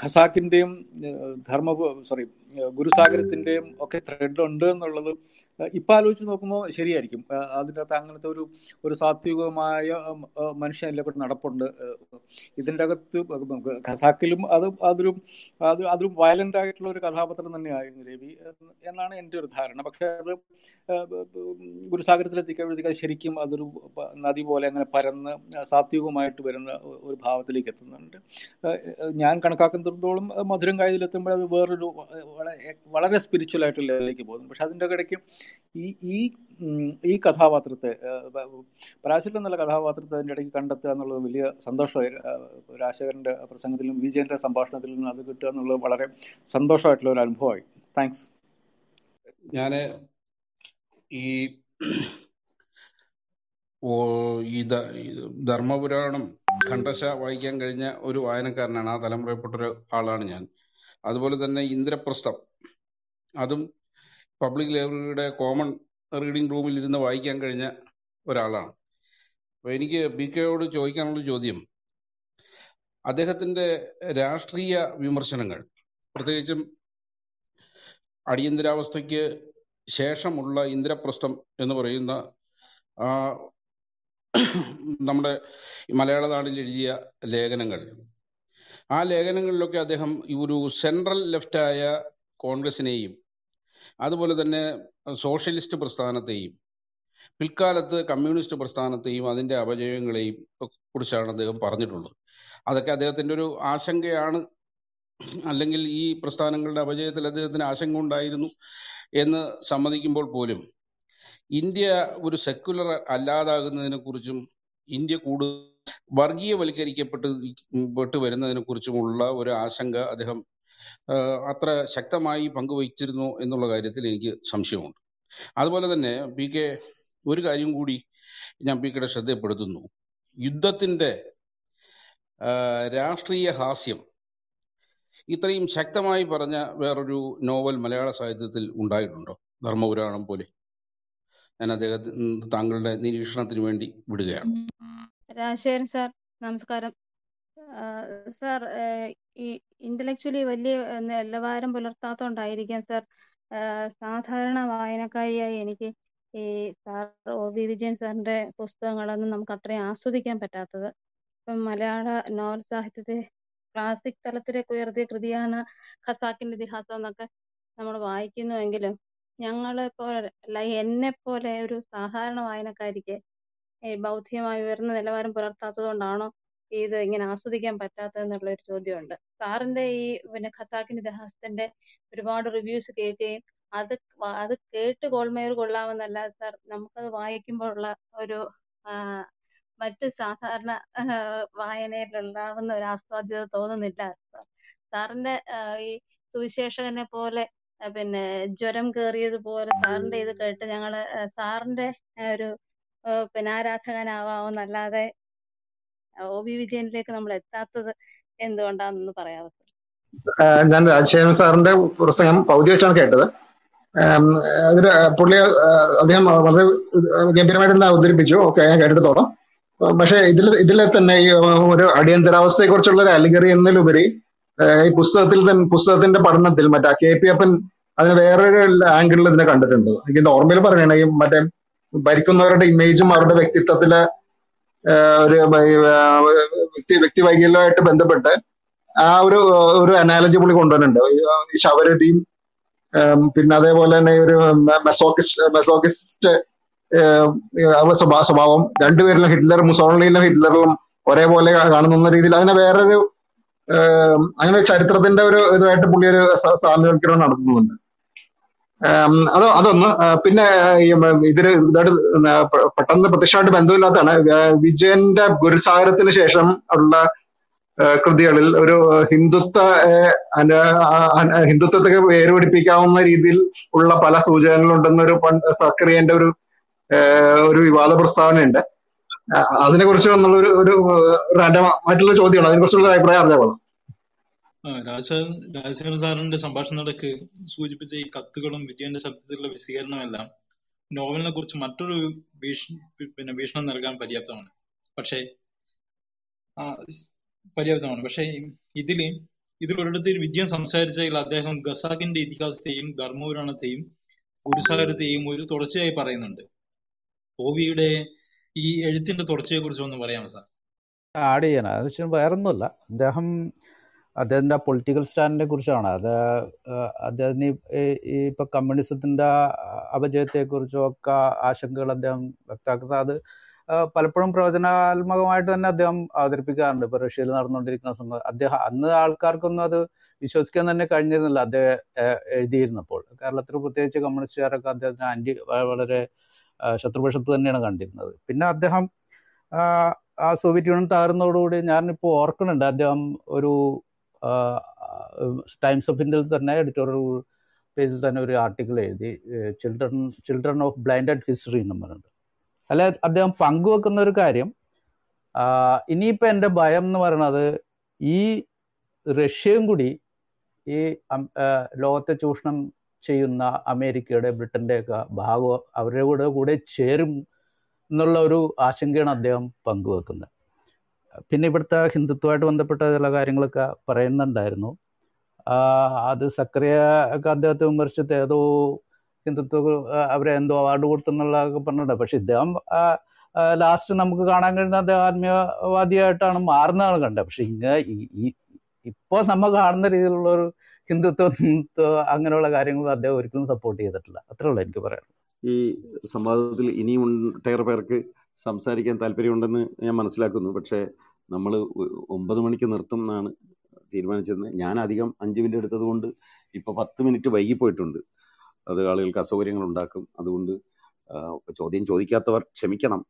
ഖസാക്കിൻ്റെയും ധർമ്മ സോറി ഗുരുസാഗരത്തിൻ്റെയും ഒക്കെ ത്രെഡ് ഉണ്ട് എന്നുള്ളത് ഇപ്പൊ ആലോചിച്ച് നോക്കുമ്പോൾ ശരിയായിരിക്കും അകത്ത് അങ്ങനത്തെ ഒരു ഒരു സാത്വികമായ മനുഷ്യൻ എല്ലാപ്പോഴും നടപ്പുണ്ട് ഇതിൻ്റെ അകത്ത് ഖസാക്കിലും അത് അതൊരു അത് അതൊരു വയലന്റ് ആയിട്ടുള്ള ഒരു കഥാപാത്രം തന്നെയായിരുന്നു രവി എന്നാണ് എൻ്റെ ഒരു ധാരണ പക്ഷെ അത് ഗുരുസാഗരത്തിൽ അത് ശരിക്കും അതൊരു നദി പോലെ അങ്ങനെ പരന്ന് സാത്വികമായിട്ട് വരുന്ന ഒരു ഭാവത്തിലേക്ക് എത്തുന്നുണ്ട് ഞാൻ കണക്കാക്കുന്നിടത്തോളം മധുരം കായലെത്തുമ്പോൾ അത് വേറൊരു വളരെ സ്പിരിച്വൽ ആയിട്ടുള്ള ലെവലിലേക്ക് പോകുന്നു പക്ഷെ അതിൻ്റെ ഇടയ്ക്ക് ഈ ഈ ഈ കഥാപാത്രത്തെ പരാശരൻ എന്നുള്ള കഥാപാത്രത്തെ അതിൻ്റെ ഇടയ്ക്ക് കണ്ടെത്തുക എന്നുള്ളത് വലിയ സന്തോഷമായി രാജശേഖരൻ്റെ പ്രസംഗത്തിലും വിജയൻ്റെ സംഭാഷണത്തിലും അത് കിട്ടുക എന്നുള്ളത് വളരെ സന്തോഷമായിട്ടുള്ള ഒരു അനുഭവമായി താങ്ക്സ് ഞാൻ ഈ ഓ ഈ ധർമ്മപുരാണം ഖണ്ഡശ വായിക്കാൻ കഴിഞ്ഞ ഒരു വായനക്കാരനാണ് ആ തലമുറയിൽപ്പെട്ട ഒരു ആളാണ് ഞാൻ അതുപോലെ തന്നെ ഇന്ദ്രപ്രസ്ഥം അതും പബ്ലിക് ലൈബ്രറിയുടെ കോമൺ റീഡിംഗ് റൂമിൽ ഇരുന്ന് വായിക്കാൻ കഴിഞ്ഞ ഒരാളാണ് അപ്പോൾ എനിക്ക് ബി കെയോട് ചോദിക്കാനുള്ള ചോദ്യം അദ്ദേഹത്തിൻ്റെ രാഷ്ട്രീയ വിമർശനങ്ങൾ പ്രത്യേകിച്ചും അടിയന്തരാവസ്ഥയ്ക്ക് ശേഷമുള്ള ഇന്ദ്രപ്രസ്ഥം എന്ന് പറയുന്ന നമ്മുടെ മലയാള നാടിൽ എഴുതിയ ലേഖനങ്ങൾ ആ ലേഖനങ്ങളിലൊക്കെ അദ്ദേഹം ഈ ഒരു സെൻട്രൽ ലെഫ്റ്റായ കോൺഗ്രസിനെയും അതുപോലെ തന്നെ സോഷ്യലിസ്റ്റ് പ്രസ്ഥാനത്തെയും പിൽക്കാലത്ത് കമ്മ്യൂണിസ്റ്റ് പ്രസ്ഥാനത്തെയും അതിൻ്റെ അപജയങ്ങളെയും കുറിച്ചാണ് അദ്ദേഹം പറഞ്ഞിട്ടുള്ളത് അതൊക്കെ അദ്ദേഹത്തിൻ്റെ ഒരു ആശങ്കയാണ് അല്ലെങ്കിൽ ഈ പ്രസ്ഥാനങ്ങളുടെ അപജയത്തിൽ അദ്ദേഹത്തിന് ആശങ്ക ഉണ്ടായിരുന്നു എന്ന് സമ്മതിക്കുമ്പോൾ പോലും ഇന്ത്യ ഒരു സെക്യുലർ അല്ലാതാകുന്നതിനെ കുറിച്ചും ഇന്ത്യ കൂടുതൽ വർഗീയവൽക്കരിക്കപ്പെട്ട് പെട്ട് വരുന്നതിനെ കുറിച്ചുമുള്ള ഒരു ആശങ്ക അദ്ദേഹം അത്ര ശക്തമായി പങ്കുവഹിച്ചിരുന്നു എന്നുള്ള കാര്യത്തിൽ എനിക്ക് സംശയമുണ്ട് അതുപോലെ തന്നെ പി കെ ഒരു കാര്യം കൂടി ഞാൻ പി കെയുടെ ശ്രദ്ധയപ്പെടുത്തുന്നു യുദ്ധത്തിൻ്റെ രാഷ്ട്രീയ ഹാസ്യം ഇത്രയും ശക്തമായി പറഞ്ഞ വേറൊരു നോവൽ മലയാള സാഹിത്യത്തിൽ ഉണ്ടായിട്ടുണ്ടോ ധർമ്മപുരാണം പോലെ ഞാൻ അദ്ദേഹത്തിന് താങ്കളുടെ നിരീക്ഷണത്തിന് വേണ്ടി വിടുകയാണ് രാജശേഖരൻ സാർ നമസ്കാരം സാർ ഈ ഇന്റലക്ച്വലി വലിയ നിലവാരം പുലർത്താത്തതുകൊണ്ടായിരിക്കാം സാർ സാധാരണ വായനക്കാരിയായ എനിക്ക് ഈ സാർ ഒ വി വിജയൻ സാറിന്റെ പുസ്തകങ്ങളൊന്നും നമുക്ക് അത്രയും ആസ്വദിക്കാൻ പറ്റാത്തത് ഇപ്പം മലയാള നോവൽ സാഹിത്യത്തെ ക്ലാസിക് തലത്തിലേക്ക് ഉയർത്തിയ കൃതിയാണ് ഖസാക്കിന്റെ ഇതിഹാസം എന്നൊക്കെ നമ്മൾ വായിക്കുന്നുവെങ്കിലും ഞങ്ങളെ പോലെ എന്നെ പോലെ ഒരു സാധാരണ വായനക്കാരിക്ക് ബൗദ്ധികമായി ഉയർന്ന നിലവാരം പുലർത്താത്തത് കൊണ്ടാണോ ഇത് ഇങ്ങനെ ആസ്വദിക്കാൻ പറ്റാത്തതെന്നുള്ള ഒരു ചോദ്യമുണ്ട് സാറിന്റെ ഈ പിന്നെ ഖത്താക്കിന്റെ ഇതിഹാസത്തിന്റെ ഒരുപാട് റിവ്യൂസ് കേൾക്കുകയും അത് അത് കേട്ട് ഗോൾമേർ കൊള്ളാമെന്നല്ല സാർ നമുക്കത് വായിക്കുമ്പോഴുള്ള ഒരു മറ്റ് സാധാരണ വായനയിലുണ്ടാവുന്ന ഒരു ആസ്വാദ്യത തോന്നുന്നില്ല സാർ സാറിന്റെ ഈ സുവിശേഷകനെ പോലെ പിന്നെ ജ്വരം കയറിയതുപോലെ സാറിന്റെ ഇത് കേട്ട് ഞങ്ങള് സാറിന്റെ ഒരു പിന്നെ ആരാധകനാവാമെന്നല്ലാതെ ഒ വി വിജയനിലേക്ക് നമ്മൾ എത്താത്തത് എന്തുകൊണ്ടാണെന്ന് പറയാമോ ഞാൻ രാജശേഖരൻ സാറിന്റെ പ്രസംഗം പൗതി വെച്ചാണ് കേട്ടത് അതിൽ പുള്ളി അദ്ദേഹം വളരെ ഗംഭീരമായിട്ട് അവതരിപ്പിച്ചു ഓക്കെ ഞാൻ കേട്ടിടത്തോളം പക്ഷെ ഇതിൽ ഇതിലെ തന്നെ ഈ ഒരു അടിയന്തരാവസ്ഥയെ കുറിച്ചുള്ള ഒരു അലിഗറി എന്നതിലുപരി ഈ പുസ്തകത്തിൽ തന്നെ പുസ്തകത്തിന്റെ പഠനത്തിൽ മറ്റേ കെ പി അപ്പൻ അതിന് വേറൊരു ആംഗിളിൽ ഇതിനെ കണ്ടിട്ടുണ്ട് എനിക്ക് ഓർമ്മയിൽ പറയണേ മറ്റേ ഭരിക്കുന്നവരുടെ ഇമേജും അവരുടെ വ്യക്തിത്വത്തിലെ ഒരു വ്യക്തി വ്യക്തി വൈകല്യമായിട്ട് ബന്ധപ്പെട്ട് ആ ഒരു ഒരു അനാലജി പുള്ളി കൊണ്ടുവരുന്നുണ്ട് ഈ ശവരതിയും പിന്നെ അതേപോലെ തന്നെ ഒരു മെസോക്കിസ്റ്റ് മെസോക്കിസ്റ്റ് സ്വഭാവം രണ്ടുപേരിലും ഹിറ്റ്ലർ മുസോളിനിലും ഹിറ്റ്ലറിലും ഒരേപോലെ കാണുന്ന രീതിയിൽ അതിനെ വേറൊരു അങ്ങനെ ചരിത്രത്തിന്റെ ഒരു ഇതുമായിട്ട് പുള്ളി ഒരു സാമ്യവൽക്കരണം നടത്തുന്നുണ്ട് അതോ അതൊന്ന് പിന്നെ ഇതിന് ഇതായിട്ട് പെട്ടെന്ന് പ്രത്യക്ഷമായിട്ട് ബന്ധമില്ലാത്തതാണ് വിജയന്റെ ഗുരുസാഗരത്തിന് ശേഷം ഉള്ള കൃതികളിൽ ഒരു ഹിന്ദുത്വ ഹിന്ദുത്വത്തെ വേരുപിടിപ്പിക്കാവുന്ന രീതിയിൽ ഉള്ള പല സൂചനകളുണ്ടെന്നൊരു സക്കറിയന്റെ ഒരു ഒരു വിവാദ പ്രസ്താവനയുണ്ട് അതിനെ കുറിച്ച് ഒരു ഒരു റാൻഡമായിട്ടുള്ള ചോദ്യമാണ് അതിനെ കുറിച്ചുള്ള അഭിപ്രായം അറിഞ്ഞാൽ കൊള്ളാം രാജശേഖരൻ സാറിന്റെ സംഭാഷണത്തിനിടയ്ക്ക് സൂചിപ്പിച്ച ഈ കത്തുകളും വിജയന്റെ ശബ്ദത്തിലുള്ള എല്ലാം നോവലിനെ കുറിച്ച് മറ്റൊരു പിന്നെ വീക്ഷണം നൽകാൻ പര്യാപ്തമാണ് പക്ഷേ പര്യാപ്തമാണ് പക്ഷേ ഇതില് ഇതിൽ ഒരിടത്ത് വിജയൻ സംസാരിച്ചതിൽ അദ്ദേഹം ഗസാഖിന്റെ ഇതിഹാസത്തെയും ധർമ്മപുരാണത്തെയും ഗുരുസാഗരത്തെയും ഒരു തുടർച്ചയായി പറയുന്നുണ്ട് ഓവിയുടെ ഈ എഴുത്തിന്റെ തുടർച്ചയെ കുറിച്ച് ഒന്ന് പറയാമോ സാർ ആഡ് ചെയ്യണം അത് വേറൊന്നുമല്ല അദ്ദേഹം അദ്ദേഹത്തിൻ്റെ പൊളിറ്റിക്കൽ സ്റ്റാൻഡിനെ കുറിച്ചാണ് അത് അദ്ദേഹത്തിന് ഈ ഇപ്പം കമ്മ്യൂണിസത്തിൻ്റെ അപജയത്തെക്കുറിച്ചും ഒക്കെ ആശങ്കകൾ അദ്ദേഹം വ്യക്തമാക്കുന്നത് അത് പലപ്പോഴും പ്രവചനാത്മകമായിട്ട് തന്നെ അദ്ദേഹം അവതരിപ്പിക്കാറുണ്ട് ഇപ്പോൾ റഷ്യയിൽ നടന്നുകൊണ്ടിരിക്കുന്ന സംഭവം അദ്ദേഹം അന്ന് ആൾക്കാർക്കൊന്നും അത് വിശ്വസിക്കാൻ തന്നെ കഴിഞ്ഞിരുന്നില്ല അദ്ദേഹം എഴുതിയിരുന്നപ്പോൾ കേരളത്തിൽ പ്രത്യേകിച്ച് കമ്മ്യൂണിസ്റ്റുകാരൊക്കെ അദ്ദേഹത്തിന് ആൻറ്റി വളരെ ശത്രുപക്ഷത്ത് തന്നെയാണ് കണ്ടിരുന്നത് പിന്നെ അദ്ദേഹം ആ സോവിയറ്റ് യൂണിയൻ തകർന്നതോടുകൂടി ഞാനിപ്പോൾ ഓർക്കുന്നുണ്ട് അദ്ദേഹം ഒരു ടൈംസ് ഓഫ് ഇന്ത്യയിൽ തന്നെ എഡിറ്റോറിയൽ പേജിൽ തന്നെ ഒരു ആർട്ടിക്കിൾ എഴുതി children children of blinded history എന്ന് പറയുന്നത് അല്ല അദ്ദേഹം പങ്കുവെക്കുന്ന ഒരു കാര്യം ഇനിയിപ്പോൾ എൻ്റെ ഭയം എന്ന് പറയുന്നത് ഈ റഷ്യയും കൂടി ഈ ലോകത്തെ ചൂഷണം ചെയ്യുന്ന അമേരിക്കയുടെ ബ്രിട്ടൻ്റെ ഒക്കെ ഭാഗം അവരുടെ കൂടെ കൂടെ ചേരും എന്നുള്ള ഒരു ആശങ്കയാണ് അദ്ദേഹം പങ്കുവെക്കുന്നത് പിന്നെ ഇവിടുത്തെ ഹിന്ദുത്വമായിട്ട് ബന്ധപ്പെട്ട ചില കാര്യങ്ങളൊക്കെ പറയുന്നുണ്ടായിരുന്നു അത് ഒക്കെ അദ്ദേഹത്തെ വിമർശിച്ചത് ഏതോ ഹിന്ദുത്വ അവരെ എന്തോ അവാർഡ് കൊടുത്തെന്നുള്ളതൊക്കെ പറഞ്ഞിട്ടുണ്ട് പക്ഷെ ഇദ്ദേഹം ലാസ്റ്റ് നമുക്ക് കാണാൻ കഴിയുന്ന അദ്ദേഹം ആത്മീയവാദിയായിട്ടാണ് മാറുന്നതാണ് കണ്ടത് പക്ഷെ ഇങ്ങനെ ഇപ്പോൾ നമ്മൾ കാണുന്ന രീതിയിലുള്ള ഒരു ഹിന്ദുത്വ അങ്ങനെയുള്ള കാര്യങ്ങൾ അദ്ദേഹം ഒരിക്കലും സപ്പോർട്ട് ചെയ്തിട്ടില്ല അത്രേ ഉള്ളൂ എനിക്ക് പറയാനുള്ളത് ഈ സംവാദത്തിൽ ഇനിയും ഒട്ടേറെ പേർക്ക് സംസാരിക്കാൻ താല്പര്യമുണ്ടെന്ന് ഞാൻ മനസ്സിലാക്കുന്നു പക്ഷേ നമ്മൾ ഒമ്പത് മണിക്ക് നിർത്തും എന്നാണ് തീരുമാനിച്ചിരുന്നത് ഞാൻ അധികം അഞ്ച് മിനിറ്റ് എടുത്തത് കൊണ്ട് ഇപ്പോൾ പത്ത് മിനിറ്റ് വൈകിപ്പോയിട്ടുണ്ട് അത് ആളുകൾക്ക് അസൗകര്യങ്ങൾ ഉണ്ടാക്കും അതുകൊണ്ട് ചോദ്യം ചോദിക്കാത്തവർ ക്ഷമിക്കണം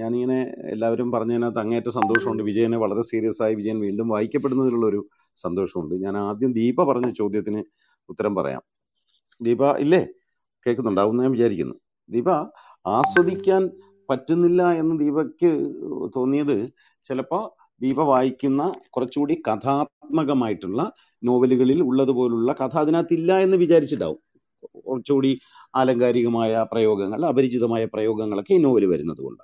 ഞാനിങ്ങനെ എല്ലാവരും പറഞ്ഞതിനകത്ത് അങ്ങേറ്റ സന്തോഷമുണ്ട് വിജയനെ വളരെ സീരിയസ് ആയി വിജയൻ വീണ്ടും വായിക്കപ്പെടുന്നതിലുള്ളൊരു സന്തോഷമുണ്ട് ഞാൻ ആദ്യം ദീപ പറഞ്ഞ ചോദ്യത്തിന് ഉത്തരം പറയാം ദീപ ഇല്ലേ കേൾക്കുന്നുണ്ടാവും ഞാൻ വിചാരിക്കുന്നു ദീപ ആസ്വദിക്കാൻ പറ്റുന്നില്ല എന്ന് ദീപയ്ക്ക് തോന്നിയത് ചിലപ്പോൾ ദീപ വായിക്കുന്ന കുറച്ചുകൂടി കഥാത്മകമായിട്ടുള്ള നോവലുകളിൽ ഉള്ളതുപോലുള്ള കഥ അതിനകത്തില്ല എന്ന് വിചാരിച്ചിട്ടാവും കുറച്ചുകൂടി ആലങ്കാരികമായ പ്രയോഗങ്ങൾ അപരിചിതമായ പ്രയോഗങ്ങളൊക്കെ ഈ നോവൽ വരുന്നത് കൊണ്ട്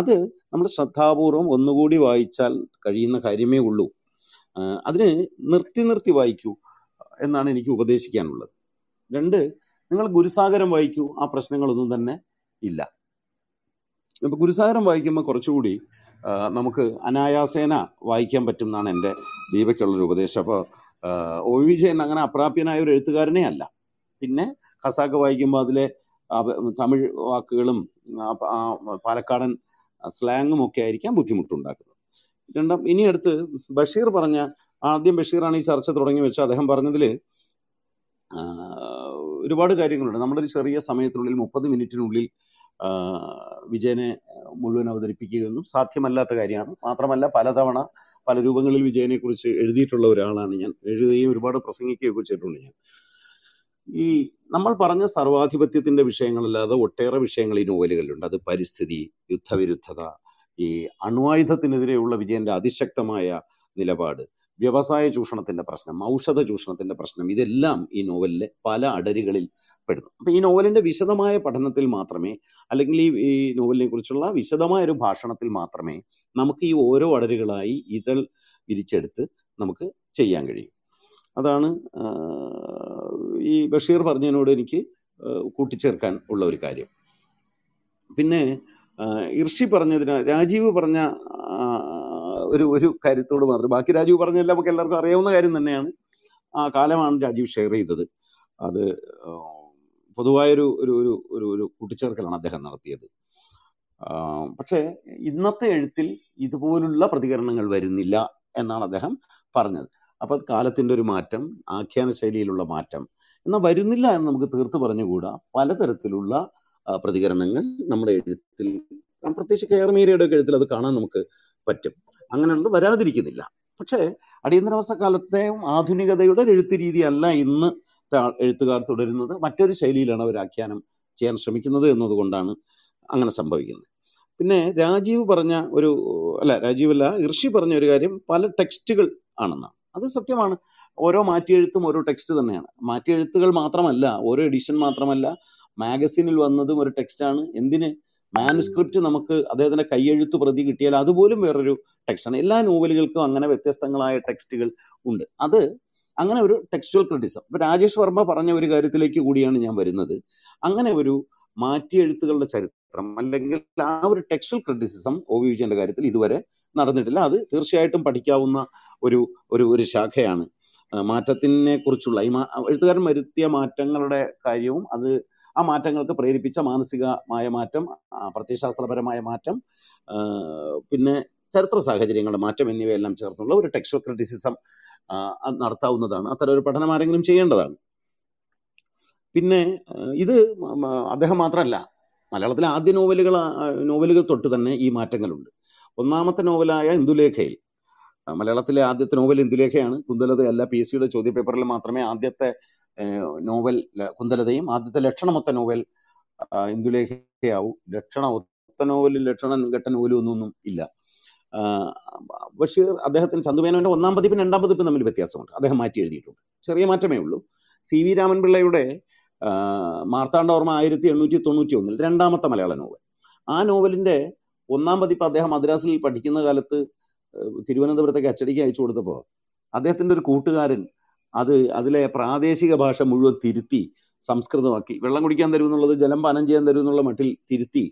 അത് നമ്മൾ ശ്രദ്ധാപൂർവം ഒന്നുകൂടി വായിച്ചാൽ കഴിയുന്ന കാര്യമേ ഉള്ളൂ അതിന് നിർത്തി നിർത്തി വായിക്കൂ എന്നാണ് എനിക്ക് ഉപദേശിക്കാനുള്ളത് രണ്ട് നിങ്ങൾ ഗുരുസാഗരം വായിക്കൂ ആ പ്രശ്നങ്ങളൊന്നും തന്നെ ഇല്ല അപ്പോൾ ഗുരുസാഗരം വായിക്കുമ്പോൾ കുറച്ചുകൂടി നമുക്ക് അനായാസേന വായിക്കാൻ പറ്റും എന്നാണ് എൻ്റെ ദീപയ്ക്കുള്ളൊരു ഉപദേശം അപ്പോൾ ഒ വിജയൻ അങ്ങനെ അപ്രാപ്യനായ ഒരു എഴുത്തുകാരനേ അല്ല പിന്നെ ഖസാക്ക് വായിക്കുമ്പോൾ അതിലെ തമിഴ് വാക്കുകളും പാലക്കാടൻ സ്ലാങ്ങും ഒക്കെ ആയിരിക്കാം ബുദ്ധിമുട്ടുണ്ടാക്കുന്നത് രണ്ടാം ഇനി അടുത്ത് ബഷീർ പറഞ്ഞ ആദ്യം ബഷീറാണ് ഈ ചർച്ച തുടങ്ങി വെച്ച അദ്ദേഹം പറഞ്ഞതിൽ ഒരുപാട് കാര്യങ്ങളുണ്ട് നമ്മുടെ ഒരു ചെറിയ സമയത്തിനുള്ളിൽ മുപ്പത് മിനിറ്റിനുള്ളിൽ വിജയനെ മുഴുവൻ അവതരിപ്പിക്കുകയൊന്നും സാധ്യമല്ലാത്ത കാര്യമാണ് മാത്രമല്ല പലതവണ പല രൂപങ്ങളിൽ വിജയനെക്കുറിച്ച് എഴുതിയിട്ടുള്ള ഒരാളാണ് ഞാൻ എഴുതുകയും ഒരുപാട് ഒക്കെ ചെയ്തിട്ടുണ്ട് ഞാൻ ഈ നമ്മൾ പറഞ്ഞ സർവാധിപത്യത്തിന്റെ വിഷയങ്ങളല്ലാതെ ഒട്ടേറെ വിഷയങ്ങൾ ഈ നോവലുകളിലുണ്ട് അത് പരിസ്ഥിതി യുദ്ധവിരുദ്ധത ഈ അണ്വായുധത്തിനെതിരെയുള്ള വിജയന്റെ അതിശക്തമായ നിലപാട് വ്യവസായ ചൂഷണത്തിൻ്റെ പ്രശ്നം ഔഷധ ചൂഷണത്തിൻ്റെ പ്രശ്നം ഇതെല്ലാം ഈ നോവലിലെ പല അടരികളിൽ പെടുന്നു അപ്പം ഈ നോവലിൻ്റെ വിശദമായ പഠനത്തിൽ മാത്രമേ അല്ലെങ്കിൽ ഈ ഈ നോവലിനെ കുറിച്ചുള്ള വിശദമായ ഒരു ഭാഷണത്തിൽ മാത്രമേ നമുക്ക് ഈ ഓരോ അടരുകളായി ഇതൾ വിരിച്ചെടുത്ത് നമുക്ക് ചെയ്യാൻ കഴിയും അതാണ് ഈ ബഷീർ പറഞ്ഞതിനോട് എനിക്ക് കൂട്ടിച്ചേർക്കാൻ ഉള്ള ഒരു കാര്യം പിന്നെ ഇർഷി പറഞ്ഞതിന് രാജീവ് പറഞ്ഞ ഒരു ഒരു കാര്യത്തോട് മാത്രം ബാക്കി രാജീവ് പറഞ്ഞെല്ലാം നമുക്ക് എല്ലാവർക്കും അറിയാവുന്ന കാര്യം തന്നെയാണ് ആ കാലമാണ് രാജീവ് ഷെയർ ചെയ്തത് അത് പൊതുവായൊരു ഒരു ഒരു ഒരു ഒരു കൂട്ടിച്ചേർക്കലാണ് അദ്ദേഹം നടത്തിയത് പക്ഷേ ഇന്നത്തെ എഴുത്തിൽ ഇതുപോലുള്ള പ്രതികരണങ്ങൾ വരുന്നില്ല എന്നാണ് അദ്ദേഹം പറഞ്ഞത് അപ്പോൾ കാലത്തിൻ്റെ ഒരു മാറ്റം ആഖ്യാന ശൈലിയിലുള്ള മാറ്റം എന്നാൽ വരുന്നില്ല എന്ന് നമുക്ക് തീർത്ത് പറഞ്ഞുകൂടാ പലതരത്തിലുള്ള പ്രതികരണങ്ങൾ നമ്മുടെ എഴുത്തിൽ പ്രത്യേകിച്ച് കെയർ മീരയുടെ എഴുത്തിൽ അത് കാണാൻ നമുക്ക് പറ്റും അങ്ങനെയുള്ളത് വരാതിരിക്കുന്നില്ല പക്ഷേ അടിയന്തരാവസ്ഥ കാലത്തെ ആധുനികതയുടെ എഴുത്ത് രീതിയല്ല ഇന്ന് എഴുത്തുകാർ തുടരുന്നത് മറ്റൊരു ശൈലിയിലാണ് അവർ ആഖ്യാനം ചെയ്യാൻ ശ്രമിക്കുന്നത് എന്നതുകൊണ്ടാണ് അങ്ങനെ സംഭവിക്കുന്നത് പിന്നെ രാജീവ് പറഞ്ഞ ഒരു അല്ല രാജീവല്ല ഋഷി പറഞ്ഞ ഒരു കാര്യം പല ടെക്സ്റ്റുകൾ ആണെന്നാണ് അത് സത്യമാണ് ഓരോ മാറ്റിയെഴുത്തും ഓരോ ടെക്സ്റ്റ് തന്നെയാണ് മാറ്റിയെഴുത്തുകൾ മാത്രമല്ല ഓരോ എഡിഷൻ മാത്രമല്ല മാഗസിനിൽ വന്നതും ഒരു ടെക്സ്റ്റാണ് എന്തിന് മാനുസ്ക്രിപ്റ്റ് നമുക്ക് അദ്ദേഹത്തിന്റെ കയ്യെഴുത്ത് പ്രതി കിട്ടിയാൽ അതുപോലും വേറൊരു ടെക്സ്റ്റാണ് എല്ലാ നോവലുകൾക്കും അങ്ങനെ വ്യത്യസ്തങ്ങളായ ടെക്സ്റ്റുകൾ ഉണ്ട് അത് അങ്ങനെ ഒരു ടെക്സ്റ്റുവൽ ക്രിറ്റിസം ഇപ്പൊ രാജേഷ് വർമ്മ പറഞ്ഞ ഒരു കാര്യത്തിലേക്ക് കൂടിയാണ് ഞാൻ വരുന്നത് അങ്ങനെ ഒരു മാറ്റിയെഴുത്തുകളുടെ ചരിത്രം അല്ലെങ്കിൽ ആ ഒരു ടെക്സ്റ്റുവൽ ക്രിറ്റിസിസം ഒ വി വിജയന്റെ കാര്യത്തിൽ ഇതുവരെ നടന്നിട്ടില്ല അത് തീർച്ചയായിട്ടും പഠിക്കാവുന്ന ഒരു ഒരു ഒരു ശാഖയാണ് മാറ്റത്തിനെ കുറിച്ചുള്ള ഈ എഴുത്തുകാരൻ വരുത്തിയ മാറ്റങ്ങളുടെ കാര്യവും അത് ആ മാറ്റങ്ങൾക്ക് പ്രേരിപ്പിച്ച മാനസികമായ മാറ്റം പ്രത്യശാസ്ത്രപരമായ മാറ്റം പിന്നെ ചരിത്ര സാഹചര്യങ്ങളുടെ മാറ്റം എന്നിവയെല്ലാം ചേർന്നുള്ള ഒരു ടെക്സ്റ്റൽ ക്രിറ്റിസിസം നടത്താവുന്നതാണ് അത്തരം ഒരു പഠനം ആരെങ്കിലും ചെയ്യേണ്ടതാണ് പിന്നെ ഇത് അദ്ദേഹം മാത്രമല്ല മലയാളത്തിലെ ആദ്യ നോവലുകൾ നോവലുകൾ തൊട്ട് തന്നെ ഈ മാറ്റങ്ങളുണ്ട് ഒന്നാമത്തെ നോവലായ ഇന്ദുലേഖയിൽ മലയാളത്തിലെ ആദ്യത്തെ നോവൽ ഇന്ദുലേഖയാണ് കുന്തലതയല്ല പി എസ് സിയുടെ ചോദ്യപേപ്പറിൽ മാത്രമേ ആദ്യത്തെ നോവൽ കുന്തലതയും ആദ്യത്തെ ലക്ഷണമൊത്ത നോവൽ ഇന്ദുലേഖയാവും ഒത്ത നോവലും ലക്ഷണം ഘട്ട നോവലും ഒന്നൊന്നും ഇല്ല പക്ഷേ അദ്ദേഹത്തിന് ചന്തുമേനോന്റെ ഒന്നാം പതിപ്പും രണ്ടാം പതിപ്പും തമ്മിൽ വ്യത്യാസമുണ്ട് അദ്ദേഹം മാറ്റി എഴുതിയിട്ടുണ്ട് ചെറിയ മാറ്റമേ ഉള്ളൂ സി വി രാമൻപിള്ളയുടെ മാർത്താണ്ഡവർമ്മ ആയിരത്തി എണ്ണൂറ്റി തൊണ്ണൂറ്റി ഒന്നിൽ രണ്ടാമത്തെ മലയാള നോവൽ ആ നോവലിന്റെ ഒന്നാം പതിപ്പ് അദ്ദേഹം മദ്രാസിൽ പഠിക്കുന്ന കാലത്ത് തിരുവനന്തപുരത്തേക്ക് അച്ചടിക്ക് അയച്ചു കൊടുത്തപ്പോൾ അദ്ദേഹത്തിന്റെ ഒരു കൂട്ടുകാരൻ അത് അതിലെ പ്രാദേശിക ഭാഷ മുഴുവൻ തിരുത്തി സംസ്കൃതമാക്കി വെള്ളം കുടിക്കാൻ തരും എന്നുള്ളത് ജലം പാനം ചെയ്യാൻ തരും എന്നുള്ള മട്ടിൽ തിരുത്തി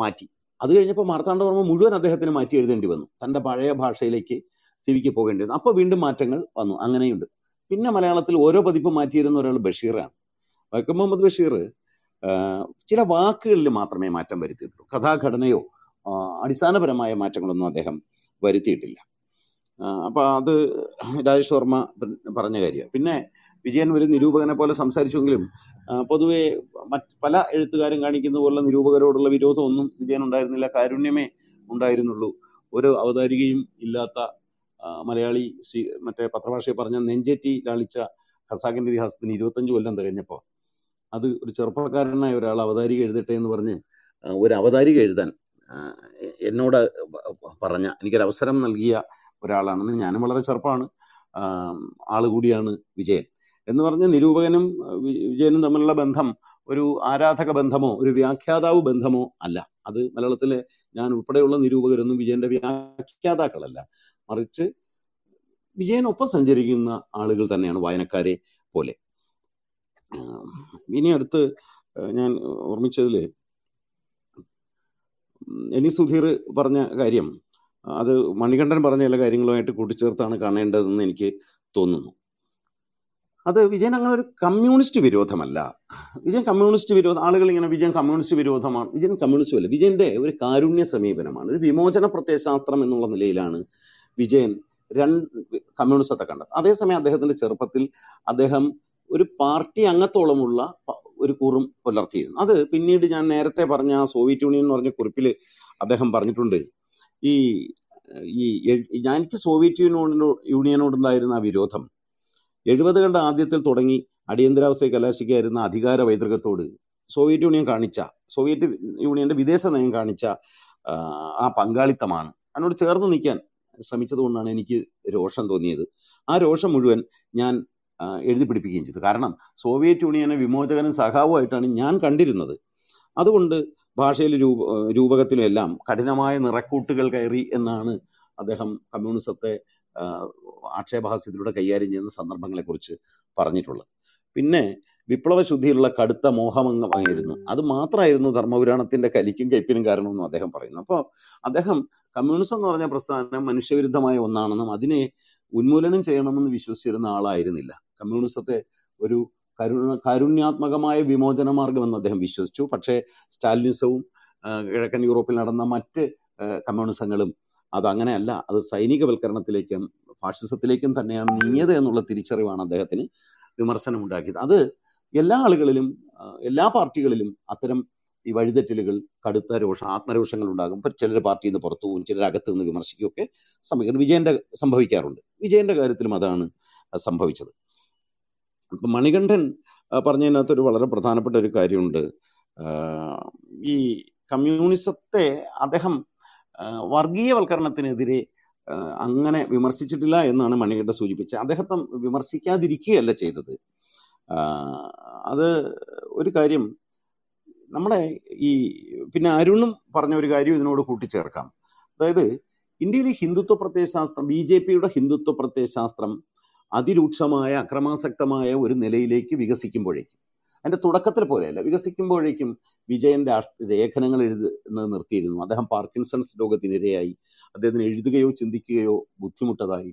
മാറ്റി അത് കഴിഞ്ഞപ്പോൾ മാർത്താണ്ഡവർമ്മ മുഴുവൻ അദ്ദേഹത്തിന് മാറ്റി എഴുതേണ്ടി വന്നു തൻ്റെ പഴയ ഭാഷയിലേക്ക് സിവിക്ക് പോകേണ്ടി വന്നു അപ്പോൾ വീണ്ടും മാറ്റങ്ങൾ വന്നു അങ്ങനെയുണ്ട് പിന്നെ മലയാളത്തിൽ ഓരോ പതിപ്പ് മാറ്റിയിരുന്ന ഒരാൾ ബഷീറാണ് വൈക്കം മുഹമ്മദ് ബഷീർ ചില വാക്കുകളിൽ മാത്രമേ മാറ്റം വരുത്തിയിട്ടുള്ളൂ കഥാഘടനയോ അടിസ്ഥാനപരമായ മാറ്റങ്ങളൊന്നും അദ്ദേഹം വരുത്തിയിട്ടില്ല അപ്പോൾ അത് രാജേഷ് വർമ്മ പറഞ്ഞ കാര്യം പിന്നെ വിജയൻ ഒരു നിരൂപകനെ പോലെ സംസാരിച്ചുവെങ്കിലും പൊതുവെ മറ്റ് പല എഴുത്തുകാരും കാണിക്കുന്ന പോലുള്ള നിരൂപകരോടുള്ള വിരോധമൊന്നും വിജയൻ ഉണ്ടായിരുന്നില്ല കാരുണ്യമേ ഉണ്ടായിരുന്നുള്ളൂ ഒരു അവതാരികയും ഇല്ലാത്ത മലയാളി മറ്റേ പത്രഭാഷയെ പറഞ്ഞ നെഞ്ചേറ്റി ലാളിച്ച ഖസാഖിന്റെ ഇതിഹാസത്തിന് ഇരുപത്തഞ്ച് കൊല്ലം തികഞ്ഞപ്പോ അത് ഒരു ചെറുപ്പക്കാരനായ ഒരാൾ അവതാരിക എഴുതട്ടെ എന്ന് പറഞ്ഞ് ഒരു അവതാരിക എഴുതാൻ എന്നോട് പറഞ്ഞ എനിക്കൊരവസരം നൽകിയ ഒരാളാണെന്ന് ഞാനും വളരെ ചെറുപ്പമാണ് ആൾ കൂടിയാണ് വിജയൻ എന്ന് പറഞ്ഞ നിരൂപകനും വിജയനും തമ്മിലുള്ള ബന്ധം ഒരു ആരാധക ബന്ധമോ ഒരു വ്യാഖ്യാതാവ് ബന്ധമോ അല്ല അത് മലയാളത്തിലെ ഞാൻ ഉൾപ്പെടെയുള്ള നിരൂപകരൊന്നും വിജയന്റെ വ്യാഖ്യാതാക്കളല്ല മറിച്ച് വിജയനൊപ്പം സഞ്ചരിക്കുന്ന ആളുകൾ തന്നെയാണ് വായനക്കാരെ പോലെ ഇനി അടുത്ത് ഞാൻ ഓർമ്മിച്ചതില് എനി സുധീർ പറഞ്ഞ കാര്യം അത് മണികണ്ഠൻ പറഞ്ഞ എല്ലാ കാര്യങ്ങളുമായിട്ട് കൂട്ടിച്ചേർത്താണ് കാണേണ്ടതെന്ന് എനിക്ക് തോന്നുന്നു അത് വിജയൻ അങ്ങനെ ഒരു കമ്മ്യൂണിസ്റ്റ് വിരോധമല്ല വിജയൻ കമ്മ്യൂണിസ്റ്റ് വിരോധം ആളുകൾ ഇങ്ങനെ വിജയൻ കമ്മ്യൂണിസ്റ്റ് വിരോധമാണ് വിജയൻ കമ്മ്യൂണിസ്റ്റ് അല്ല വിജയന്റെ ഒരു കാരുണ്യ സമീപനമാണ് ഒരു വിമോചന പ്രത്യയശാസ്ത്രം എന്നുള്ള നിലയിലാണ് വിജയൻ രണ്ട് കമ്മ്യൂണിസ്റ്റത്തെ കണ്ടത് അതേസമയം അദ്ദേഹത്തിന്റെ ചെറുപ്പത്തിൽ അദ്ദേഹം ഒരു പാർട്ടി അംഗത്തോളമുള്ള ഒരു കൂറും പുലർത്തിയിരുന്നു അത് പിന്നീട് ഞാൻ നേരത്തെ പറഞ്ഞ സോവിയറ്റ് യൂണിയൻ എന്ന് പറഞ്ഞ കുറിപ്പിൽ അദ്ദേഹം പറഞ്ഞിട്ടുണ്ട് ഈ ഈ എനിക്ക് സോവിയറ്റ് യൂണിയനോട് യൂണിയനോടുണ്ടായിരുന്ന ആ വിരോധം എഴുപതുകളുടെ ആദ്യത്തിൽ തുടങ്ങി അടിയന്തരാവസ്ഥയെ കലാശിക്കായിരുന്ന അധികാര വൈതൃകത്തോട് സോവിയറ്റ് യൂണിയൻ കാണിച്ച സോവിയറ്റ് യൂണിയന്റെ വിദേശ നയം കാണിച്ച ആ പങ്കാളിത്തമാണ് അതിനോട് ചേർന്ന് നിൽക്കാൻ ശ്രമിച്ചതുകൊണ്ടാണ് എനിക്ക് രോഷം തോന്നിയത് ആ രോഷം മുഴുവൻ ഞാൻ എഴുതി പിടിപ്പിക്കുകയും ചെയ്തു കാരണം സോവിയറ്റ് യൂണിയനെ വിമോചകനും സഖാവുമായിട്ടാണ് ഞാൻ കണ്ടിരുന്നത് അതുകൊണ്ട് ഭാഷയിൽ രൂപ എല്ലാം കഠിനമായ നിറക്കൂട്ടുകൾ കയറി എന്നാണ് അദ്ദേഹം കമ്മ്യൂണിസത്തെ ആക്ഷേപഹാസ്യത്തിലൂടെ കൈകാര്യം ചെയ്യുന്ന സന്ദർഭങ്ങളെക്കുറിച്ച് പറഞ്ഞിട്ടുള്ളത് പിന്നെ ശുദ്ധിയുള്ള കടുത്ത മോഹമംഗമായിരുന്നു അത് മാത്രമായിരുന്നു ധർമ്മപുരാണത്തിന്റെ കലിക്കും കയ്പിനും കാരണമെന്നും അദ്ദേഹം പറയുന്നു അപ്പോൾ അദ്ദേഹം കമ്മ്യൂണിസം എന്ന് പറഞ്ഞ പ്രസ്ഥാനം മനുഷ്യവിരുദ്ധമായ ഒന്നാണെന്നും അതിനെ ഉന്മൂലനം ചെയ്യണമെന്ന് വിശ്വസിച്ചിരുന്ന ആളായിരുന്നില്ല കമ്മ്യൂണിസത്തെ ഒരു കരുണ കാരുണ്യാത്മകമായ വിമോചന മാർഗമെന്ന് അദ്ദേഹം വിശ്വസിച്ചു പക്ഷേ സ്റ്റാലിനിസവും കിഴക്കൻ യൂറോപ്പിൽ നടന്ന മറ്റ് കമ്മ്യൂണിസങ്ങളും അത് അങ്ങനെയല്ല അത് സൈനികവൽക്കരണത്തിലേക്കും ഫാഷിസത്തിലേക്കും തന്നെയാണ് നീങ്ങിയത് എന്നുള്ള തിരിച്ചറിവാണ് അദ്ദേഹത്തിന് വിമർശനമുണ്ടാക്കിയത് അത് എല്ലാ ആളുകളിലും എല്ലാ പാർട്ടികളിലും അത്തരം ഈ വഴിതെറ്റലുകൾ കടുത്ത രോഷം ആത്മരോഷങ്ങൾ ഉണ്ടാകും ചിലർ പാർട്ടിയിൽ നിന്ന് പുറത്തു പോകും ചിലർ അകത്ത് നിന്ന് വിമർശിക്കുകയൊക്കെ സംഭവിക്കുന്നു വിജയൻ്റെ സംഭവിക്കാറുണ്ട് വിജയൻ്റെ കാര്യത്തിലും അതാണ് സംഭവിച്ചത് ഇപ്പം മണികണ്ഠൻ പറഞ്ഞതിനകത്തൊരു വളരെ പ്രധാനപ്പെട്ട ഒരു കാര്യമുണ്ട് ഈ കമ്മ്യൂണിസത്തെ അദ്ദേഹം വർഗീയവൽക്കരണത്തിനെതിരെ അങ്ങനെ വിമർശിച്ചിട്ടില്ല എന്നാണ് മണികണ്ഠൻ സൂചിപ്പിച്ചത് അദ്ദേഹത്തെ വിമർശിക്കാതിരിക്കുകയല്ല ചെയ്തത് അത് ഒരു കാര്യം നമ്മുടെ ഈ പിന്നെ അരുണും പറഞ്ഞ ഒരു കാര്യം ഇതിനോട് കൂട്ടിച്ചേർക്കാം അതായത് ഇന്ത്യയിലെ ഹിന്ദുത്വ പ്രത്യയശാസ്ത്രം ബി ജെ പിയുടെ ഹിന്ദുത്വ പ്രത്യയശാസ്ത്രം അതിരൂക്ഷമായ അക്രമാസക്തമായ ഒരു നിലയിലേക്ക് വികസിക്കുമ്പോഴേക്കും അതിൻ്റെ തുടക്കത്തിൽ പോലെയല്ല വികസിക്കുമ്പോഴേക്കും വിജയൻ്റെ ലേഖനങ്ങൾ എഴുതുന്നത് നിർത്തിയിരുന്നു അദ്ദേഹം പാർക്കിൻസൺസ് രോഗത്തിനിരയായി അദ്ദേഹത്തിന് എഴുതുകയോ ചിന്തിക്കുകയോ ബുദ്ധിമുട്ടതായി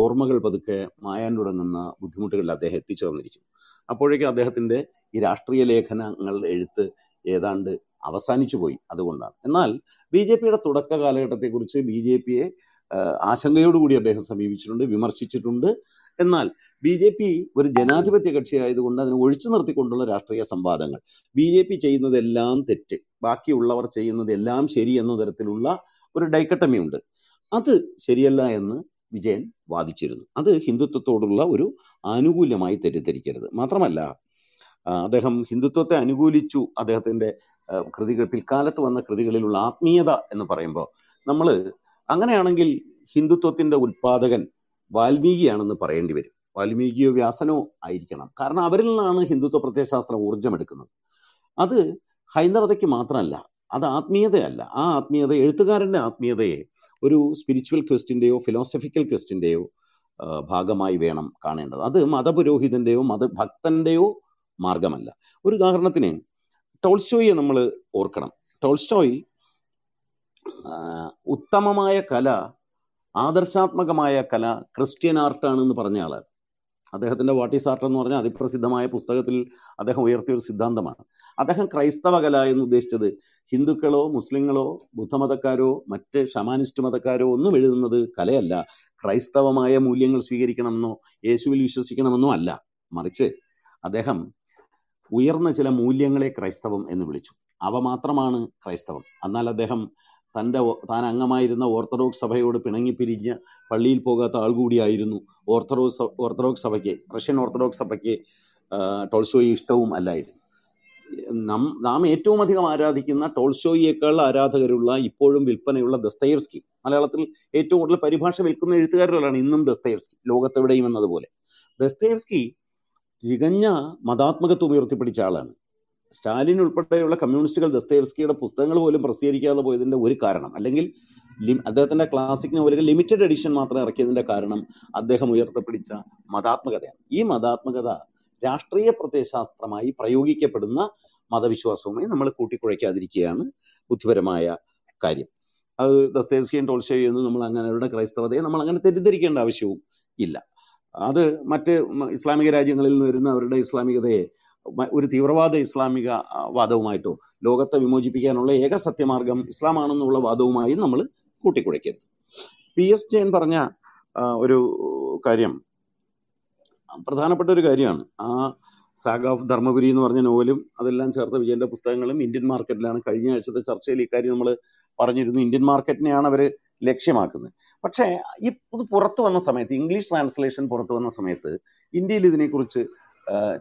ഓർമ്മകൾ പതുക്കെ മായാൻ തുടങ്ങുന്ന ബുദ്ധിമുട്ടുകളിൽ അദ്ദേഹം എത്തിച്ചേർന്നിരിക്കും അപ്പോഴേക്കും അദ്ദേഹത്തിൻ്റെ ഈ രാഷ്ട്രീയ ലേഖനങ്ങൾ എഴുത്ത് ഏതാണ്ട് അവസാനിച്ചു പോയി അതുകൊണ്ടാണ് എന്നാൽ ബി ജെ പിയുടെ തുടക്ക കാലഘട്ടത്തെക്കുറിച്ച് ബി ജെ പിയെ ആശങ്കയോടുകൂടി അദ്ദേഹം സമീപിച്ചിട്ടുണ്ട് വിമർശിച്ചിട്ടുണ്ട് എന്നാൽ ബി ജെ പി ഒരു ജനാധിപത്യ കക്ഷിയായതുകൊണ്ട് അതിനെ ഒഴിച്ചു നിർത്തിക്കൊണ്ടുള്ള രാഷ്ട്രീയ സംവാദങ്ങൾ ബി ജെ പി ചെയ്യുന്നതെല്ലാം തെറ്റ് ബാക്കിയുള്ളവർ ചെയ്യുന്നതെല്ലാം ശരി എന്ന തരത്തിലുള്ള ഒരു ഡൈക്കട്ടമി ഉണ്ട് അത് ശരിയല്ല എന്ന് വിജയൻ വാദിച്ചിരുന്നു അത് ഹിന്ദുത്വത്തോടുള്ള ഒരു ആനുകൂല്യമായി തെറ്റിദ്ധരിക്കരുത് മാത്രമല്ല അദ്ദേഹം ഹിന്ദുത്വത്തെ അനുകൂലിച്ചു അദ്ദേഹത്തിൻ്റെ കൃതികൾ പിൽക്കാലത്ത് വന്ന കൃതികളിലുള്ള ആത്മീയത എന്ന് പറയുമ്പോൾ നമ്മൾ അങ്ങനെയാണെങ്കിൽ ഹിന്ദുത്വത്തിൻ്റെ ഉൽപാദകൻ വാൽമീകിയാണെന്ന് പറയേണ്ടി വരും വാൽമീകിയോ വ്യാസനോ ആയിരിക്കണം കാരണം അവരിൽ നിന്നാണ് ഹിന്ദുത്വ പ്രത്യയശാസ്ത്രം ഊർജ്ജമെടുക്കുന്നത് അത് ഹൈന്ദവതയ്ക്ക് മാത്രമല്ല അത് ആത്മീയതയല്ല ആ ആത്മീയത എഴുത്തുകാരൻ്റെ ആത്മീയതയെ ഒരു സ്പിരിച്വൽ ക്വസ്റ്റിൻ്റെയോ ഫിലോസഫിക്കൽ ക്വസ്റ്റിൻ്റെയോ ഭാഗമായി വേണം കാണേണ്ടത് അത് മതപുരോഹിതൻ്റെയോ മതഭക്തൻ്റെയോ മാർഗമല്ല ഒരു ഉദാഹരണത്തിന് ടോൾസ്റ്റോയെ നമ്മൾ ഓർക്കണം ടോൾസ്റ്റോയ് ഉത്തമമായ കല ആദർശാത്മകമായ കല ക്രിസ്ത്യൻ ആർട്ടാണെന്ന് പറഞ്ഞ ആളാണ് അദ്ദേഹത്തിൻ്റെ വാട്ട് ആർട്ട് എന്ന് പറഞ്ഞ അതിപ്രസിദ്ധമായ പുസ്തകത്തിൽ അദ്ദേഹം ഉയർത്തിയ ഒരു സിദ്ധാന്തമാണ് അദ്ദേഹം ക്രൈസ്തവ കല എന്ന് ഉദ്ദേശിച്ചത് ഹിന്ദുക്കളോ മുസ്ലിങ്ങളോ ബുദ്ധമതക്കാരോ മറ്റ് ഷമാനിസ്റ്റ് മതക്കാരോ ഒന്നും എഴുതുന്നത് കലയല്ല ക്രൈസ്തവമായ മൂല്യങ്ങൾ സ്വീകരിക്കണമെന്നോ യേശുവിൽ വിശ്വസിക്കണമെന്നോ അല്ല മറിച്ച് അദ്ദേഹം ഉയർന്ന ചില മൂല്യങ്ങളെ ക്രൈസ്തവം എന്ന് വിളിച്ചു അവ മാത്രമാണ് ക്രൈസ്തവം എന്നാൽ അദ്ദേഹം തൻ്റെ താൻ അംഗമായിരുന്ന ഓർത്തഡോക്സ് സഭയോട് പിണങ്ങിപ്പിരിഞ്ഞ് പള്ളിയിൽ പോകാത്ത ആൾ കൂടിയായിരുന്നു ഓർത്തഡോക്സ് ഓർത്തഡോക്സ് സഭയ്ക്ക് റഷ്യൻ ഓർത്തഡോക്സ് സഭയ്ക്ക് ടോൾസോയി ഇഷ്ടവും അല്ലായിരുന്നു നാം നാം ഏറ്റവും അധികം ആരാധിക്കുന്ന ടോൾസോയിയേക്കാൾ ആരാധകരുള്ള ഇപ്പോഴും വിൽപ്പനയുള്ള ദസ്തയർസ്കി മലയാളത്തിൽ ഏറ്റവും കൂടുതൽ പരിഭാഷ വിൽക്കുന്ന എഴുത്തുകാരുകളാണ് ഇന്നും ദസ്തയർസ്കി ലോകത്തെവിടെയും എന്നതുപോലെ ദസ്തയർസ്കി തികഞ്ഞ മതാത്മകത്വം ഉയർത്തിപ്പിടിച്ച ആളാണ് സ്റ്റാലിൻ ഉൾപ്പെടെയുള്ള കമ്മ്യൂണിസ്റ്റുകൾ ദസ്തേവ്സ്കിയുടെ പുസ്തകങ്ങൾ പോലും പ്രസിദ്ധീകരിക്കാതെ പോയതിൻ്റെ ഒരു കാരണം അല്ലെങ്കിൽ അദ്ദേഹത്തിൻ്റെ ക്ലാസിക് നോവലുകൾ ലിമിറ്റഡ് എഡിഷൻ മാത്രം ഇറക്കിയതിൻ്റെ കാരണം അദ്ദേഹം ഉയർത്തപ്പിടിച്ച മതാത്മകതയാണ് ഈ മതാത്മകത രാഷ്ട്രീയ പ്രത്യയശാസ്ത്രമായി പ്രയോഗിക്കപ്പെടുന്ന മതവിശ്വാസവുമായി നമ്മൾ കൂട്ടിക്കുഴയ്ക്കാതിരിക്കുകയാണ് ബുദ്ധിപരമായ കാര്യം അത് ദസ്തേവ്സ്കിയും ടോൾഷേയും നമ്മൾ അങ്ങനെ അവരുടെ ക്രൈസ്തവതയെ നമ്മൾ അങ്ങനെ തെറ്റിദ്ധരിക്കേണ്ട ആവശ്യവും ഇല്ല അത് മറ്റ് ഇസ്ലാമിക രാജ്യങ്ങളിൽ നിന്ന് വരുന്ന അവരുടെ ഇസ്ലാമികതയെ ഒരു തീവ്രവാദ ഇസ്ലാമിക വാദവുമായിട്ടോ ലോകത്തെ വിമോചിപ്പിക്കാനുള്ള ഏക സത്യമാർഗം ഇസ്ലാമാണെന്നുള്ള വാദവുമായി നമ്മൾ കൂട്ടിക്കുഴയ്ക്കരുത് പി എസ് ജെയിൻ പറഞ്ഞ ഒരു കാര്യം പ്രധാനപ്പെട്ട ഒരു കാര്യമാണ് ആ സാഗ് ഓഫ് ധർമ്മപുരി എന്ന് പറഞ്ഞ നോവലും അതെല്ലാം ചേർത്ത വിജയന്റെ പുസ്തകങ്ങളും ഇന്ത്യൻ മാർക്കറ്റിലാണ് കഴിഞ്ഞ ആഴ്ചത്തെ ചർച്ചയിൽ ഇക്കാര്യം നമ്മൾ പറഞ്ഞിരുന്നു ഇന്ത്യൻ മാർക്കറ്റിനെയാണ് അവർ ലക്ഷ്യമാക്കുന്നത് പക്ഷേ ഈ ഇത് പുറത്തു വന്ന സമയത്ത് ഇംഗ്ലീഷ് ട്രാൻസ്ലേഷൻ പുറത്തു വന്ന സമയത്ത് ഇന്ത്യയിൽ ഇതിനെക്കുറിച്ച്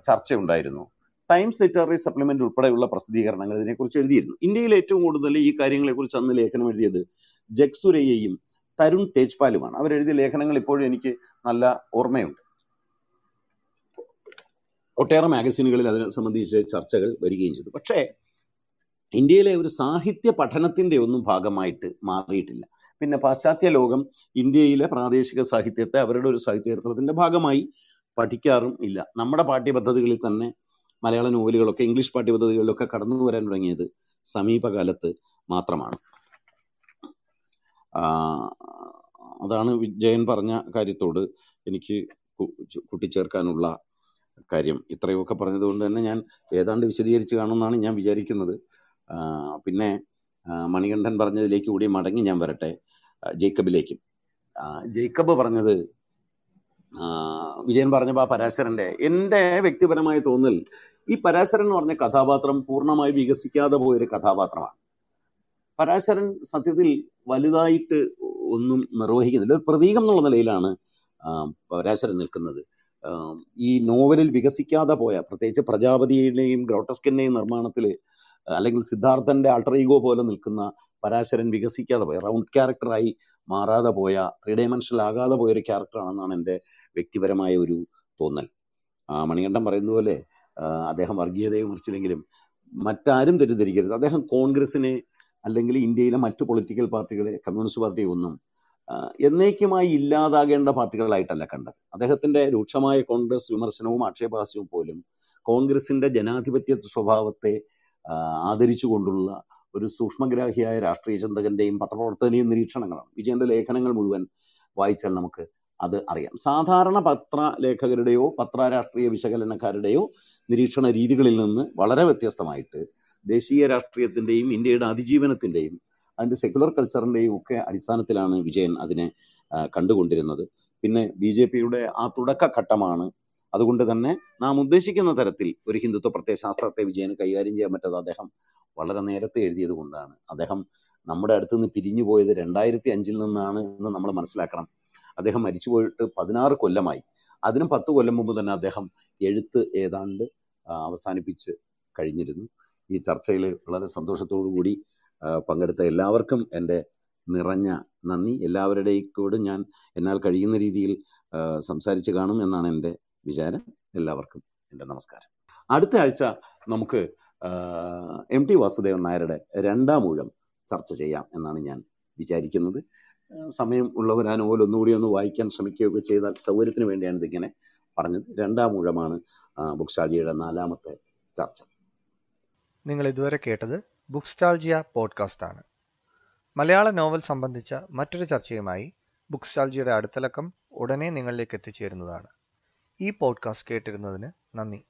ചർച്ചയുണ്ടായിരുന്നു ടൈംസ് ലിറ്റററി സപ്ലിമെന്റ് ഉൾപ്പെടെയുള്ള പ്രസിദ്ധീകരണങ്ങൾ ഇതിനെക്കുറിച്ച് എഴുതിയിരുന്നു ഇന്ത്യയിൽ ഏറ്റവും കൂടുതൽ ഈ കാര്യങ്ങളെക്കുറിച്ച് അന്ന് ലേഖനം എഴുതിയത് ജക്സുരയ്യയും തരുൺ തേജ്പാലുമാണ് അവരെഴുതിയ ലേഖനങ്ങൾ ഇപ്പോഴും എനിക്ക് നല്ല ഓർമ്മയുണ്ട് ഒട്ടേറെ മാഗസീനുകളിൽ അതിനെ സംബന്ധിച്ച് ചർച്ചകൾ വരികയും ചെയ്തു പക്ഷേ ഇന്ത്യയിലെ ഒരു സാഹിത്യ പഠനത്തിൻ്റെ ഒന്നും ഭാഗമായിട്ട് മാറിയിട്ടില്ല പിന്നെ പാശ്ചാത്യ ലോകം ഇന്ത്യയിലെ പ്രാദേശിക സാഹിത്യത്തെ അവരുടെ ഒരു സാഹിത്യചരിത്രത്തിൻ്റെ ഭാഗമായി പഠിക്കാറും ഇല്ല നമ്മുടെ പാഠ്യപദ്ധതികളിൽ തന്നെ മലയാള നോവലുകളൊക്കെ ഇംഗ്ലീഷ് പാഠ്യപദ്ധതികളിലൊക്കെ കടന്നു വരാൻ തുടങ്ങിയത് സമീപകാലത്ത് മാത്രമാണ് അതാണ് വിജയൻ പറഞ്ഞ കാര്യത്തോട് എനിക്ക് കൂട്ടിച്ചേർക്കാനുള്ള കാര്യം ഇത്രയൊക്കെ പറഞ്ഞതുകൊണ്ട് തന്നെ ഞാൻ ഏതാണ്ട് വിശദീകരിച്ച് കാണുമെന്നാണ് ഞാൻ വിചാരിക്കുന്നത് പിന്നെ മണികണ്ഠൻ പറഞ്ഞതിലേക്ക് കൂടി മടങ്ങി ഞാൻ വരട്ടെ ജേക്കബിലേക്കും ജേക്കബ് പറഞ്ഞത് വിജയൻ പറഞ്ഞപ്പോൾ ആ പരാശരൻ്റെ എൻ്റെ വ്യക്തിപരമായ തോന്നൽ ഈ പരാശരൻ എന്ന് പറഞ്ഞ കഥാപാത്രം പൂർണ്ണമായി വികസിക്കാതെ പോയൊരു കഥാപാത്രമാണ് പരാശരൻ സത്യത്തിൽ വലുതായിട്ട് ഒന്നും നിർവഹിക്കുന്നില്ല ഒരു പ്രതീകം എന്നുള്ള നിലയിലാണ് പരാശരൻ നിൽക്കുന്നത് ഈ നോവലിൽ വികസിക്കാതെ പോയ പ്രത്യേകിച്ച് പ്രജാപതിയുടെയും ഗ്രോട്ടസ്കിൻ്റെയും നിർമ്മാണത്തിൽ അല്ലെങ്കിൽ സിദ്ധാർത്ഥൻ്റെ അൾട്രീഗോ പോലെ നിൽക്കുന്ന പരാശരൻ വികസിക്കാതെ പോയ റൗണ്ട് ക്യാരക്ടറായി മാറാതെ പോയ ത്രീ ഡയമെൻഷനിൽ ആകാതെ പോയ ഒരു ക്യാരക്ടറാണെന്നാണ് എൻ്റെ വ്യക്തിപരമായ ഒരു തോന്നൽ മണികണ്ഠൻ പറയുന്ന പോലെ അദ്ദേഹം വർഗീയതയെ കുറിച്ചില്ലെങ്കിലും മറ്റാരും തെറ്റിദ്ധരിക്കരുത് അദ്ദേഹം കോൺഗ്രസിനെ അല്ലെങ്കിൽ ഇന്ത്യയിലെ മറ്റു പൊളിറ്റിക്കൽ പാർട്ടികളെ കമ്മ്യൂണിസ്റ്റ് പാർട്ടിയെ ഒന്നും എന്നേക്കുമായി ഇല്ലാതാകേണ്ട പാർട്ടികളായിട്ടല്ല കണ്ടത് അദ്ദേഹത്തിന്റെ രൂക്ഷമായ കോൺഗ്രസ് വിമർശനവും ആക്ഷേപഹാസ്യവും പോലും കോൺഗ്രസിന്റെ ജനാധിപത്യ സ്വഭാവത്തെ ആദരിച്ചുകൊണ്ടുള്ള ഒരു സൂക്ഷ്മഗ്രാഹിയായ രാഷ്ട്രീയ ചിന്തകന്റെയും പത്രപ്രവർത്തകന്റെയും നിരീക്ഷണങ്ങളാണ് വിജയന്റെ ലേഖനങ്ങൾ മുഴുവൻ വായിച്ചാൽ നമുക്ക് അത് അറിയാം സാധാരണ പത്ര ലേഖകരുടെയോ പത്ര രാഷ്ട്രീയ വിശകലനക്കാരുടെയോ നിരീക്ഷണ രീതികളിൽ നിന്ന് വളരെ വ്യത്യസ്തമായിട്ട് ദേശീയ രാഷ്ട്രീയത്തിൻ്റെയും ഇന്ത്യയുടെ അതിജീവനത്തിൻ്റെയും അതിൻ്റെ സെക്യുലർ കൾച്ചറിൻ്റെയും ഒക്കെ അടിസ്ഥാനത്തിലാണ് വിജയൻ അതിനെ കണ്ടുകൊണ്ടിരുന്നത് പിന്നെ ബി ജെ പിയുടെ ആ തുടക്കഘട്ടമാണ് അതുകൊണ്ട് തന്നെ നാം ഉദ്ദേശിക്കുന്ന തരത്തിൽ ഒരു ഹിന്ദുത്വ പ്രത്യയശാസ്ത്രത്തെ വിജയന് കൈകാര്യം ചെയ്യാൻ പറ്റാതെ അദ്ദേഹം വളരെ നേരത്തെ എഴുതിയത് കൊണ്ടാണ് അദ്ദേഹം നമ്മുടെ അടുത്ത് നിന്ന് പിരിഞ്ഞു പോയത് രണ്ടായിരത്തി അഞ്ചിൽ നിന്നാണ് എന്ന് നമ്മൾ മനസ്സിലാക്കണം അദ്ദേഹം മരിച്ചു പോയിട്ട് പതിനാറ് കൊല്ലമായി അതിനും പത്ത് കൊല്ലം മുമ്പ് തന്നെ അദ്ദേഹം എഴുത്ത് ഏതാണ്ട് അവസാനിപ്പിച്ച് കഴിഞ്ഞിരുന്നു ഈ ചർച്ചയിൽ വളരെ സന്തോഷത്തോടു കൂടി പങ്കെടുത്ത എല്ലാവർക്കും എൻ്റെ നിറഞ്ഞ നന്ദി എല്ലാവരുടെയും ഞാൻ എന്നാൽ കഴിയുന്ന രീതിയിൽ സംസാരിച്ച് കാണും എന്നാണ് എൻ്റെ വിചാരം എല്ലാവർക്കും എൻ്റെ നമസ്കാരം അടുത്ത ആഴ്ച നമുക്ക് എം ടി വാസുദേവൻ നായരുടെ രണ്ടാം ഊഴം ചർച്ച ചെയ്യാം എന്നാണ് ഞാൻ വിചാരിക്കുന്നത് സമയം ഉള്ളവരാണ് ആ ഒന്നുകൂടി ഒന്ന് വായിക്കാൻ ശ്രമിക്കുകയൊക്കെ ചെയ്താൽ സൗകര്യത്തിന് വേണ്ടിയാണ് ഇതിങ്ങനെ പറഞ്ഞത് രണ്ടാം ഊഴമാണ് ബുക്സ്റ്റാൾജിയുടെ നാലാമത്തെ ചർച്ച നിങ്ങൾ ഇതുവരെ കേട്ടത് ബുക്സ്റ്റാൾജിയ ആണ് മലയാള നോവൽ സംബന്ധിച്ച മറ്റൊരു ചർച്ചയുമായി ബുക്സ്റ്റാൾജിയുടെ അടുത്തലക്കം ഉടനെ നിങ്ങളിലേക്ക് എത്തിച്ചേരുന്നതാണ് ഈ പോഡ്കാസ്റ്റ് കേട്ടിരുന്നതിന് നന്ദി